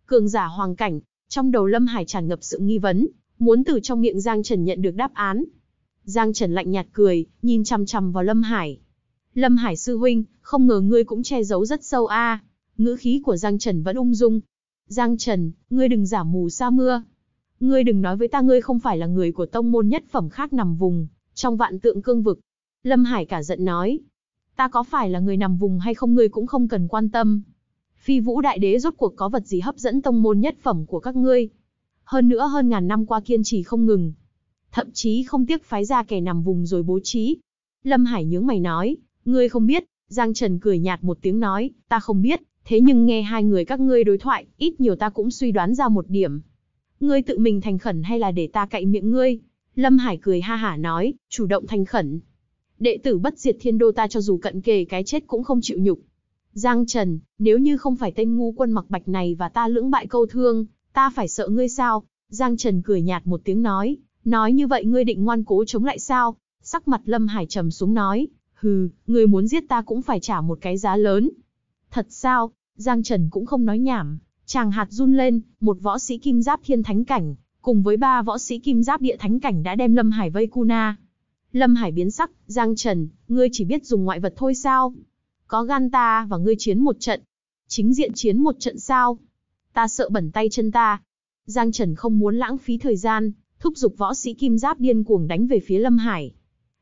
Cường giả hoàng cảnh, trong đầu Lâm Hải tràn ngập sự nghi vấn, muốn từ trong miệng Giang Trần nhận được đáp án. Giang Trần lạnh nhạt cười, nhìn chằm chằm vào Lâm Hải. Lâm Hải sư huynh, không ngờ ngươi cũng che giấu rất sâu a. Ngữ khí của Giang Trần vẫn ung dung. Giang Trần, ngươi đừng giả mù sa mưa. Ngươi đừng nói với ta ngươi không phải là người của tông môn nhất phẩm khác nằm vùng, trong vạn tượng cương vực. Lâm Hải cả giận nói, Ta có phải là người nằm vùng hay không ngươi cũng không cần quan tâm. Phi vũ đại đế rốt cuộc có vật gì hấp dẫn tông môn nhất phẩm của các ngươi. Hơn nữa hơn ngàn năm qua kiên trì không ngừng. Thậm chí không tiếc phái ra kẻ nằm vùng rồi bố trí. Lâm Hải nhướng mày nói, ngươi không biết, Giang Trần cười nhạt một tiếng nói, ta không biết, thế nhưng nghe hai người các ngươi đối thoại, ít nhiều ta cũng suy đoán ra một điểm. Ngươi tự mình thành khẩn hay là để ta cậy miệng ngươi? Lâm Hải cười ha hả nói, chủ động thành khẩn đệ tử bất diệt thiên đô ta cho dù cận kề cái chết cũng không chịu nhục. Giang Trần, nếu như không phải tên ngu quân mặc bạch này và ta lưỡng bại câu thương, ta phải sợ ngươi sao? Giang Trần cười nhạt một tiếng nói, nói như vậy ngươi định ngoan cố chống lại sao? Sắc mặt Lâm Hải trầm xuống nói, hừ, ngươi muốn giết ta cũng phải trả một cái giá lớn. Thật sao? Giang Trần cũng không nói nhảm, chàng hạt run lên, một võ sĩ kim giáp thiên thánh cảnh, cùng với ba võ sĩ kim giáp địa thánh cảnh đã đem Lâm Hải vây cu na, Lâm Hải biến sắc, Giang Trần, ngươi chỉ biết dùng ngoại vật thôi sao? Có gan ta và ngươi chiến một trận. Chính diện chiến một trận sao? Ta sợ bẩn tay chân ta. Giang Trần không muốn lãng phí thời gian, thúc giục võ sĩ kim giáp điên cuồng đánh về phía Lâm Hải.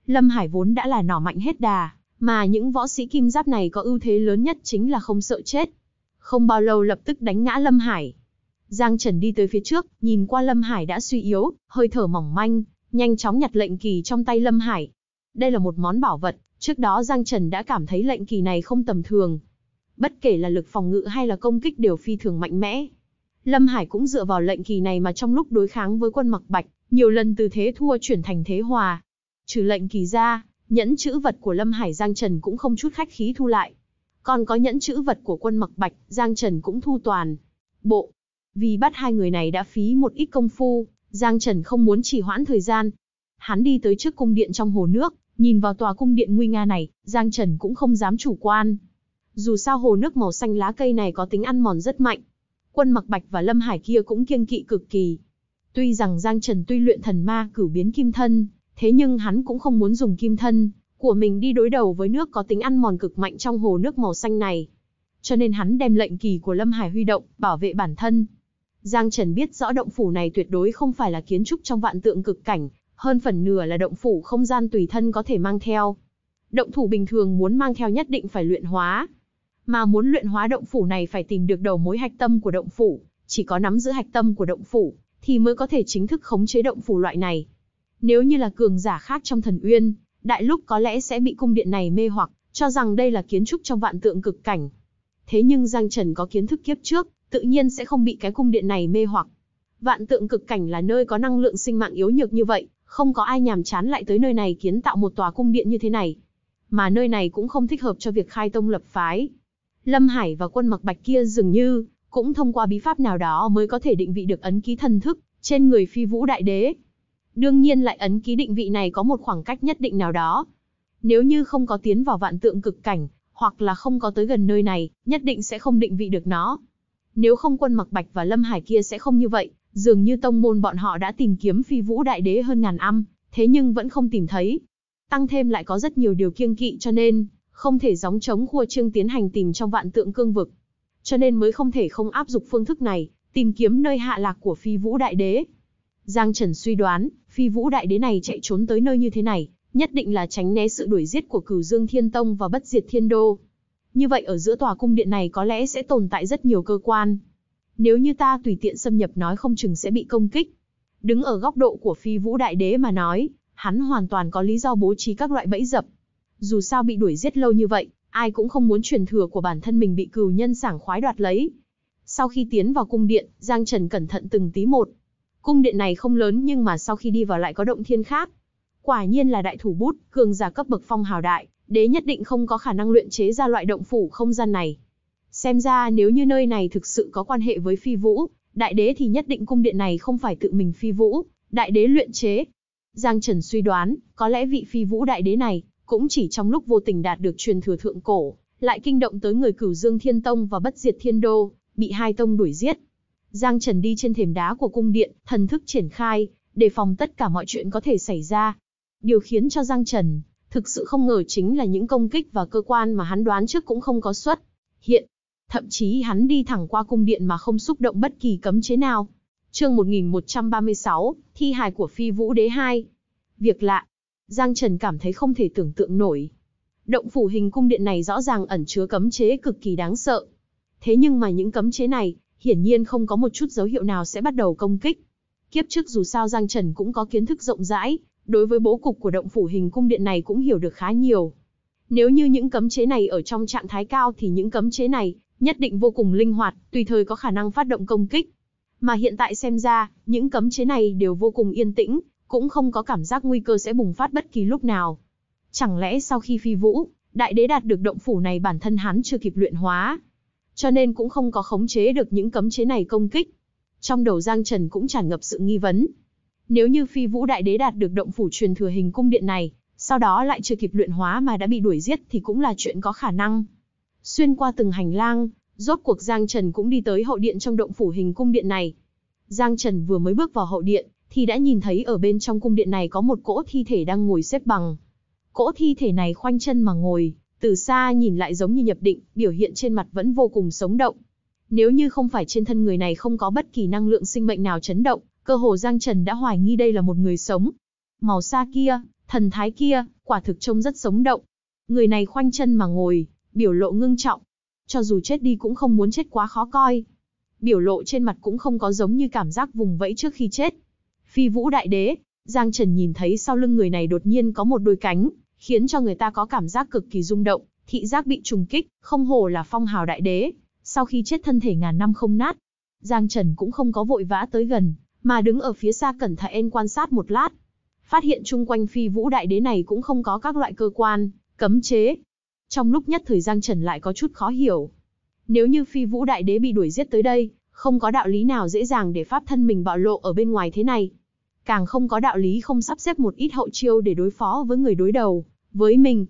Lâm Hải vốn đã là nỏ mạnh hết đà, mà những võ sĩ kim giáp này có ưu thế lớn nhất chính là không sợ chết. Không bao lâu lập tức đánh ngã Lâm Hải. Giang Trần đi tới phía trước, nhìn qua Lâm Hải đã suy yếu, hơi thở mỏng manh, nhanh chóng nhặt lệnh kỳ trong tay Lâm Hải. Đây là một món bảo vật, trước đó Giang Trần đã cảm thấy lệnh kỳ này không tầm thường. Bất kể là lực phòng ngự hay là công kích đều phi thường mạnh mẽ. Lâm Hải cũng dựa vào lệnh kỳ này mà trong lúc đối kháng với quân mặc bạch, nhiều lần từ thế thua chuyển thành thế hòa. Trừ lệnh kỳ ra, nhẫn chữ vật của Lâm Hải Giang Trần cũng không chút khách khí thu lại. Còn có nhẫn chữ vật của quân mặc bạch, Giang Trần cũng thu toàn. Bộ. Vì bắt hai người này đã phí một ít công phu, Giang Trần không muốn trì hoãn thời gian. Hắn đi tới trước cung điện trong hồ nước, nhìn vào tòa cung điện nguy nga này, Giang Trần cũng không dám chủ quan. Dù sao hồ nước màu xanh lá cây này có tính ăn mòn rất mạnh. Quân Mặc Bạch và Lâm Hải kia cũng kiêng kỵ cực kỳ. Tuy rằng Giang Trần tuy luyện thần ma cử biến kim thân, thế nhưng hắn cũng không muốn dùng kim thân của mình đi đối đầu với nước có tính ăn mòn cực mạnh trong hồ nước màu xanh này. Cho nên hắn đem lệnh kỳ của Lâm Hải huy động, bảo vệ bản thân. Giang Trần biết rõ động phủ này tuyệt đối không phải là kiến trúc trong vạn tượng cực cảnh, hơn phần nửa là động phủ không gian tùy thân có thể mang theo. Động thủ bình thường muốn mang theo nhất định phải luyện hóa. Mà muốn luyện hóa động phủ này phải tìm được đầu mối hạch tâm của động phủ, chỉ có nắm giữ hạch tâm của động phủ, thì mới có thể chính thức khống chế động phủ loại này. Nếu như là cường giả khác trong thần uyên, đại lúc có lẽ sẽ bị cung điện này mê hoặc, cho rằng đây là kiến trúc trong vạn tượng cực cảnh. Thế nhưng Giang Trần có kiến thức kiếp trước, tự nhiên sẽ không bị cái cung điện này mê hoặc. Vạn tượng cực cảnh là nơi có năng lượng sinh mạng yếu nhược như vậy, không có ai nhàm chán lại tới nơi này kiến tạo một tòa cung điện như thế này. Mà nơi này cũng không thích hợp cho việc khai tông lập phái. Lâm Hải và quân mặc bạch kia dường như, cũng thông qua bí pháp nào đó mới có thể định vị được ấn ký thần thức, trên người phi vũ đại đế. Đương nhiên lại ấn ký định vị này có một khoảng cách nhất định nào đó. Nếu như không có tiến vào vạn tượng cực cảnh, hoặc là không có tới gần nơi này, nhất định sẽ không định vị được nó. Nếu không quân mặc bạch và lâm hải kia sẽ không như vậy, dường như tông môn bọn họ đã tìm kiếm phi vũ đại đế hơn ngàn năm, thế nhưng vẫn không tìm thấy. Tăng thêm lại có rất nhiều điều kiêng kỵ cho nên, không thể gióng chống khua trương tiến hành tìm trong vạn tượng cương vực. Cho nên mới không thể không áp dụng phương thức này, tìm kiếm nơi hạ lạc của phi vũ đại đế. Giang Trần suy đoán, phi vũ đại đế này chạy trốn tới nơi như thế này, nhất định là tránh né sự đuổi giết của cửu dương thiên tông và bất diệt thiên đô. Như vậy ở giữa tòa cung điện này có lẽ sẽ tồn tại rất nhiều cơ quan. Nếu như ta tùy tiện xâm nhập nói không chừng sẽ bị công kích. Đứng ở góc độ của phi vũ đại đế mà nói, hắn hoàn toàn có lý do bố trí các loại bẫy dập. Dù sao bị đuổi giết lâu như vậy, ai cũng không muốn truyền thừa của bản thân mình bị cừu nhân sảng khoái đoạt lấy. Sau khi tiến vào cung điện, Giang Trần cẩn thận từng tí một. Cung điện này không lớn nhưng mà sau khi đi vào lại có động thiên khác. Quả nhiên là đại thủ bút, cường giả cấp bậc phong hào đại đế nhất định không có khả năng luyện chế ra loại động phủ không gian này. Xem ra nếu như nơi này thực sự có quan hệ với phi vũ, đại đế thì nhất định cung điện này không phải tự mình phi vũ, đại đế luyện chế. Giang Trần suy đoán, có lẽ vị phi vũ đại đế này, cũng chỉ trong lúc vô tình đạt được truyền thừa thượng cổ, lại kinh động tới người cửu dương thiên tông và bất diệt thiên đô, bị hai tông đuổi giết. Giang Trần đi trên thềm đá của cung điện, thần thức triển khai, đề phòng tất cả mọi chuyện có thể xảy ra. Điều khiến cho Giang Trần Thực sự không ngờ chính là những công kích và cơ quan mà hắn đoán trước cũng không có xuất. Hiện, thậm chí hắn đi thẳng qua cung điện mà không xúc động bất kỳ cấm chế nào. Chương 1136, thi hài của Phi Vũ Đế 2. Việc lạ, Giang Trần cảm thấy không thể tưởng tượng nổi. Động phủ hình cung điện này rõ ràng ẩn chứa cấm chế cực kỳ đáng sợ. Thế nhưng mà những cấm chế này, hiển nhiên không có một chút dấu hiệu nào sẽ bắt đầu công kích. Kiếp trước dù sao Giang Trần cũng có kiến thức rộng rãi đối với bố cục của động phủ hình cung điện này cũng hiểu được khá nhiều. Nếu như những cấm chế này ở trong trạng thái cao thì những cấm chế này nhất định vô cùng linh hoạt, tùy thời có khả năng phát động công kích. Mà hiện tại xem ra, những cấm chế này đều vô cùng yên tĩnh, cũng không có cảm giác nguy cơ sẽ bùng phát bất kỳ lúc nào. Chẳng lẽ sau khi phi vũ, đại đế đạt được động phủ này bản thân hắn chưa kịp luyện hóa, cho nên cũng không có khống chế được những cấm chế này công kích. Trong đầu Giang Trần cũng tràn ngập sự nghi vấn, nếu như phi vũ đại đế đạt được động phủ truyền thừa hình cung điện này, sau đó lại chưa kịp luyện hóa mà đã bị đuổi giết thì cũng là chuyện có khả năng. Xuyên qua từng hành lang, rốt cuộc Giang Trần cũng đi tới hậu điện trong động phủ hình cung điện này. Giang Trần vừa mới bước vào hậu điện, thì đã nhìn thấy ở bên trong cung điện này có một cỗ thi thể đang ngồi xếp bằng. Cỗ thi thể này khoanh chân mà ngồi, từ xa nhìn lại giống như nhập định, biểu hiện trên mặt vẫn vô cùng sống động. Nếu như không phải trên thân người này không có bất kỳ năng lượng sinh mệnh nào chấn động, Cơ hồ Giang Trần đã hoài nghi đây là một người sống. Màu xa kia, thần thái kia, quả thực trông rất sống động. Người này khoanh chân mà ngồi, biểu lộ ngưng trọng. Cho dù chết đi cũng không muốn chết quá khó coi. Biểu lộ trên mặt cũng không có giống như cảm giác vùng vẫy trước khi chết. Phi vũ đại đế, Giang Trần nhìn thấy sau lưng người này đột nhiên có một đôi cánh, khiến cho người ta có cảm giác cực kỳ rung động, thị giác bị trùng kích, không hồ là phong hào đại đế, sau khi chết thân thể ngàn năm không nát. Giang Trần cũng không có vội vã tới gần, mà đứng ở phía xa cẩn thận quan sát một lát. Phát hiện chung quanh phi vũ đại đế này cũng không có các loại cơ quan, cấm chế. Trong lúc nhất thời Giang Trần lại có chút khó hiểu. Nếu như phi vũ đại đế bị đuổi giết tới đây, không có đạo lý nào dễ dàng để pháp thân mình bạo lộ ở bên ngoài thế này. Càng không có đạo lý không sắp xếp một ít hậu chiêu để đối phó với người đối đầu, với mình.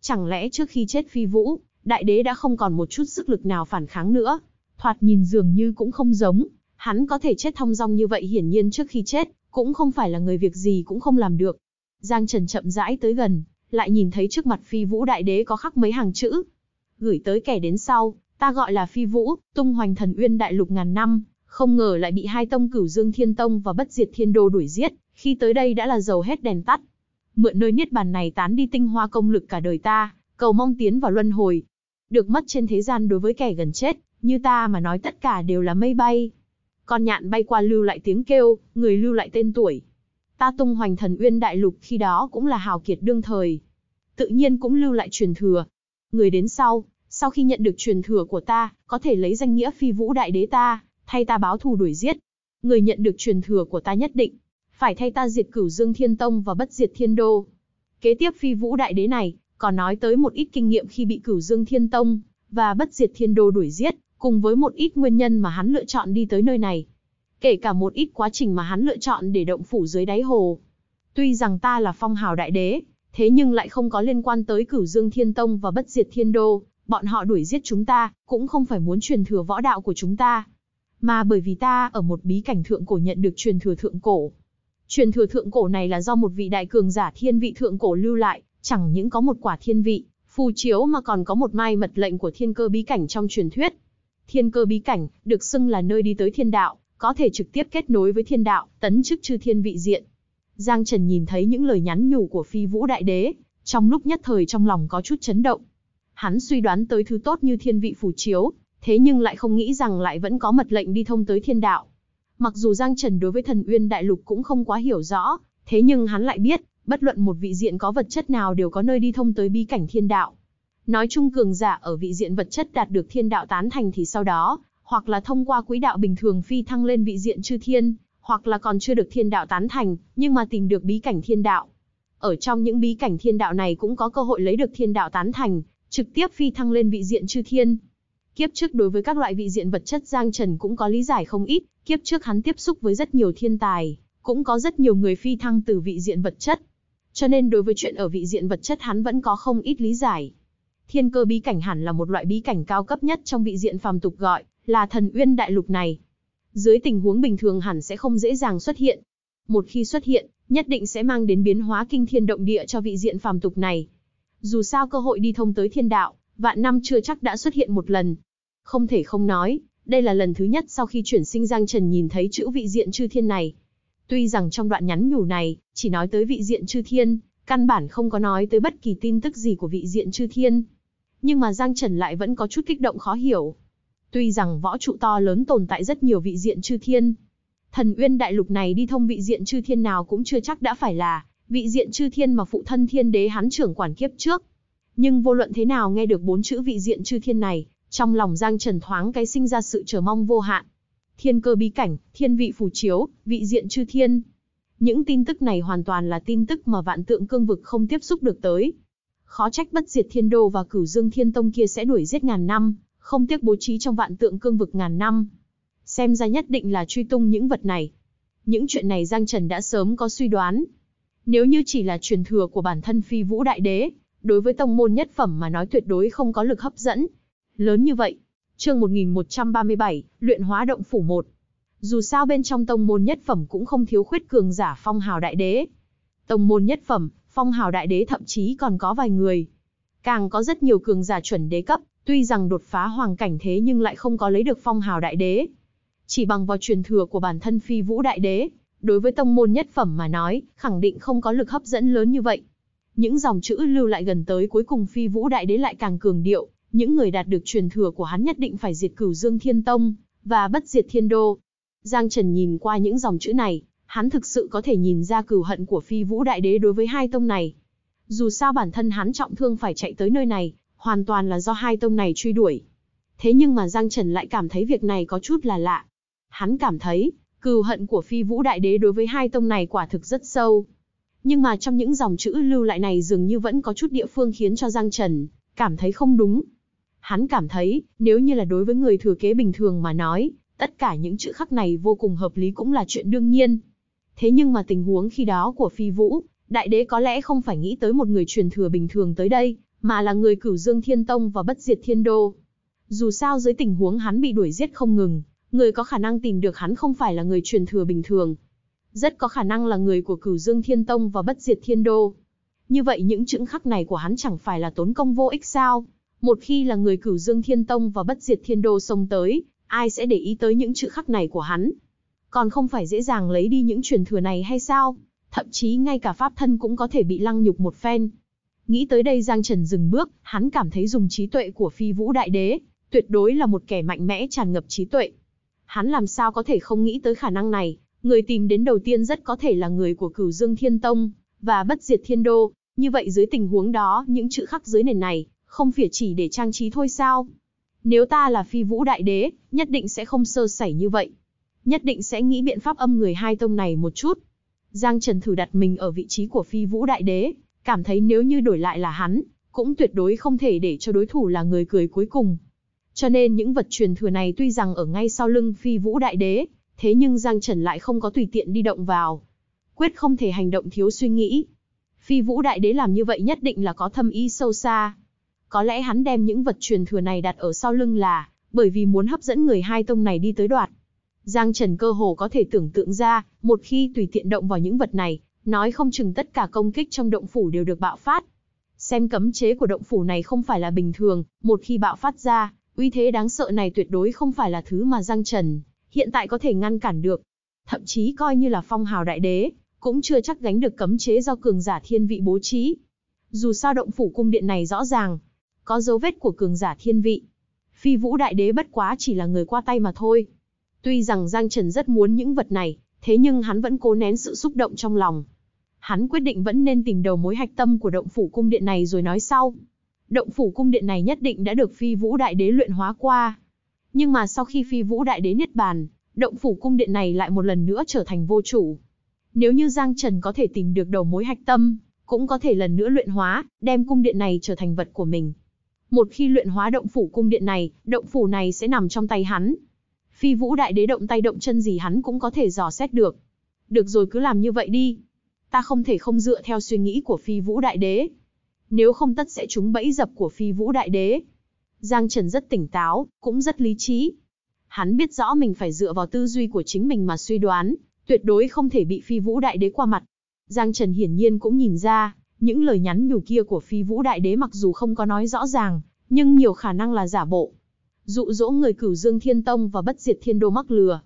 Chẳng lẽ trước khi chết phi vũ, đại đế đã không còn một chút sức lực nào phản kháng nữa. Thoạt nhìn dường như cũng không giống, Hắn có thể chết thong dong như vậy hiển nhiên trước khi chết, cũng không phải là người việc gì cũng không làm được. Giang Trần chậm rãi tới gần, lại nhìn thấy trước mặt phi vũ đại đế có khắc mấy hàng chữ. Gửi tới kẻ đến sau, ta gọi là phi vũ, tung hoành thần uyên đại lục ngàn năm, không ngờ lại bị hai tông cửu dương thiên tông và bất diệt thiên đô đuổi giết, khi tới đây đã là dầu hết đèn tắt. Mượn nơi niết bàn này tán đi tinh hoa công lực cả đời ta, cầu mong tiến vào luân hồi. Được mất trên thế gian đối với kẻ gần chết, như ta mà nói tất cả đều là mây bay, con nhạn bay qua lưu lại tiếng kêu, người lưu lại tên tuổi. Ta tung hoành thần uyên đại lục khi đó cũng là hào kiệt đương thời. Tự nhiên cũng lưu lại truyền thừa. Người đến sau, sau khi nhận được truyền thừa của ta, có thể lấy danh nghĩa phi vũ đại đế ta, thay ta báo thù đuổi giết. Người nhận được truyền thừa của ta nhất định, phải thay ta diệt cửu dương thiên tông và bất diệt thiên đô. Kế tiếp phi vũ đại đế này, còn nói tới một ít kinh nghiệm khi bị cửu dương thiên tông và bất diệt thiên đô đuổi giết, cùng với một ít nguyên nhân mà hắn lựa chọn đi tới nơi này. Kể cả một ít quá trình mà hắn lựa chọn để động phủ dưới đáy hồ. Tuy rằng ta là phong hào đại đế, thế nhưng lại không có liên quan tới cửu dương thiên tông và bất diệt thiên đô, bọn họ đuổi giết chúng ta, cũng không phải muốn truyền thừa võ đạo của chúng ta. Mà bởi vì ta ở một bí cảnh thượng cổ nhận được truyền thừa thượng cổ. Truyền thừa thượng cổ này là do một vị đại cường giả thiên vị thượng cổ lưu lại, chẳng những có một quả thiên vị, phù chiếu mà còn có một mai mật lệnh của thiên cơ bí cảnh trong truyền thuyết. Thiên cơ bí cảnh, được xưng là nơi đi tới thiên đạo, có thể trực tiếp kết nối với thiên đạo, tấn chức chư thiên vị diện. Giang Trần nhìn thấy những lời nhắn nhủ của phi vũ đại đế, trong lúc nhất thời trong lòng có chút chấn động. Hắn suy đoán tới thứ tốt như thiên vị phủ chiếu, thế nhưng lại không nghĩ rằng lại vẫn có mật lệnh đi thông tới thiên đạo. Mặc dù Giang Trần đối với thần uyên đại lục cũng không quá hiểu rõ, thế nhưng hắn lại biết, bất luận một vị diện có vật chất nào đều có nơi đi thông tới bí cảnh thiên đạo. Nói chung cường giả ở vị diện vật chất đạt được thiên đạo tán thành thì sau đó, hoặc là thông qua quỹ đạo bình thường phi thăng lên vị diện chư thiên, hoặc là còn chưa được thiên đạo tán thành, nhưng mà tìm được bí cảnh thiên đạo. Ở trong những bí cảnh thiên đạo này cũng có cơ hội lấy được thiên đạo tán thành, trực tiếp phi thăng lên vị diện chư thiên. Kiếp trước đối với các loại vị diện vật chất Giang Trần cũng có lý giải không ít, kiếp trước hắn tiếp xúc với rất nhiều thiên tài, cũng có rất nhiều người phi thăng từ vị diện vật chất. Cho nên đối với chuyện ở vị diện vật chất hắn vẫn có không ít lý giải. Thiên cơ bí cảnh hẳn là một loại bí cảnh cao cấp nhất trong vị diện phàm tục gọi là thần uyên đại lục này. Dưới tình huống bình thường hẳn sẽ không dễ dàng xuất hiện. Một khi xuất hiện, nhất định sẽ mang đến biến hóa kinh thiên động địa cho vị diện phàm tục này. Dù sao cơ hội đi thông tới thiên đạo, vạn năm chưa chắc đã xuất hiện một lần. Không thể không nói, đây là lần thứ nhất sau khi chuyển sinh Giang Trần nhìn thấy chữ vị diện chư thiên này. Tuy rằng trong đoạn nhắn nhủ này, chỉ nói tới vị diện chư thiên, căn bản không có nói tới bất kỳ tin tức gì của vị diện chư thiên, nhưng mà Giang Trần lại vẫn có chút kích động khó hiểu. Tuy rằng võ trụ to lớn tồn tại rất nhiều vị diện chư thiên, thần uyên đại lục này đi thông vị diện chư thiên nào cũng chưa chắc đã phải là vị diện chư thiên mà phụ thân thiên đế hắn trưởng quản kiếp trước. Nhưng vô luận thế nào nghe được bốn chữ vị diện chư thiên này, trong lòng Giang Trần thoáng cái sinh ra sự chờ mong vô hạn. Thiên cơ bí cảnh, thiên vị phù chiếu, vị diện chư thiên. Những tin tức này hoàn toàn là tin tức mà vạn tượng cương vực không tiếp xúc được tới, Khó trách bất diệt thiên đô và cửu dương thiên tông kia sẽ đuổi giết ngàn năm, không tiếc bố trí trong vạn tượng cương vực ngàn năm. Xem ra nhất định là truy tung những vật này. Những chuyện này Giang Trần đã sớm có suy đoán. Nếu như chỉ là truyền thừa của bản thân phi vũ đại đế, đối với tông môn nhất phẩm mà nói tuyệt đối không có lực hấp dẫn. Lớn như vậy, chương 1137, luyện hóa động phủ 1. Dù sao bên trong tông môn nhất phẩm cũng không thiếu khuyết cường giả phong hào đại đế. Tông môn nhất phẩm, phong hào đại đế thậm chí còn có vài người. Càng có rất nhiều cường giả chuẩn đế cấp, tuy rằng đột phá hoàng cảnh thế nhưng lại không có lấy được phong hào đại đế. Chỉ bằng vào truyền thừa của bản thân phi vũ đại đế, đối với tông môn nhất phẩm mà nói, khẳng định không có lực hấp dẫn lớn như vậy. Những dòng chữ lưu lại gần tới cuối cùng phi vũ đại đế lại càng cường điệu, những người đạt được truyền thừa của hắn nhất định phải diệt cửu dương thiên tông, và bất diệt thiên đô. Giang Trần nhìn qua những dòng chữ này, Hắn thực sự có thể nhìn ra cừu hận của phi vũ đại đế đối với hai tông này. Dù sao bản thân hắn trọng thương phải chạy tới nơi này, hoàn toàn là do hai tông này truy đuổi. Thế nhưng mà Giang Trần lại cảm thấy việc này có chút là lạ. Hắn cảm thấy, cừu hận của phi vũ đại đế đối với hai tông này quả thực rất sâu. Nhưng mà trong những dòng chữ lưu lại này dường như vẫn có chút địa phương khiến cho Giang Trần cảm thấy không đúng. Hắn cảm thấy, nếu như là đối với người thừa kế bình thường mà nói, tất cả những chữ khắc này vô cùng hợp lý cũng là chuyện đương nhiên. Thế nhưng mà tình huống khi đó của Phi Vũ, đại đế có lẽ không phải nghĩ tới một người truyền thừa bình thường tới đây, mà là người cửu dương thiên tông và bất diệt thiên đô. Dù sao dưới tình huống hắn bị đuổi giết không ngừng, người có khả năng tìm được hắn không phải là người truyền thừa bình thường. Rất có khả năng là người của cửu dương thiên tông và bất diệt thiên đô. Như vậy những chữ khắc này của hắn chẳng phải là tốn công vô ích sao? Một khi là người cửu dương thiên tông và bất diệt thiên đô xông tới, ai sẽ để ý tới những chữ khắc này của hắn? còn không phải dễ dàng lấy đi những truyền thừa này hay sao? Thậm chí ngay cả pháp thân cũng có thể bị lăng nhục một phen. Nghĩ tới đây Giang Trần dừng bước, hắn cảm thấy dùng trí tuệ của phi vũ đại đế, tuyệt đối là một kẻ mạnh mẽ tràn ngập trí tuệ. Hắn làm sao có thể không nghĩ tới khả năng này, người tìm đến đầu tiên rất có thể là người của cửu dương thiên tông, và bất diệt thiên đô. Như vậy dưới tình huống đó, những chữ khắc dưới nền này, không phải chỉ để trang trí thôi sao? Nếu ta là phi vũ đại đế, nhất định sẽ không sơ sẩy như vậy nhất định sẽ nghĩ biện pháp âm người hai tông này một chút. Giang Trần thử đặt mình ở vị trí của phi vũ đại đế, cảm thấy nếu như đổi lại là hắn, cũng tuyệt đối không thể để cho đối thủ là người cười cuối cùng. Cho nên những vật truyền thừa này tuy rằng ở ngay sau lưng phi vũ đại đế, thế nhưng Giang Trần lại không có tùy tiện đi động vào. Quyết không thể hành động thiếu suy nghĩ. Phi vũ đại đế làm như vậy nhất định là có thâm ý sâu xa. Có lẽ hắn đem những vật truyền thừa này đặt ở sau lưng là, bởi vì muốn hấp dẫn người hai tông này đi tới đoạt. Giang Trần cơ hồ có thể tưởng tượng ra, một khi tùy tiện động vào những vật này, nói không chừng tất cả công kích trong động phủ đều được bạo phát. Xem cấm chế của động phủ này không phải là bình thường, một khi bạo phát ra, uy thế đáng sợ này tuyệt đối không phải là thứ mà Giang Trần hiện tại có thể ngăn cản được. Thậm chí coi như là phong hào đại đế, cũng chưa chắc gánh được cấm chế do cường giả thiên vị bố trí. Dù sao động phủ cung điện này rõ ràng, có dấu vết của cường giả thiên vị. Phi vũ đại đế bất quá chỉ là người qua tay mà thôi, Tuy rằng Giang Trần rất muốn những vật này, thế nhưng hắn vẫn cố nén sự xúc động trong lòng. Hắn quyết định vẫn nên tìm đầu mối hạch tâm của động phủ cung điện này rồi nói sau. Động phủ cung điện này nhất định đã được phi vũ đại đế luyện hóa qua. Nhưng mà sau khi phi vũ đại đế niết bàn, động phủ cung điện này lại một lần nữa trở thành vô chủ. Nếu như Giang Trần có thể tìm được đầu mối hạch tâm, cũng có thể lần nữa luyện hóa, đem cung điện này trở thành vật của mình. Một khi luyện hóa động phủ cung điện này, động phủ này sẽ nằm trong tay hắn, Phi Vũ Đại Đế động tay động chân gì hắn cũng có thể dò xét được. Được rồi cứ làm như vậy đi. Ta không thể không dựa theo suy nghĩ của Phi Vũ Đại Đế. Nếu không tất sẽ trúng bẫy dập của Phi Vũ Đại Đế. Giang Trần rất tỉnh táo, cũng rất lý trí. Hắn biết rõ mình phải dựa vào tư duy của chính mình mà suy đoán, tuyệt đối không thể bị Phi Vũ Đại Đế qua mặt. Giang Trần hiển nhiên cũng nhìn ra, những lời nhắn nhủ kia của Phi Vũ Đại Đế mặc dù không có nói rõ ràng, nhưng nhiều khả năng là giả bộ dụ dỗ người cửu dương thiên tông và bất diệt thiên đô mắc lừa.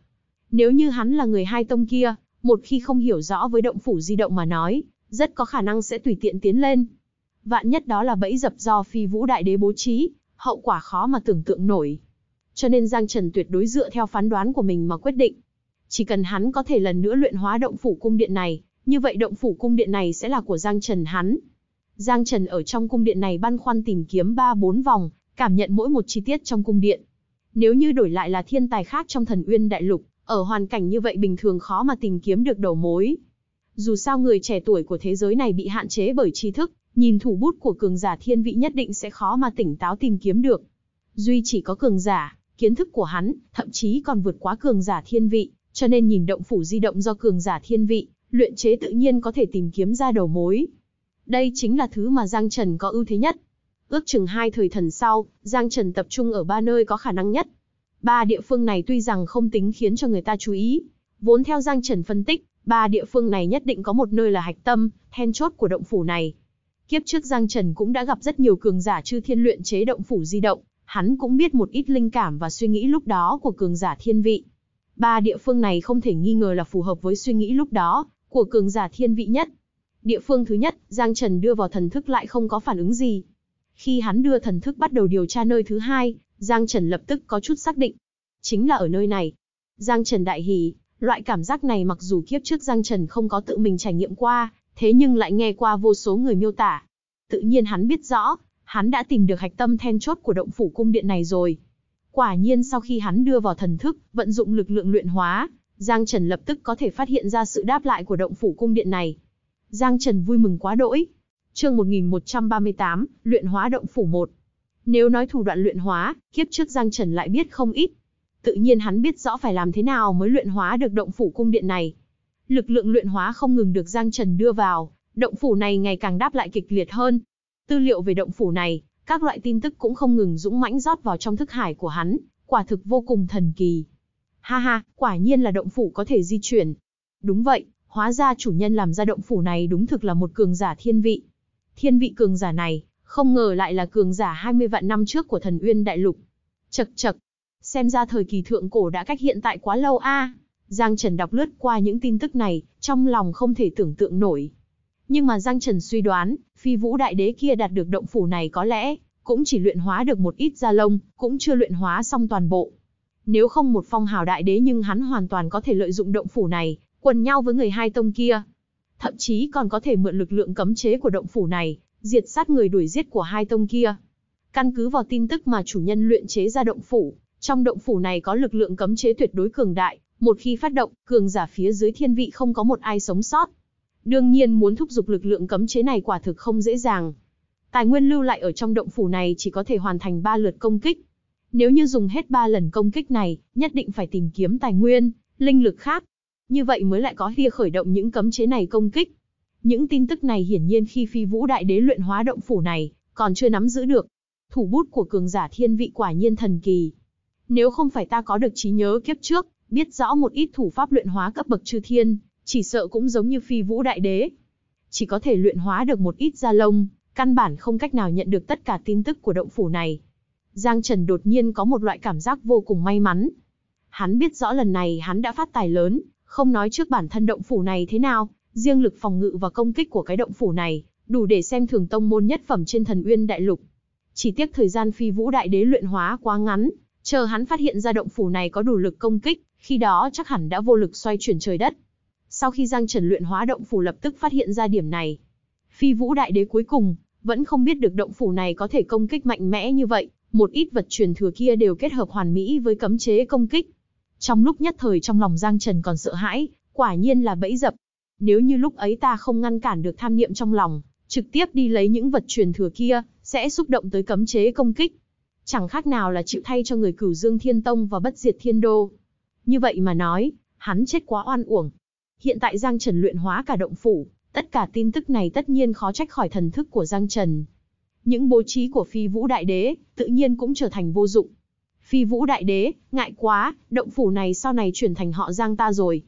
Nếu như hắn là người hai tông kia, một khi không hiểu rõ với động phủ di động mà nói, rất có khả năng sẽ tùy tiện tiến lên. Vạn nhất đó là bẫy dập do phi vũ đại đế bố trí, hậu quả khó mà tưởng tượng nổi. Cho nên Giang Trần tuyệt đối dựa theo phán đoán của mình mà quyết định. Chỉ cần hắn có thể lần nữa luyện hóa động phủ cung điện này, như vậy động phủ cung điện này sẽ là của Giang Trần hắn. Giang Trần ở trong cung điện này băn khoăn tìm kiếm 3-4 vòng, cảm nhận mỗi một chi tiết trong cung điện. Nếu như đổi lại là thiên tài khác trong thần uyên đại lục, ở hoàn cảnh như vậy bình thường khó mà tìm kiếm được đầu mối. Dù sao người trẻ tuổi của thế giới này bị hạn chế bởi tri thức, nhìn thủ bút của cường giả thiên vị nhất định sẽ khó mà tỉnh táo tìm kiếm được. Duy chỉ có cường giả, kiến thức của hắn, thậm chí còn vượt quá cường giả thiên vị, cho nên nhìn động phủ di động do cường giả thiên vị, luyện chế tự nhiên có thể tìm kiếm ra đầu mối. Đây chính là thứ mà Giang Trần có ưu thế nhất. Ước chừng hai thời thần sau, Giang Trần tập trung ở ba nơi có khả năng nhất. Ba địa phương này tuy rằng không tính khiến cho người ta chú ý. Vốn theo Giang Trần phân tích, ba địa phương này nhất định có một nơi là hạch tâm, then chốt của động phủ này. Kiếp trước Giang Trần cũng đã gặp rất nhiều cường giả chư thiên luyện chế động phủ di động, hắn cũng biết một ít linh cảm và suy nghĩ lúc đó của cường giả thiên vị. Ba địa phương này không thể nghi ngờ là phù hợp với suy nghĩ lúc đó của cường giả thiên vị nhất. Địa phương thứ nhất, Giang Trần đưa vào thần thức lại không có phản ứng gì. Khi hắn đưa thần thức bắt đầu điều tra nơi thứ hai, Giang Trần lập tức có chút xác định. Chính là ở nơi này. Giang Trần đại hỉ, loại cảm giác này mặc dù kiếp trước Giang Trần không có tự mình trải nghiệm qua, thế nhưng lại nghe qua vô số người miêu tả. Tự nhiên hắn biết rõ, hắn đã tìm được hạch tâm then chốt của động phủ cung điện này rồi. Quả nhiên sau khi hắn đưa vào thần thức, vận dụng lực lượng luyện hóa, Giang Trần lập tức có thể phát hiện ra sự đáp lại của động phủ cung điện này. Giang Trần vui mừng quá đỗi, Chương 1138, Luyện hóa động phủ 1. Nếu nói thủ đoạn luyện hóa, kiếp trước Giang Trần lại biết không ít. Tự nhiên hắn biết rõ phải làm thế nào mới luyện hóa được động phủ cung điện này. Lực lượng luyện hóa không ngừng được Giang Trần đưa vào, động phủ này ngày càng đáp lại kịch liệt hơn. Tư liệu về động phủ này, các loại tin tức cũng không ngừng dũng mãnh rót vào trong thức hải của hắn, quả thực vô cùng thần kỳ. Ha ha, quả nhiên là động phủ có thể di chuyển. Đúng vậy, hóa ra chủ nhân làm ra động phủ này đúng thực là một cường giả thiên vị. Thiên vị cường giả này, không ngờ lại là cường giả 20 vạn năm trước của thần Uyên Đại Lục. Chật chật, xem ra thời kỳ thượng cổ đã cách hiện tại quá lâu a. Giang Trần đọc lướt qua những tin tức này, trong lòng không thể tưởng tượng nổi. Nhưng mà Giang Trần suy đoán, phi vũ đại đế kia đạt được động phủ này có lẽ, cũng chỉ luyện hóa được một ít da lông, cũng chưa luyện hóa xong toàn bộ. Nếu không một phong hào đại đế nhưng hắn hoàn toàn có thể lợi dụng động phủ này, quần nhau với người hai tông kia thậm chí còn có thể mượn lực lượng cấm chế của động phủ này, diệt sát người đuổi giết của hai tông kia. Căn cứ vào tin tức mà chủ nhân luyện chế ra động phủ, trong động phủ này có lực lượng cấm chế tuyệt đối cường đại, một khi phát động, cường giả phía dưới thiên vị không có một ai sống sót. Đương nhiên muốn thúc giục lực lượng cấm chế này quả thực không dễ dàng. Tài nguyên lưu lại ở trong động phủ này chỉ có thể hoàn thành 3 lượt công kích. Nếu như dùng hết 3 lần công kích này, nhất định phải tìm kiếm tài nguyên, linh lực khác, như vậy mới lại có tia khởi động những cấm chế này công kích. Những tin tức này hiển nhiên khi phi vũ đại đế luyện hóa động phủ này, còn chưa nắm giữ được. Thủ bút của cường giả thiên vị quả nhiên thần kỳ. Nếu không phải ta có được trí nhớ kiếp trước, biết rõ một ít thủ pháp luyện hóa cấp bậc chư thiên, chỉ sợ cũng giống như phi vũ đại đế. Chỉ có thể luyện hóa được một ít da lông, căn bản không cách nào nhận được tất cả tin tức của động phủ này. Giang Trần đột nhiên có một loại cảm giác vô cùng may mắn. Hắn biết rõ lần này hắn đã phát tài lớn, không nói trước bản thân động phủ này thế nào, riêng lực phòng ngự và công kích của cái động phủ này, đủ để xem thường tông môn nhất phẩm trên thần uyên đại lục. Chỉ tiếc thời gian phi vũ đại đế luyện hóa quá ngắn, chờ hắn phát hiện ra động phủ này có đủ lực công kích, khi đó chắc hẳn đã vô lực xoay chuyển trời đất. Sau khi Giang Trần luyện hóa động phủ lập tức phát hiện ra điểm này. Phi vũ đại đế cuối cùng, vẫn không biết được động phủ này có thể công kích mạnh mẽ như vậy, một ít vật truyền thừa kia đều kết hợp hoàn mỹ với cấm chế công kích. Trong lúc nhất thời trong lòng Giang Trần còn sợ hãi, quả nhiên là bẫy dập. Nếu như lúc ấy ta không ngăn cản được tham niệm trong lòng, trực tiếp đi lấy những vật truyền thừa kia, sẽ xúc động tới cấm chế công kích. Chẳng khác nào là chịu thay cho người cửu dương thiên tông và bất diệt thiên đô. Như vậy mà nói, hắn chết quá oan uổng. Hiện tại Giang Trần luyện hóa cả động phủ, tất cả tin tức này tất nhiên khó trách khỏi thần thức của Giang Trần. Những bố trí của phi vũ đại đế, tự nhiên cũng trở thành vô dụng. Phi Vũ đại đế, ngại quá, động phủ này sau này chuyển thành họ Giang ta rồi.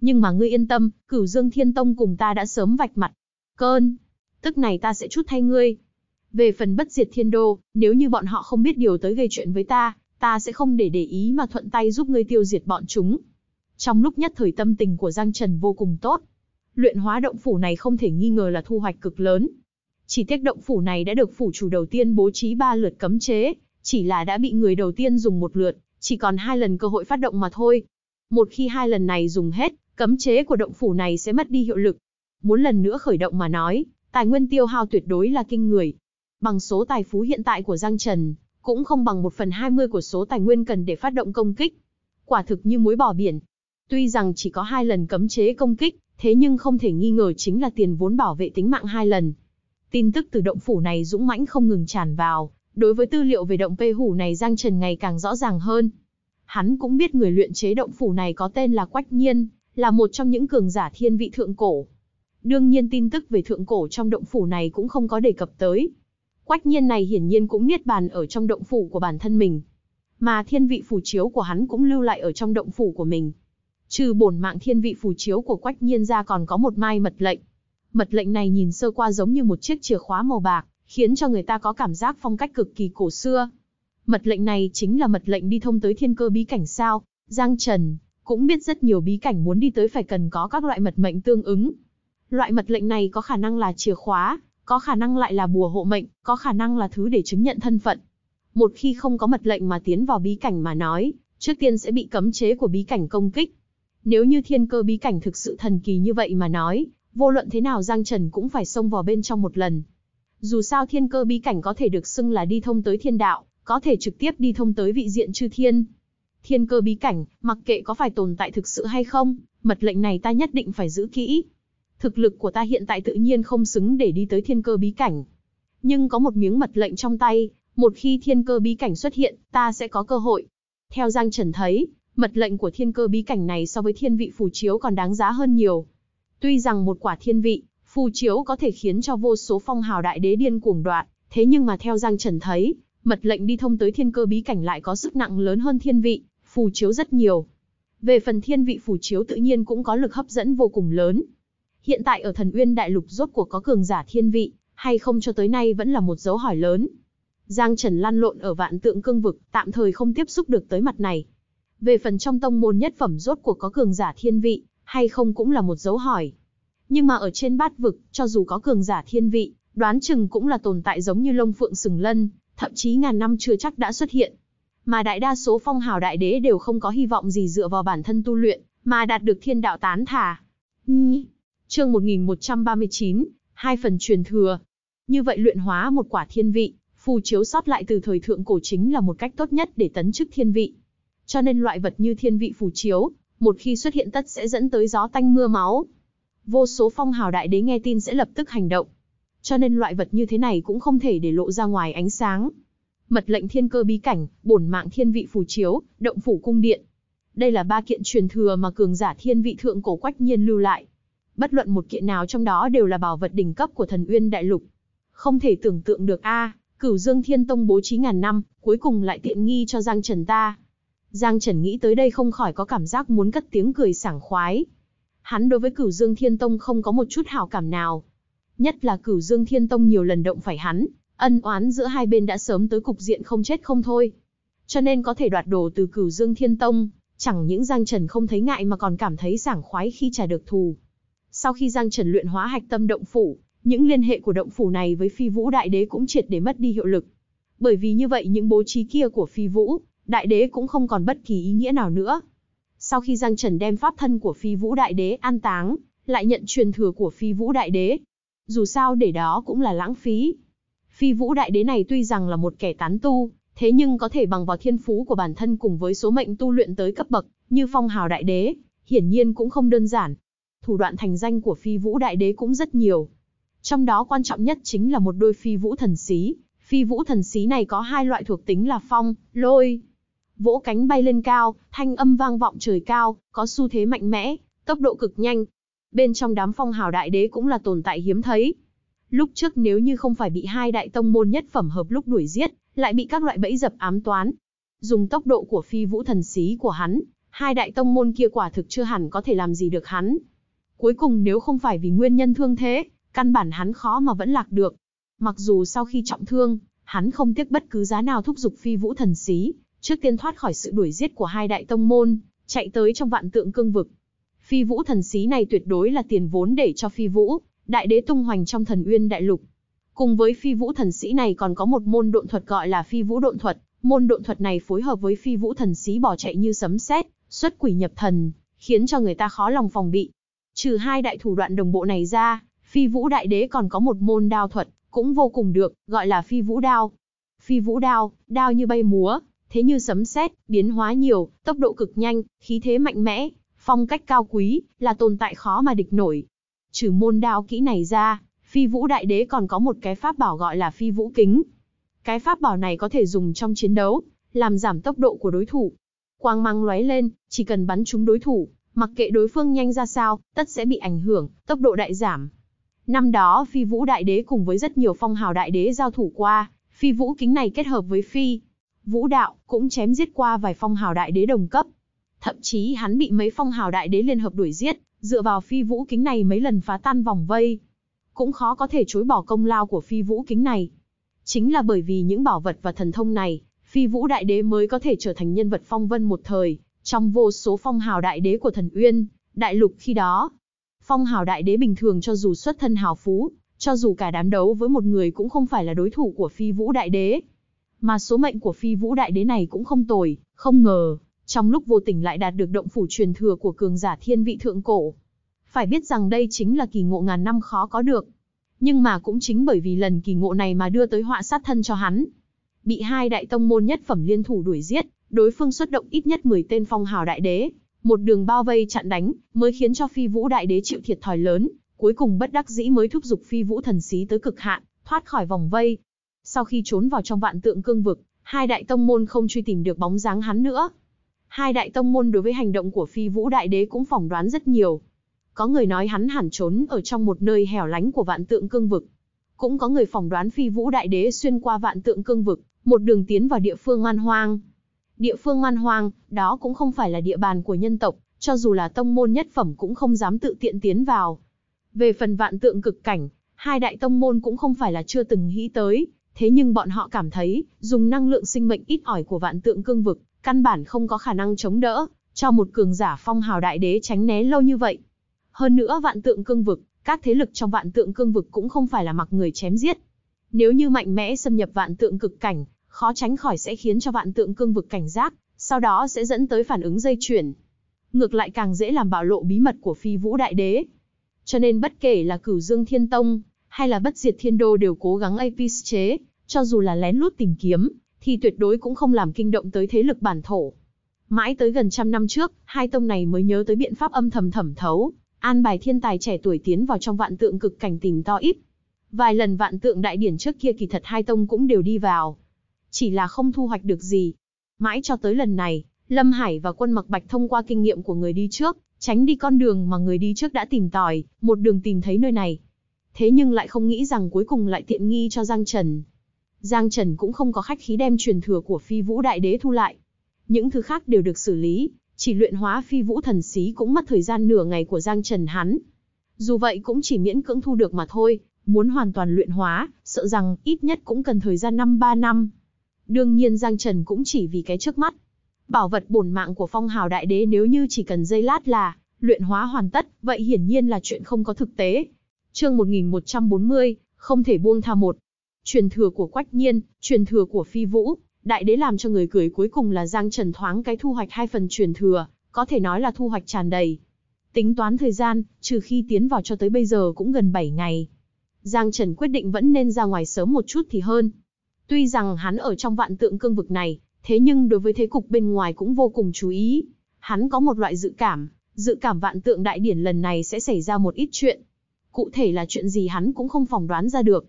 Nhưng mà ngươi yên tâm, Cửu Dương Thiên Tông cùng ta đã sớm vạch mặt. Cơn, tức này ta sẽ chút thay ngươi. Về phần bất diệt thiên đô, nếu như bọn họ không biết điều tới gây chuyện với ta, ta sẽ không để để ý mà thuận tay giúp ngươi tiêu diệt bọn chúng. Trong lúc nhất thời tâm tình của Giang Trần vô cùng tốt. Luyện hóa động phủ này không thể nghi ngờ là thu hoạch cực lớn. Chỉ tiếc động phủ này đã được phủ chủ đầu tiên bố trí ba lượt cấm chế, chỉ là đã bị người đầu tiên dùng một lượt, chỉ còn hai lần cơ hội phát động mà thôi. Một khi hai lần này dùng hết, cấm chế của động phủ này sẽ mất đi hiệu lực. Muốn lần nữa khởi động mà nói, tài nguyên tiêu hao tuyệt đối là kinh người. Bằng số tài phú hiện tại của Giang Trần, cũng không bằng một phần 20 của số tài nguyên cần để phát động công kích. Quả thực như muối bỏ biển. Tuy rằng chỉ có hai lần cấm chế công kích, thế nhưng không thể nghi ngờ chính là tiền vốn bảo vệ tính mạng hai lần. Tin tức từ động phủ này dũng mãnh không ngừng tràn vào, Đối với tư liệu về động Pê Hủ này Giang Trần ngày càng rõ ràng hơn. Hắn cũng biết người luyện chế động phủ này có tên là Quách Nhiên, là một trong những cường giả thiên vị thượng cổ. Đương nhiên tin tức về thượng cổ trong động phủ này cũng không có đề cập tới. Quách Nhiên này hiển nhiên cũng miết bàn ở trong động phủ của bản thân mình. Mà thiên vị phù chiếu của hắn cũng lưu lại ở trong động phủ của mình. Trừ bổn mạng thiên vị phù chiếu của Quách Nhiên ra còn có một mai mật lệnh. Mật lệnh này nhìn sơ qua giống như một chiếc chìa khóa màu bạc, khiến cho người ta có cảm giác phong cách cực kỳ cổ xưa. Mật lệnh này chính là mật lệnh đi thông tới thiên cơ bí cảnh sao, Giang Trần cũng biết rất nhiều bí cảnh muốn đi tới phải cần có các loại mật mệnh tương ứng. Loại mật lệnh này có khả năng là chìa khóa, có khả năng lại là bùa hộ mệnh, có khả năng là thứ để chứng nhận thân phận. Một khi không có mật lệnh mà tiến vào bí cảnh mà nói, trước tiên sẽ bị cấm chế của bí cảnh công kích. Nếu như thiên cơ bí cảnh thực sự thần kỳ như vậy mà nói, vô luận thế nào Giang Trần cũng phải xông vào bên trong một lần, dù sao thiên cơ bí cảnh có thể được xưng là đi thông tới thiên đạo, có thể trực tiếp đi thông tới vị diện chư thiên. Thiên cơ bí cảnh, mặc kệ có phải tồn tại thực sự hay không, mật lệnh này ta nhất định phải giữ kỹ. Thực lực của ta hiện tại tự nhiên không xứng để đi tới thiên cơ bí cảnh. Nhưng có một miếng mật lệnh trong tay, một khi thiên cơ bí cảnh xuất hiện, ta sẽ có cơ hội. Theo Giang Trần thấy, mật lệnh của thiên cơ bí cảnh này so với thiên vị phù chiếu còn đáng giá hơn nhiều. Tuy rằng một quả thiên vị, phù chiếu có thể khiến cho vô số phong hào đại đế điên cuồng đoạt, thế nhưng mà theo Giang Trần thấy, mật lệnh đi thông tới thiên cơ bí cảnh lại có sức nặng lớn hơn thiên vị, phù chiếu rất nhiều. Về phần thiên vị phù chiếu tự nhiên cũng có lực hấp dẫn vô cùng lớn. Hiện tại ở thần uyên đại lục rốt cuộc có cường giả thiên vị, hay không cho tới nay vẫn là một dấu hỏi lớn. Giang Trần lăn lộn ở vạn tượng cương vực, tạm thời không tiếp xúc được tới mặt này. Về phần trong tông môn nhất phẩm rốt cuộc có cường giả thiên vị, hay không cũng là một dấu hỏi nhưng mà ở trên bát vực, cho dù có cường giả thiên vị, đoán chừng cũng là tồn tại giống như lông phượng sừng lân, thậm chí ngàn năm chưa chắc đã xuất hiện. Mà đại đa số phong hào đại đế đều không có hy vọng gì dựa vào bản thân tu luyện, mà đạt được thiên đạo tán thả. Chương 1139, hai phần truyền thừa. Như vậy luyện hóa một quả thiên vị, phù chiếu sót lại từ thời thượng cổ chính là một cách tốt nhất để tấn chức thiên vị. Cho nên loại vật như thiên vị phù chiếu, một khi xuất hiện tất sẽ dẫn tới gió tanh mưa máu vô số phong hào đại đế nghe tin sẽ lập tức hành động. Cho nên loại vật như thế này cũng không thể để lộ ra ngoài ánh sáng. Mật lệnh thiên cơ bí cảnh, bổn mạng thiên vị phù chiếu, động phủ cung điện. Đây là ba kiện truyền thừa mà cường giả thiên vị thượng cổ quách nhiên lưu lại. Bất luận một kiện nào trong đó đều là bảo vật đỉnh cấp của thần uyên đại lục. Không thể tưởng tượng được a, cửu dương thiên tông bố trí ngàn năm, cuối cùng lại tiện nghi cho Giang Trần ta. Giang Trần nghĩ tới đây không khỏi có cảm giác muốn cất tiếng cười sảng khoái, Hắn đối với Cửu Dương Thiên Tông không có một chút hảo cảm nào. Nhất là Cửu Dương Thiên Tông nhiều lần động phải hắn, ân oán giữa hai bên đã sớm tới cục diện không chết không thôi. Cho nên có thể đoạt đồ từ Cửu Dương Thiên Tông, chẳng những Giang Trần không thấy ngại mà còn cảm thấy sảng khoái khi trả được thù. Sau khi Giang Trần luyện hóa hạch tâm động phủ, những liên hệ của động phủ này với Phi Vũ Đại Đế cũng triệt để mất đi hiệu lực. Bởi vì như vậy những bố trí kia của Phi Vũ, Đại Đế cũng không còn bất kỳ ý nghĩa nào nữa. Sau khi Giang Trần đem pháp thân của phi vũ đại đế an táng, lại nhận truyền thừa của phi vũ đại đế. Dù sao để đó cũng là lãng phí. Phi vũ đại đế này tuy rằng là một kẻ tán tu, thế nhưng có thể bằng vào thiên phú của bản thân cùng với số mệnh tu luyện tới cấp bậc, như phong hào đại đế, hiển nhiên cũng không đơn giản. Thủ đoạn thành danh của phi vũ đại đế cũng rất nhiều. Trong đó quan trọng nhất chính là một đôi phi vũ thần xí. Phi vũ thần xí này có hai loại thuộc tính là phong, lôi, vỗ cánh bay lên cao, thanh âm vang vọng trời cao, có xu thế mạnh mẽ, tốc độ cực nhanh. Bên trong đám phong hào đại đế cũng là tồn tại hiếm thấy. Lúc trước nếu như không phải bị hai đại tông môn nhất phẩm hợp lúc đuổi giết, lại bị các loại bẫy dập ám toán. Dùng tốc độ của phi vũ thần xí của hắn, hai đại tông môn kia quả thực chưa hẳn có thể làm gì được hắn. Cuối cùng nếu không phải vì nguyên nhân thương thế, căn bản hắn khó mà vẫn lạc được. Mặc dù sau khi trọng thương, hắn không tiếc bất cứ giá nào thúc giục phi vũ thần xí, trước tiên thoát khỏi sự đuổi giết của hai đại tông môn, chạy tới trong vạn tượng cương vực. Phi vũ thần xí này tuyệt đối là tiền vốn để cho phi vũ, đại đế tung hoành trong thần uyên đại lục. Cùng với phi vũ thần sĩ này còn có một môn độn thuật gọi là phi vũ độn thuật, môn độn thuật này phối hợp với phi vũ thần sĩ bỏ chạy như sấm sét, xuất quỷ nhập thần, khiến cho người ta khó lòng phòng bị. Trừ hai đại thủ đoạn đồng bộ này ra, phi vũ đại đế còn có một môn đao thuật, cũng vô cùng được, gọi là phi vũ đao. Phi vũ đao, đao như bay múa, thế như sấm sét, biến hóa nhiều, tốc độ cực nhanh, khí thế mạnh mẽ, phong cách cao quý, là tồn tại khó mà địch nổi. Trừ môn đao kỹ này ra, Phi Vũ Đại Đế còn có một cái pháp bảo gọi là Phi Vũ Kính. Cái pháp bảo này có thể dùng trong chiến đấu, làm giảm tốc độ của đối thủ. Quang mang lóe lên, chỉ cần bắn trúng đối thủ, mặc kệ đối phương nhanh ra sao, tất sẽ bị ảnh hưởng, tốc độ đại giảm. Năm đó Phi Vũ Đại Đế cùng với rất nhiều phong hào đại đế giao thủ qua, Phi Vũ Kính này kết hợp với Phi vũ đạo, cũng chém giết qua vài phong hào đại đế đồng cấp. Thậm chí hắn bị mấy phong hào đại đế liên hợp đuổi giết, dựa vào phi vũ kính này mấy lần phá tan vòng vây. Cũng khó có thể chối bỏ công lao của phi vũ kính này. Chính là bởi vì những bảo vật và thần thông này, phi vũ đại đế mới có thể trở thành nhân vật phong vân một thời, trong vô số phong hào đại đế của thần Uyên, đại lục khi đó. Phong hào đại đế bình thường cho dù xuất thân hào phú, cho dù cả đám đấu với một người cũng không phải là đối thủ của phi vũ đại đế, mà số mệnh của phi vũ đại đế này cũng không tồi, không ngờ, trong lúc vô tình lại đạt được động phủ truyền thừa của cường giả thiên vị thượng cổ. Phải biết rằng đây chính là kỳ ngộ ngàn năm khó có được. Nhưng mà cũng chính bởi vì lần kỳ ngộ này mà đưa tới họa sát thân cho hắn. Bị hai đại tông môn nhất phẩm liên thủ đuổi giết, đối phương xuất động ít nhất 10 tên phong hào đại đế, một đường bao vây chặn đánh, mới khiến cho phi vũ đại đế chịu thiệt thòi lớn, cuối cùng bất đắc dĩ mới thúc giục phi vũ thần xí tới cực hạn, thoát khỏi vòng vây, sau khi trốn vào trong vạn tượng cương vực, hai đại tông môn không truy tìm được bóng dáng hắn nữa. Hai đại tông môn đối với hành động của phi vũ đại đế cũng phỏng đoán rất nhiều. Có người nói hắn hẳn trốn ở trong một nơi hẻo lánh của vạn tượng cương vực. Cũng có người phỏng đoán phi vũ đại đế xuyên qua vạn tượng cương vực, một đường tiến vào địa phương man hoang. Địa phương man hoang, đó cũng không phải là địa bàn của nhân tộc, cho dù là tông môn nhất phẩm cũng không dám tự tiện tiến vào. Về phần vạn tượng cực cảnh, hai đại tông môn cũng không phải là chưa từng nghĩ tới, Thế nhưng bọn họ cảm thấy, dùng năng lượng sinh mệnh ít ỏi của vạn tượng cương vực, căn bản không có khả năng chống đỡ, cho một cường giả phong hào đại đế tránh né lâu như vậy. Hơn nữa vạn tượng cương vực, các thế lực trong vạn tượng cương vực cũng không phải là mặc người chém giết. Nếu như mạnh mẽ xâm nhập vạn tượng cực cảnh, khó tránh khỏi sẽ khiến cho vạn tượng cương vực cảnh giác, sau đó sẽ dẫn tới phản ứng dây chuyển. Ngược lại càng dễ làm bạo lộ bí mật của phi vũ đại đế. Cho nên bất kể là cửu dương thiên tông hay là bất diệt thiên đô đều cố gắng apis chế, cho dù là lén lút tìm kiếm, thì tuyệt đối cũng không làm kinh động tới thế lực bản thổ. Mãi tới gần trăm năm trước, hai tông này mới nhớ tới biện pháp âm thầm thẩm thấu, an bài thiên tài trẻ tuổi tiến vào trong vạn tượng cực cảnh tìm to ít. Vài lần vạn tượng đại điển trước kia kỳ thật hai tông cũng đều đi vào. Chỉ là không thu hoạch được gì. Mãi cho tới lần này, Lâm Hải và quân mặc bạch thông qua kinh nghiệm của người đi trước, tránh đi con đường mà người đi trước đã tìm tòi, một đường tìm thấy nơi này thế nhưng lại không nghĩ rằng cuối cùng lại tiện nghi cho Giang Trần. Giang Trần cũng không có khách khí đem truyền thừa của phi vũ đại đế thu lại. Những thứ khác đều được xử lý, chỉ luyện hóa phi vũ thần xí cũng mất thời gian nửa ngày của Giang Trần hắn. Dù vậy cũng chỉ miễn cưỡng thu được mà thôi, muốn hoàn toàn luyện hóa, sợ rằng ít nhất cũng cần thời gian năm ba năm. Đương nhiên Giang Trần cũng chỉ vì cái trước mắt. Bảo vật bổn mạng của phong hào đại đế nếu như chỉ cần dây lát là luyện hóa hoàn tất, vậy hiển nhiên là chuyện không có thực tế, chương 1140, không thể buông tha một. Truyền thừa của Quách Nhiên, truyền thừa của Phi Vũ, đại đế làm cho người cười cuối cùng là Giang Trần thoáng cái thu hoạch hai phần truyền thừa, có thể nói là thu hoạch tràn đầy. Tính toán thời gian, trừ khi tiến vào cho tới bây giờ cũng gần 7 ngày. Giang Trần quyết định vẫn nên ra ngoài sớm một chút thì hơn. Tuy rằng hắn ở trong vạn tượng cương vực này, thế nhưng đối với thế cục bên ngoài cũng vô cùng chú ý. Hắn có một loại dự cảm, dự cảm vạn tượng đại điển lần này sẽ xảy ra một ít chuyện, cụ thể là chuyện gì hắn cũng không phỏng đoán ra được.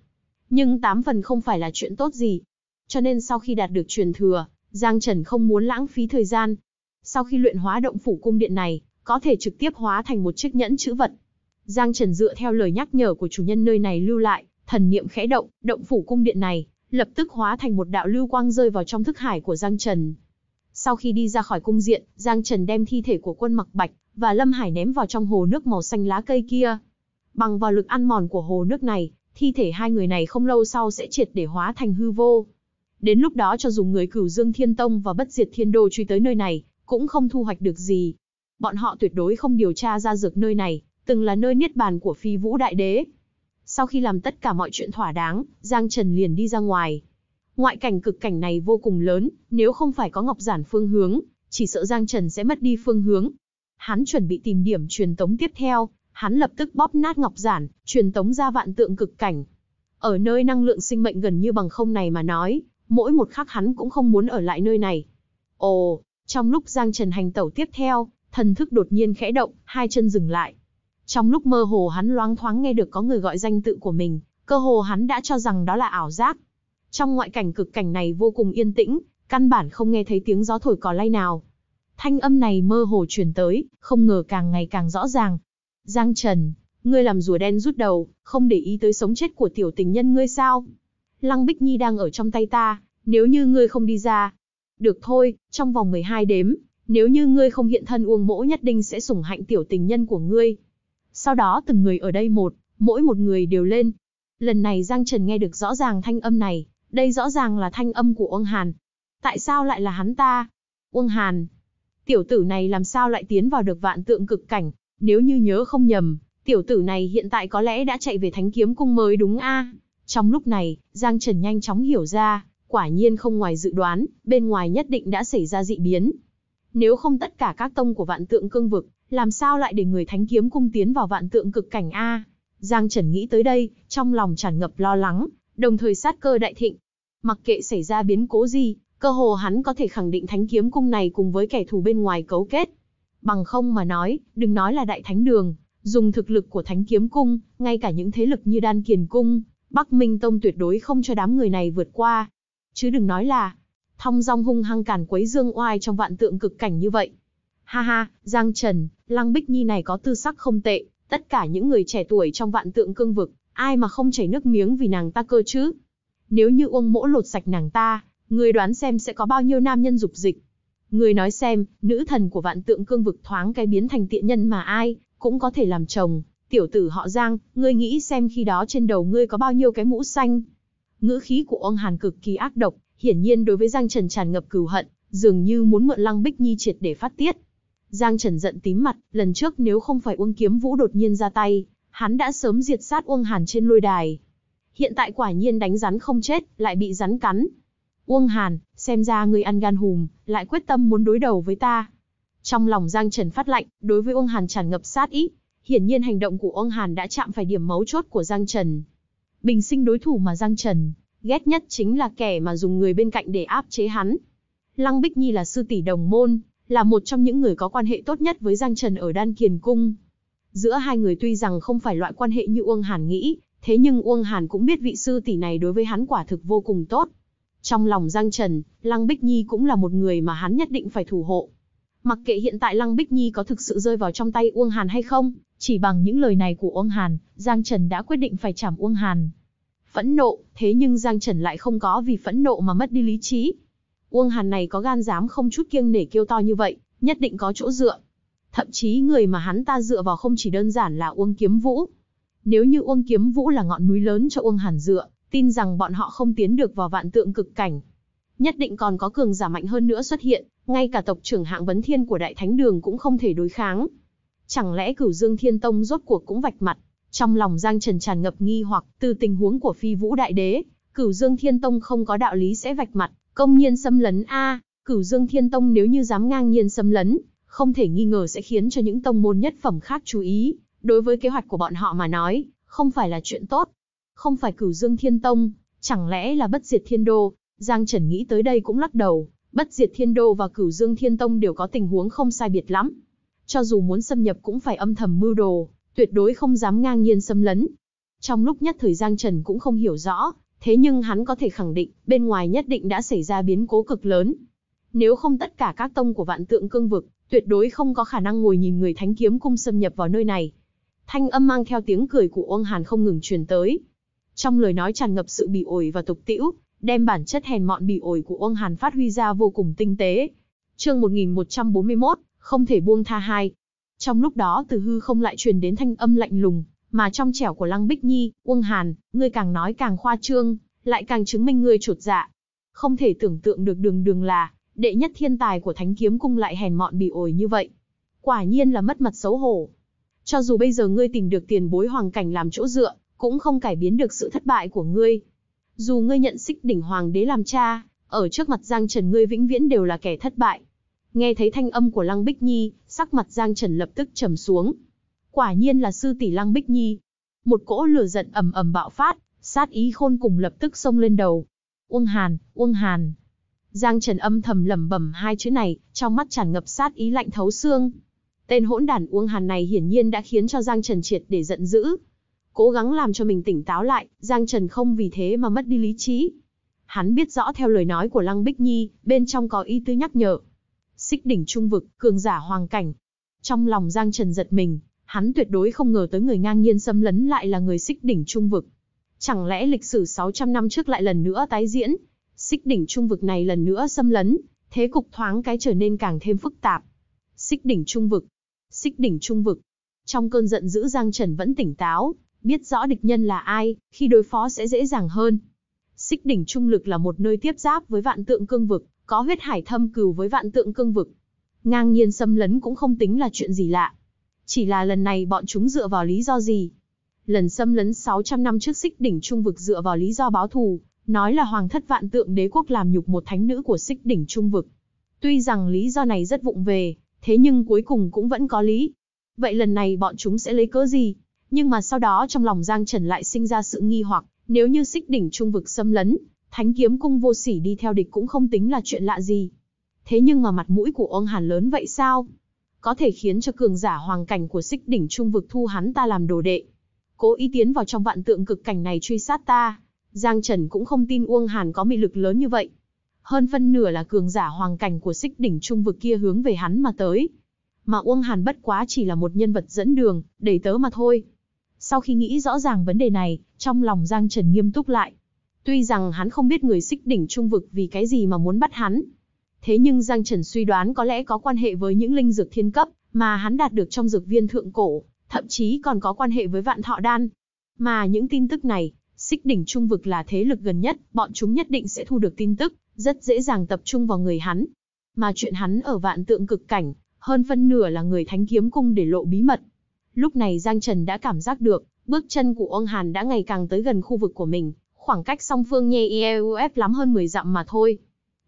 Nhưng tám phần không phải là chuyện tốt gì. Cho nên sau khi đạt được truyền thừa, Giang Trần không muốn lãng phí thời gian. Sau khi luyện hóa động phủ cung điện này, có thể trực tiếp hóa thành một chiếc nhẫn chữ vật. Giang Trần dựa theo lời nhắc nhở của chủ nhân nơi này lưu lại, thần niệm khẽ động, động phủ cung điện này, lập tức hóa thành một đạo lưu quang rơi vào trong thức hải của Giang Trần. Sau khi đi ra khỏi cung diện, Giang Trần đem thi thể của quân mặc bạch và Lâm Hải ném vào trong hồ nước màu xanh lá cây kia. Bằng vào lực ăn mòn của hồ nước này, thi thể hai người này không lâu sau sẽ triệt để hóa thành hư vô. Đến lúc đó cho dù người cửu dương thiên tông và bất diệt thiên đô truy tới nơi này, cũng không thu hoạch được gì. Bọn họ tuyệt đối không điều tra ra dược nơi này, từng là nơi niết bàn của phi vũ đại đế. Sau khi làm tất cả mọi chuyện thỏa đáng, Giang Trần liền đi ra ngoài. Ngoại cảnh cực cảnh này vô cùng lớn, nếu không phải có ngọc giản phương hướng, chỉ sợ Giang Trần sẽ mất đi phương hướng. Hắn chuẩn bị tìm điểm truyền tống tiếp theo, hắn lập tức bóp nát ngọc giản, truyền tống ra vạn tượng cực cảnh. Ở nơi năng lượng sinh mệnh gần như bằng không này mà nói, mỗi một khắc hắn cũng không muốn ở lại nơi này. Ồ, trong lúc Giang Trần hành tẩu tiếp theo, thần thức đột nhiên khẽ động, hai chân dừng lại. Trong lúc mơ hồ hắn loáng thoáng nghe được có người gọi danh tự của mình, cơ hồ hắn đã cho rằng đó là ảo giác. Trong ngoại cảnh cực cảnh này vô cùng yên tĩnh, căn bản không nghe thấy tiếng gió thổi cỏ lay nào. Thanh âm này mơ hồ truyền tới, không ngờ càng ngày càng rõ ràng, Giang Trần, ngươi làm rùa đen rút đầu, không để ý tới sống chết của tiểu tình nhân ngươi sao? Lăng Bích Nhi đang ở trong tay ta, nếu như ngươi không đi ra. Được thôi, trong vòng 12 đếm, nếu như ngươi không hiện thân Uông Mỗ nhất định sẽ sủng hạnh tiểu tình nhân của ngươi. Sau đó từng người ở đây một, mỗi một người đều lên. Lần này Giang Trần nghe được rõ ràng thanh âm này, đây rõ ràng là thanh âm của Uông Hàn. Tại sao lại là hắn ta? Uông Hàn, tiểu tử này làm sao lại tiến vào được vạn tượng cực cảnh, nếu như nhớ không nhầm, tiểu tử này hiện tại có lẽ đã chạy về thánh kiếm cung mới đúng a Trong lúc này, Giang Trần nhanh chóng hiểu ra, quả nhiên không ngoài dự đoán, bên ngoài nhất định đã xảy ra dị biến. Nếu không tất cả các tông của vạn tượng cương vực, làm sao lại để người thánh kiếm cung tiến vào vạn tượng cực cảnh A? Giang Trần nghĩ tới đây, trong lòng tràn ngập lo lắng, đồng thời sát cơ đại thịnh. Mặc kệ xảy ra biến cố gì, cơ hồ hắn có thể khẳng định thánh kiếm cung này cùng với kẻ thù bên ngoài cấu kết. Bằng không mà nói, đừng nói là đại thánh đường, dùng thực lực của thánh kiếm cung, ngay cả những thế lực như đan kiền cung, Bắc Minh Tông tuyệt đối không cho đám người này vượt qua. Chứ đừng nói là, thong dong hung hăng càn quấy dương oai trong vạn tượng cực cảnh như vậy. Ha ha, Giang Trần, Lăng Bích Nhi này có tư sắc không tệ, tất cả những người trẻ tuổi trong vạn tượng cương vực, ai mà không chảy nước miếng vì nàng ta cơ chứ. Nếu như uông mỗ lột sạch nàng ta, người đoán xem sẽ có bao nhiêu nam nhân dục dịch, Người nói xem, nữ thần của vạn tượng cương vực thoáng cái biến thành tiện nhân mà ai, cũng có thể làm chồng. Tiểu tử họ Giang, ngươi nghĩ xem khi đó trên đầu ngươi có bao nhiêu cái mũ xanh. Ngữ khí của ông Hàn cực kỳ ác độc, hiển nhiên đối với Giang Trần tràn ngập cừu hận, dường như muốn mượn Lăng Bích Nhi triệt để phát tiết. Giang Trần giận tím mặt, lần trước nếu không phải Uông Kiếm Vũ đột nhiên ra tay, hắn đã sớm diệt sát Uông Hàn trên lôi đài. Hiện tại quả nhiên đánh rắn không chết, lại bị rắn cắn. Uông Hàn, xem ra ngươi ăn gan hùm, lại quyết tâm muốn đối đầu với ta. Trong lòng Giang Trần phát lạnh, đối với Uông Hàn tràn ngập sát ý. Hiển nhiên hành động của Uông Hàn đã chạm phải điểm mấu chốt của Giang Trần. Bình sinh đối thủ mà Giang Trần ghét nhất chính là kẻ mà dùng người bên cạnh để áp chế hắn. Lăng Bích Nhi là sư tỷ đồng môn, là một trong những người có quan hệ tốt nhất với Giang Trần ở Đan Kiền Cung. Giữa hai người tuy rằng không phải loại quan hệ như Uông Hàn nghĩ, thế nhưng Uông Hàn cũng biết vị sư tỷ này đối với hắn quả thực vô cùng tốt. Trong lòng Giang Trần, Lăng Bích Nhi cũng là một người mà hắn nhất định phải thủ hộ. Mặc kệ hiện tại Lăng Bích Nhi có thực sự rơi vào trong tay Uông Hàn hay không, chỉ bằng những lời này của Uông Hàn, Giang Trần đã quyết định phải trảm Uông Hàn. Phẫn nộ, thế nhưng Giang Trần lại không có vì phẫn nộ mà mất đi lý trí. Uông Hàn này có gan dám không chút kiêng nể kêu to như vậy, nhất định có chỗ dựa. Thậm chí người mà hắn ta dựa vào không chỉ đơn giản là Uông Kiếm Vũ. Nếu như Uông Kiếm Vũ là ngọn núi lớn cho Uông Hàn dựa, tin rằng bọn họ không tiến được vào vạn tượng cực cảnh. Nhất định còn có cường giả mạnh hơn nữa xuất hiện, ngay cả tộc trưởng hạng vấn thiên của Đại Thánh Đường cũng không thể đối kháng. Chẳng lẽ cửu dương thiên tông rốt cuộc cũng vạch mặt, trong lòng Giang Trần tràn ngập nghi hoặc từ tình huống của phi vũ đại đế, cửu dương thiên tông không có đạo lý sẽ vạch mặt, công nhiên xâm lấn A, à, cửu dương thiên tông nếu như dám ngang nhiên xâm lấn, không thể nghi ngờ sẽ khiến cho những tông môn nhất phẩm khác chú ý, đối với kế hoạch của bọn họ mà nói, không phải là chuyện tốt, không phải cửu dương thiên tông, chẳng lẽ là bất diệt thiên đô, Giang Trần nghĩ tới đây cũng lắc đầu, bất diệt thiên đô và cửu dương thiên tông đều có tình huống không sai biệt lắm. Cho dù muốn xâm nhập cũng phải âm thầm mưu đồ, tuyệt đối không dám ngang nhiên xâm lấn. Trong lúc nhất thời Giang Trần cũng không hiểu rõ, thế nhưng hắn có thể khẳng định, bên ngoài nhất định đã xảy ra biến cố cực lớn. Nếu không tất cả các tông của vạn tượng cương vực, tuyệt đối không có khả năng ngồi nhìn người thánh kiếm cung xâm nhập vào nơi này. Thanh âm mang theo tiếng cười của Uông Hàn không ngừng truyền tới, trong lời nói tràn ngập sự bỉ ổi và tục tĩu, đem bản chất hèn mọn bỉ ổi của Uông Hàn phát huy ra vô cùng tinh tế. Chương 1141, không thể buông tha hai. Trong lúc đó từ hư không lại truyền đến thanh âm lạnh lùng, mà trong trẻo của Lăng Bích Nhi, Uông Hàn, ngươi càng nói càng khoa trương, lại càng chứng minh ngươi trột dạ. Không thể tưởng tượng được đường đường là, đệ nhất thiên tài của Thánh Kiếm Cung lại hèn mọn bỉ ổi như vậy. Quả nhiên là mất mặt xấu hổ. Cho dù bây giờ ngươi tìm được tiền bối hoàng cảnh làm chỗ dựa, cũng không cải biến được sự thất bại của ngươi. Dù ngươi nhận xích đỉnh hoàng đế làm cha, ở trước mặt Giang Trần ngươi vĩnh viễn đều là kẻ thất bại. Nghe thấy thanh âm của Lăng Bích Nhi, sắc mặt Giang Trần lập tức trầm xuống. Quả nhiên là sư tỷ Lăng Bích Nhi. Một cỗ lửa giận ầm ầm bạo phát, sát ý khôn cùng lập tức xông lên đầu. Uông Hàn, Uông Hàn. Giang Trần âm thầm lẩm bẩm hai chữ này, trong mắt tràn ngập sát ý lạnh thấu xương. Tên hỗn đản Uông Hàn này hiển nhiên đã khiến cho Giang Trần triệt để giận dữ, cố gắng làm cho mình tỉnh táo lại, Giang Trần không vì thế mà mất đi lý trí. Hắn biết rõ theo lời nói của Lăng Bích Nhi, bên trong có ý tư nhắc nhở. Xích đỉnh trung vực, cường giả hoàng cảnh. Trong lòng Giang Trần giật mình, hắn tuyệt đối không ngờ tới người ngang nhiên xâm lấn lại là người xích đỉnh trung vực. Chẳng lẽ lịch sử 600 năm trước lại lần nữa tái diễn? Xích đỉnh trung vực này lần nữa xâm lấn, thế cục thoáng cái trở nên càng thêm phức tạp. Xích đỉnh trung vực, xích đỉnh trung vực. Trong cơn giận dữ Giang Trần vẫn tỉnh táo, biết rõ địch nhân là ai, khi đối phó sẽ dễ dàng hơn. Xích đỉnh trung lực là một nơi tiếp giáp với vạn tượng cương vực, có huyết hải thâm cừu với vạn tượng cương vực. Ngang nhiên xâm lấn cũng không tính là chuyện gì lạ. Chỉ là lần này bọn chúng dựa vào lý do gì? Lần xâm lấn 600 năm trước xích đỉnh trung vực dựa vào lý do báo thù, nói là hoàng thất vạn tượng đế quốc làm nhục một thánh nữ của xích đỉnh trung vực. Tuy rằng lý do này rất vụng về, thế nhưng cuối cùng cũng vẫn có lý. Vậy lần này bọn chúng sẽ lấy cớ gì? Nhưng mà sau đó trong lòng Giang Trần lại sinh ra sự nghi hoặc, nếu như xích đỉnh trung vực xâm lấn, thánh kiếm cung vô sỉ đi theo địch cũng không tính là chuyện lạ gì. Thế nhưng mà mặt mũi của ông Hàn lớn vậy sao? Có thể khiến cho cường giả hoàng cảnh của xích đỉnh trung vực thu hắn ta làm đồ đệ. Cố ý tiến vào trong vạn tượng cực cảnh này truy sát ta. Giang Trần cũng không tin Uông Hàn có mị lực lớn như vậy. Hơn phân nửa là cường giả hoàng cảnh của xích đỉnh trung vực kia hướng về hắn mà tới. Mà Uông Hàn bất quá chỉ là một nhân vật dẫn đường, để tớ mà thôi. Sau khi nghĩ rõ ràng vấn đề này, trong lòng Giang Trần nghiêm túc lại. Tuy rằng hắn không biết người xích đỉnh trung vực vì cái gì mà muốn bắt hắn. Thế nhưng Giang Trần suy đoán có lẽ có quan hệ với những linh dược thiên cấp mà hắn đạt được trong dược viên thượng cổ, thậm chí còn có quan hệ với vạn thọ đan. Mà những tin tức này, xích đỉnh trung vực là thế lực gần nhất, bọn chúng nhất định sẽ thu được tin tức, rất dễ dàng tập trung vào người hắn. Mà chuyện hắn ở vạn tượng cực cảnh, hơn phân nửa là người thánh kiếm cung để lộ bí mật, Lúc này Giang Trần đã cảm giác được, bước chân của Uông Hàn đã ngày càng tới gần khu vực của mình, khoảng cách song phương nhê IEUF lắm hơn 10 dặm mà thôi.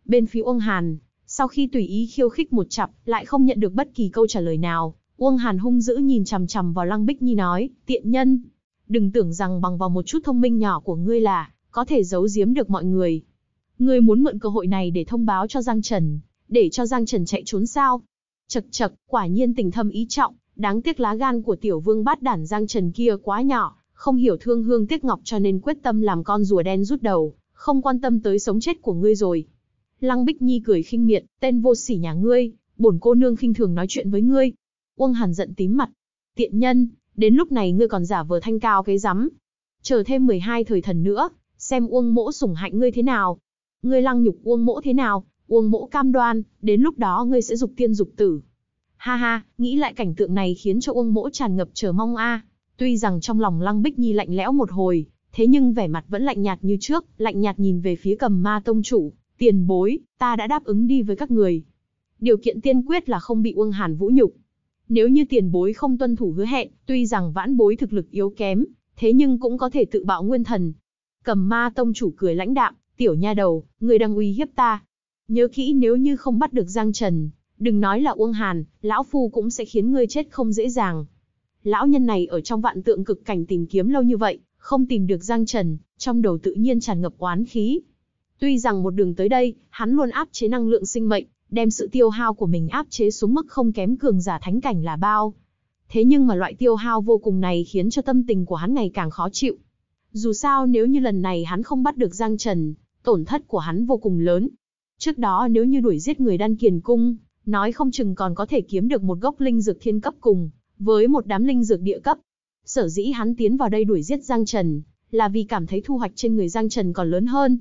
Bên phía Uông Hàn, sau khi tùy ý khiêu khích một chặp, lại không nhận được bất kỳ câu trả lời nào, Uông Hàn hung dữ nhìn chằm chằm vào Lăng Bích Nhi nói, tiện nhân, đừng tưởng rằng bằng vào một chút thông minh nhỏ của ngươi là, có thể giấu giếm được mọi người. Ngươi muốn mượn cơ hội này để thông báo cho Giang Trần, để cho Giang Trần chạy trốn sao? Chật chật, quả nhiên tình thâm ý trọng, Đáng tiếc lá gan của tiểu vương bát đản giang trần kia quá nhỏ, không hiểu thương hương tiếc ngọc cho nên quyết tâm làm con rùa đen rút đầu, không quan tâm tới sống chết của ngươi rồi. Lăng Bích Nhi cười khinh miệt, tên vô sỉ nhà ngươi, bổn cô nương khinh thường nói chuyện với ngươi. Uông Hàn giận tím mặt. Tiện nhân, đến lúc này ngươi còn giả vờ thanh cao cái rắm. Chờ thêm 12 thời thần nữa, xem Uông Mỗ sủng hạnh ngươi thế nào. Ngươi lăng nhục Uông Mỗ thế nào, Uông Mỗ cam đoan, đến lúc đó ngươi sẽ dục tiên dục tử, Ha ha, nghĩ lại cảnh tượng này khiến cho Uông Mỗ tràn ngập chờ mong a. Tuy rằng trong lòng Lăng Bích Nhi lạnh lẽo một hồi, thế nhưng vẻ mặt vẫn lạnh nhạt như trước, lạnh nhạt nhìn về phía Cầm Ma tông chủ, "Tiền bối, ta đã đáp ứng đi với các người. Điều kiện tiên quyết là không bị Uông Hàn Vũ nhục. Nếu như tiền bối không tuân thủ hứa hẹn, tuy rằng vãn bối thực lực yếu kém, thế nhưng cũng có thể tự bạo nguyên thần." Cầm Ma tông chủ cười lãnh đạm, "Tiểu nha đầu, người đang uy hiếp ta. Nhớ kỹ nếu như không bắt được Giang Trần, Đừng nói là Uông Hàn, lão phu cũng sẽ khiến ngươi chết không dễ dàng. Lão nhân này ở trong vạn tượng cực cảnh tìm kiếm lâu như vậy, không tìm được Giang Trần, trong đầu tự nhiên tràn ngập oán khí. Tuy rằng một đường tới đây, hắn luôn áp chế năng lượng sinh mệnh, đem sự tiêu hao của mình áp chế xuống mức không kém cường giả thánh cảnh là bao. Thế nhưng mà loại tiêu hao vô cùng này khiến cho tâm tình của hắn ngày càng khó chịu. Dù sao nếu như lần này hắn không bắt được Giang Trần, tổn thất của hắn vô cùng lớn. Trước đó nếu như đuổi giết người đan kiền cung, nói không chừng còn có thể kiếm được một gốc linh dược thiên cấp cùng, với một đám linh dược địa cấp. Sở dĩ hắn tiến vào đây đuổi giết Giang Trần, là vì cảm thấy thu hoạch trên người Giang Trần còn lớn hơn.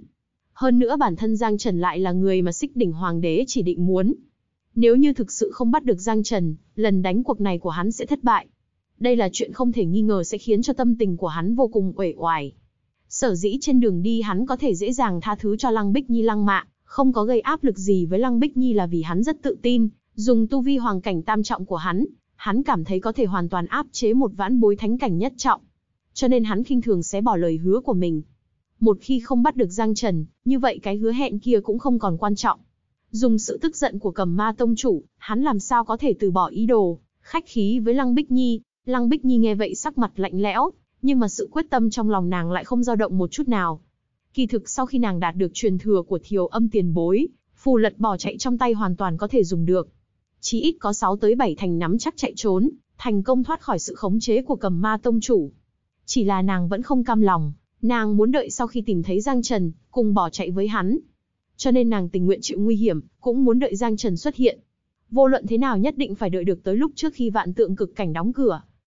Hơn nữa bản thân Giang Trần lại là người mà xích đỉnh hoàng đế chỉ định muốn. Nếu như thực sự không bắt được Giang Trần, lần đánh cuộc này của hắn sẽ thất bại. Đây là chuyện không thể nghi ngờ sẽ khiến cho tâm tình của hắn vô cùng uể oải. Sở dĩ trên đường đi hắn có thể dễ dàng tha thứ cho Lăng Bích Nhi lăng mạ, không có gây áp lực gì với Lăng Bích Nhi là vì hắn rất tự tin, dùng tu vi hoàng cảnh tam trọng của hắn, hắn cảm thấy có thể hoàn toàn áp chế một vãn bối thánh cảnh nhất trọng. Cho nên hắn khinh thường sẽ bỏ lời hứa của mình. Một khi không bắt được Giang Trần, như vậy cái hứa hẹn kia cũng không còn quan trọng. Dùng sự tức giận của cầm ma tông chủ, hắn làm sao có thể từ bỏ ý đồ, khách khí với Lăng Bích Nhi. Lăng Bích Nhi nghe vậy sắc mặt lạnh lẽo, nhưng mà sự quyết tâm trong lòng nàng lại không dao động một chút nào. Kỳ thực sau khi nàng đạt được truyền thừa của thiều âm tiền bối, phù lật bỏ chạy trong tay hoàn toàn có thể dùng được. Chí ít có 6 tới 7 thành nắm chắc chạy trốn, thành công thoát khỏi sự khống chế của cầm ma tông chủ. Chỉ là nàng vẫn không cam lòng, nàng muốn đợi sau khi tìm thấy Giang Trần, cùng bỏ chạy với hắn. Cho nên nàng tình nguyện chịu nguy hiểm, cũng muốn đợi Giang Trần xuất hiện. Vô luận thế nào nhất định phải đợi được tới lúc trước khi vạn tượng cực cảnh đóng cửa,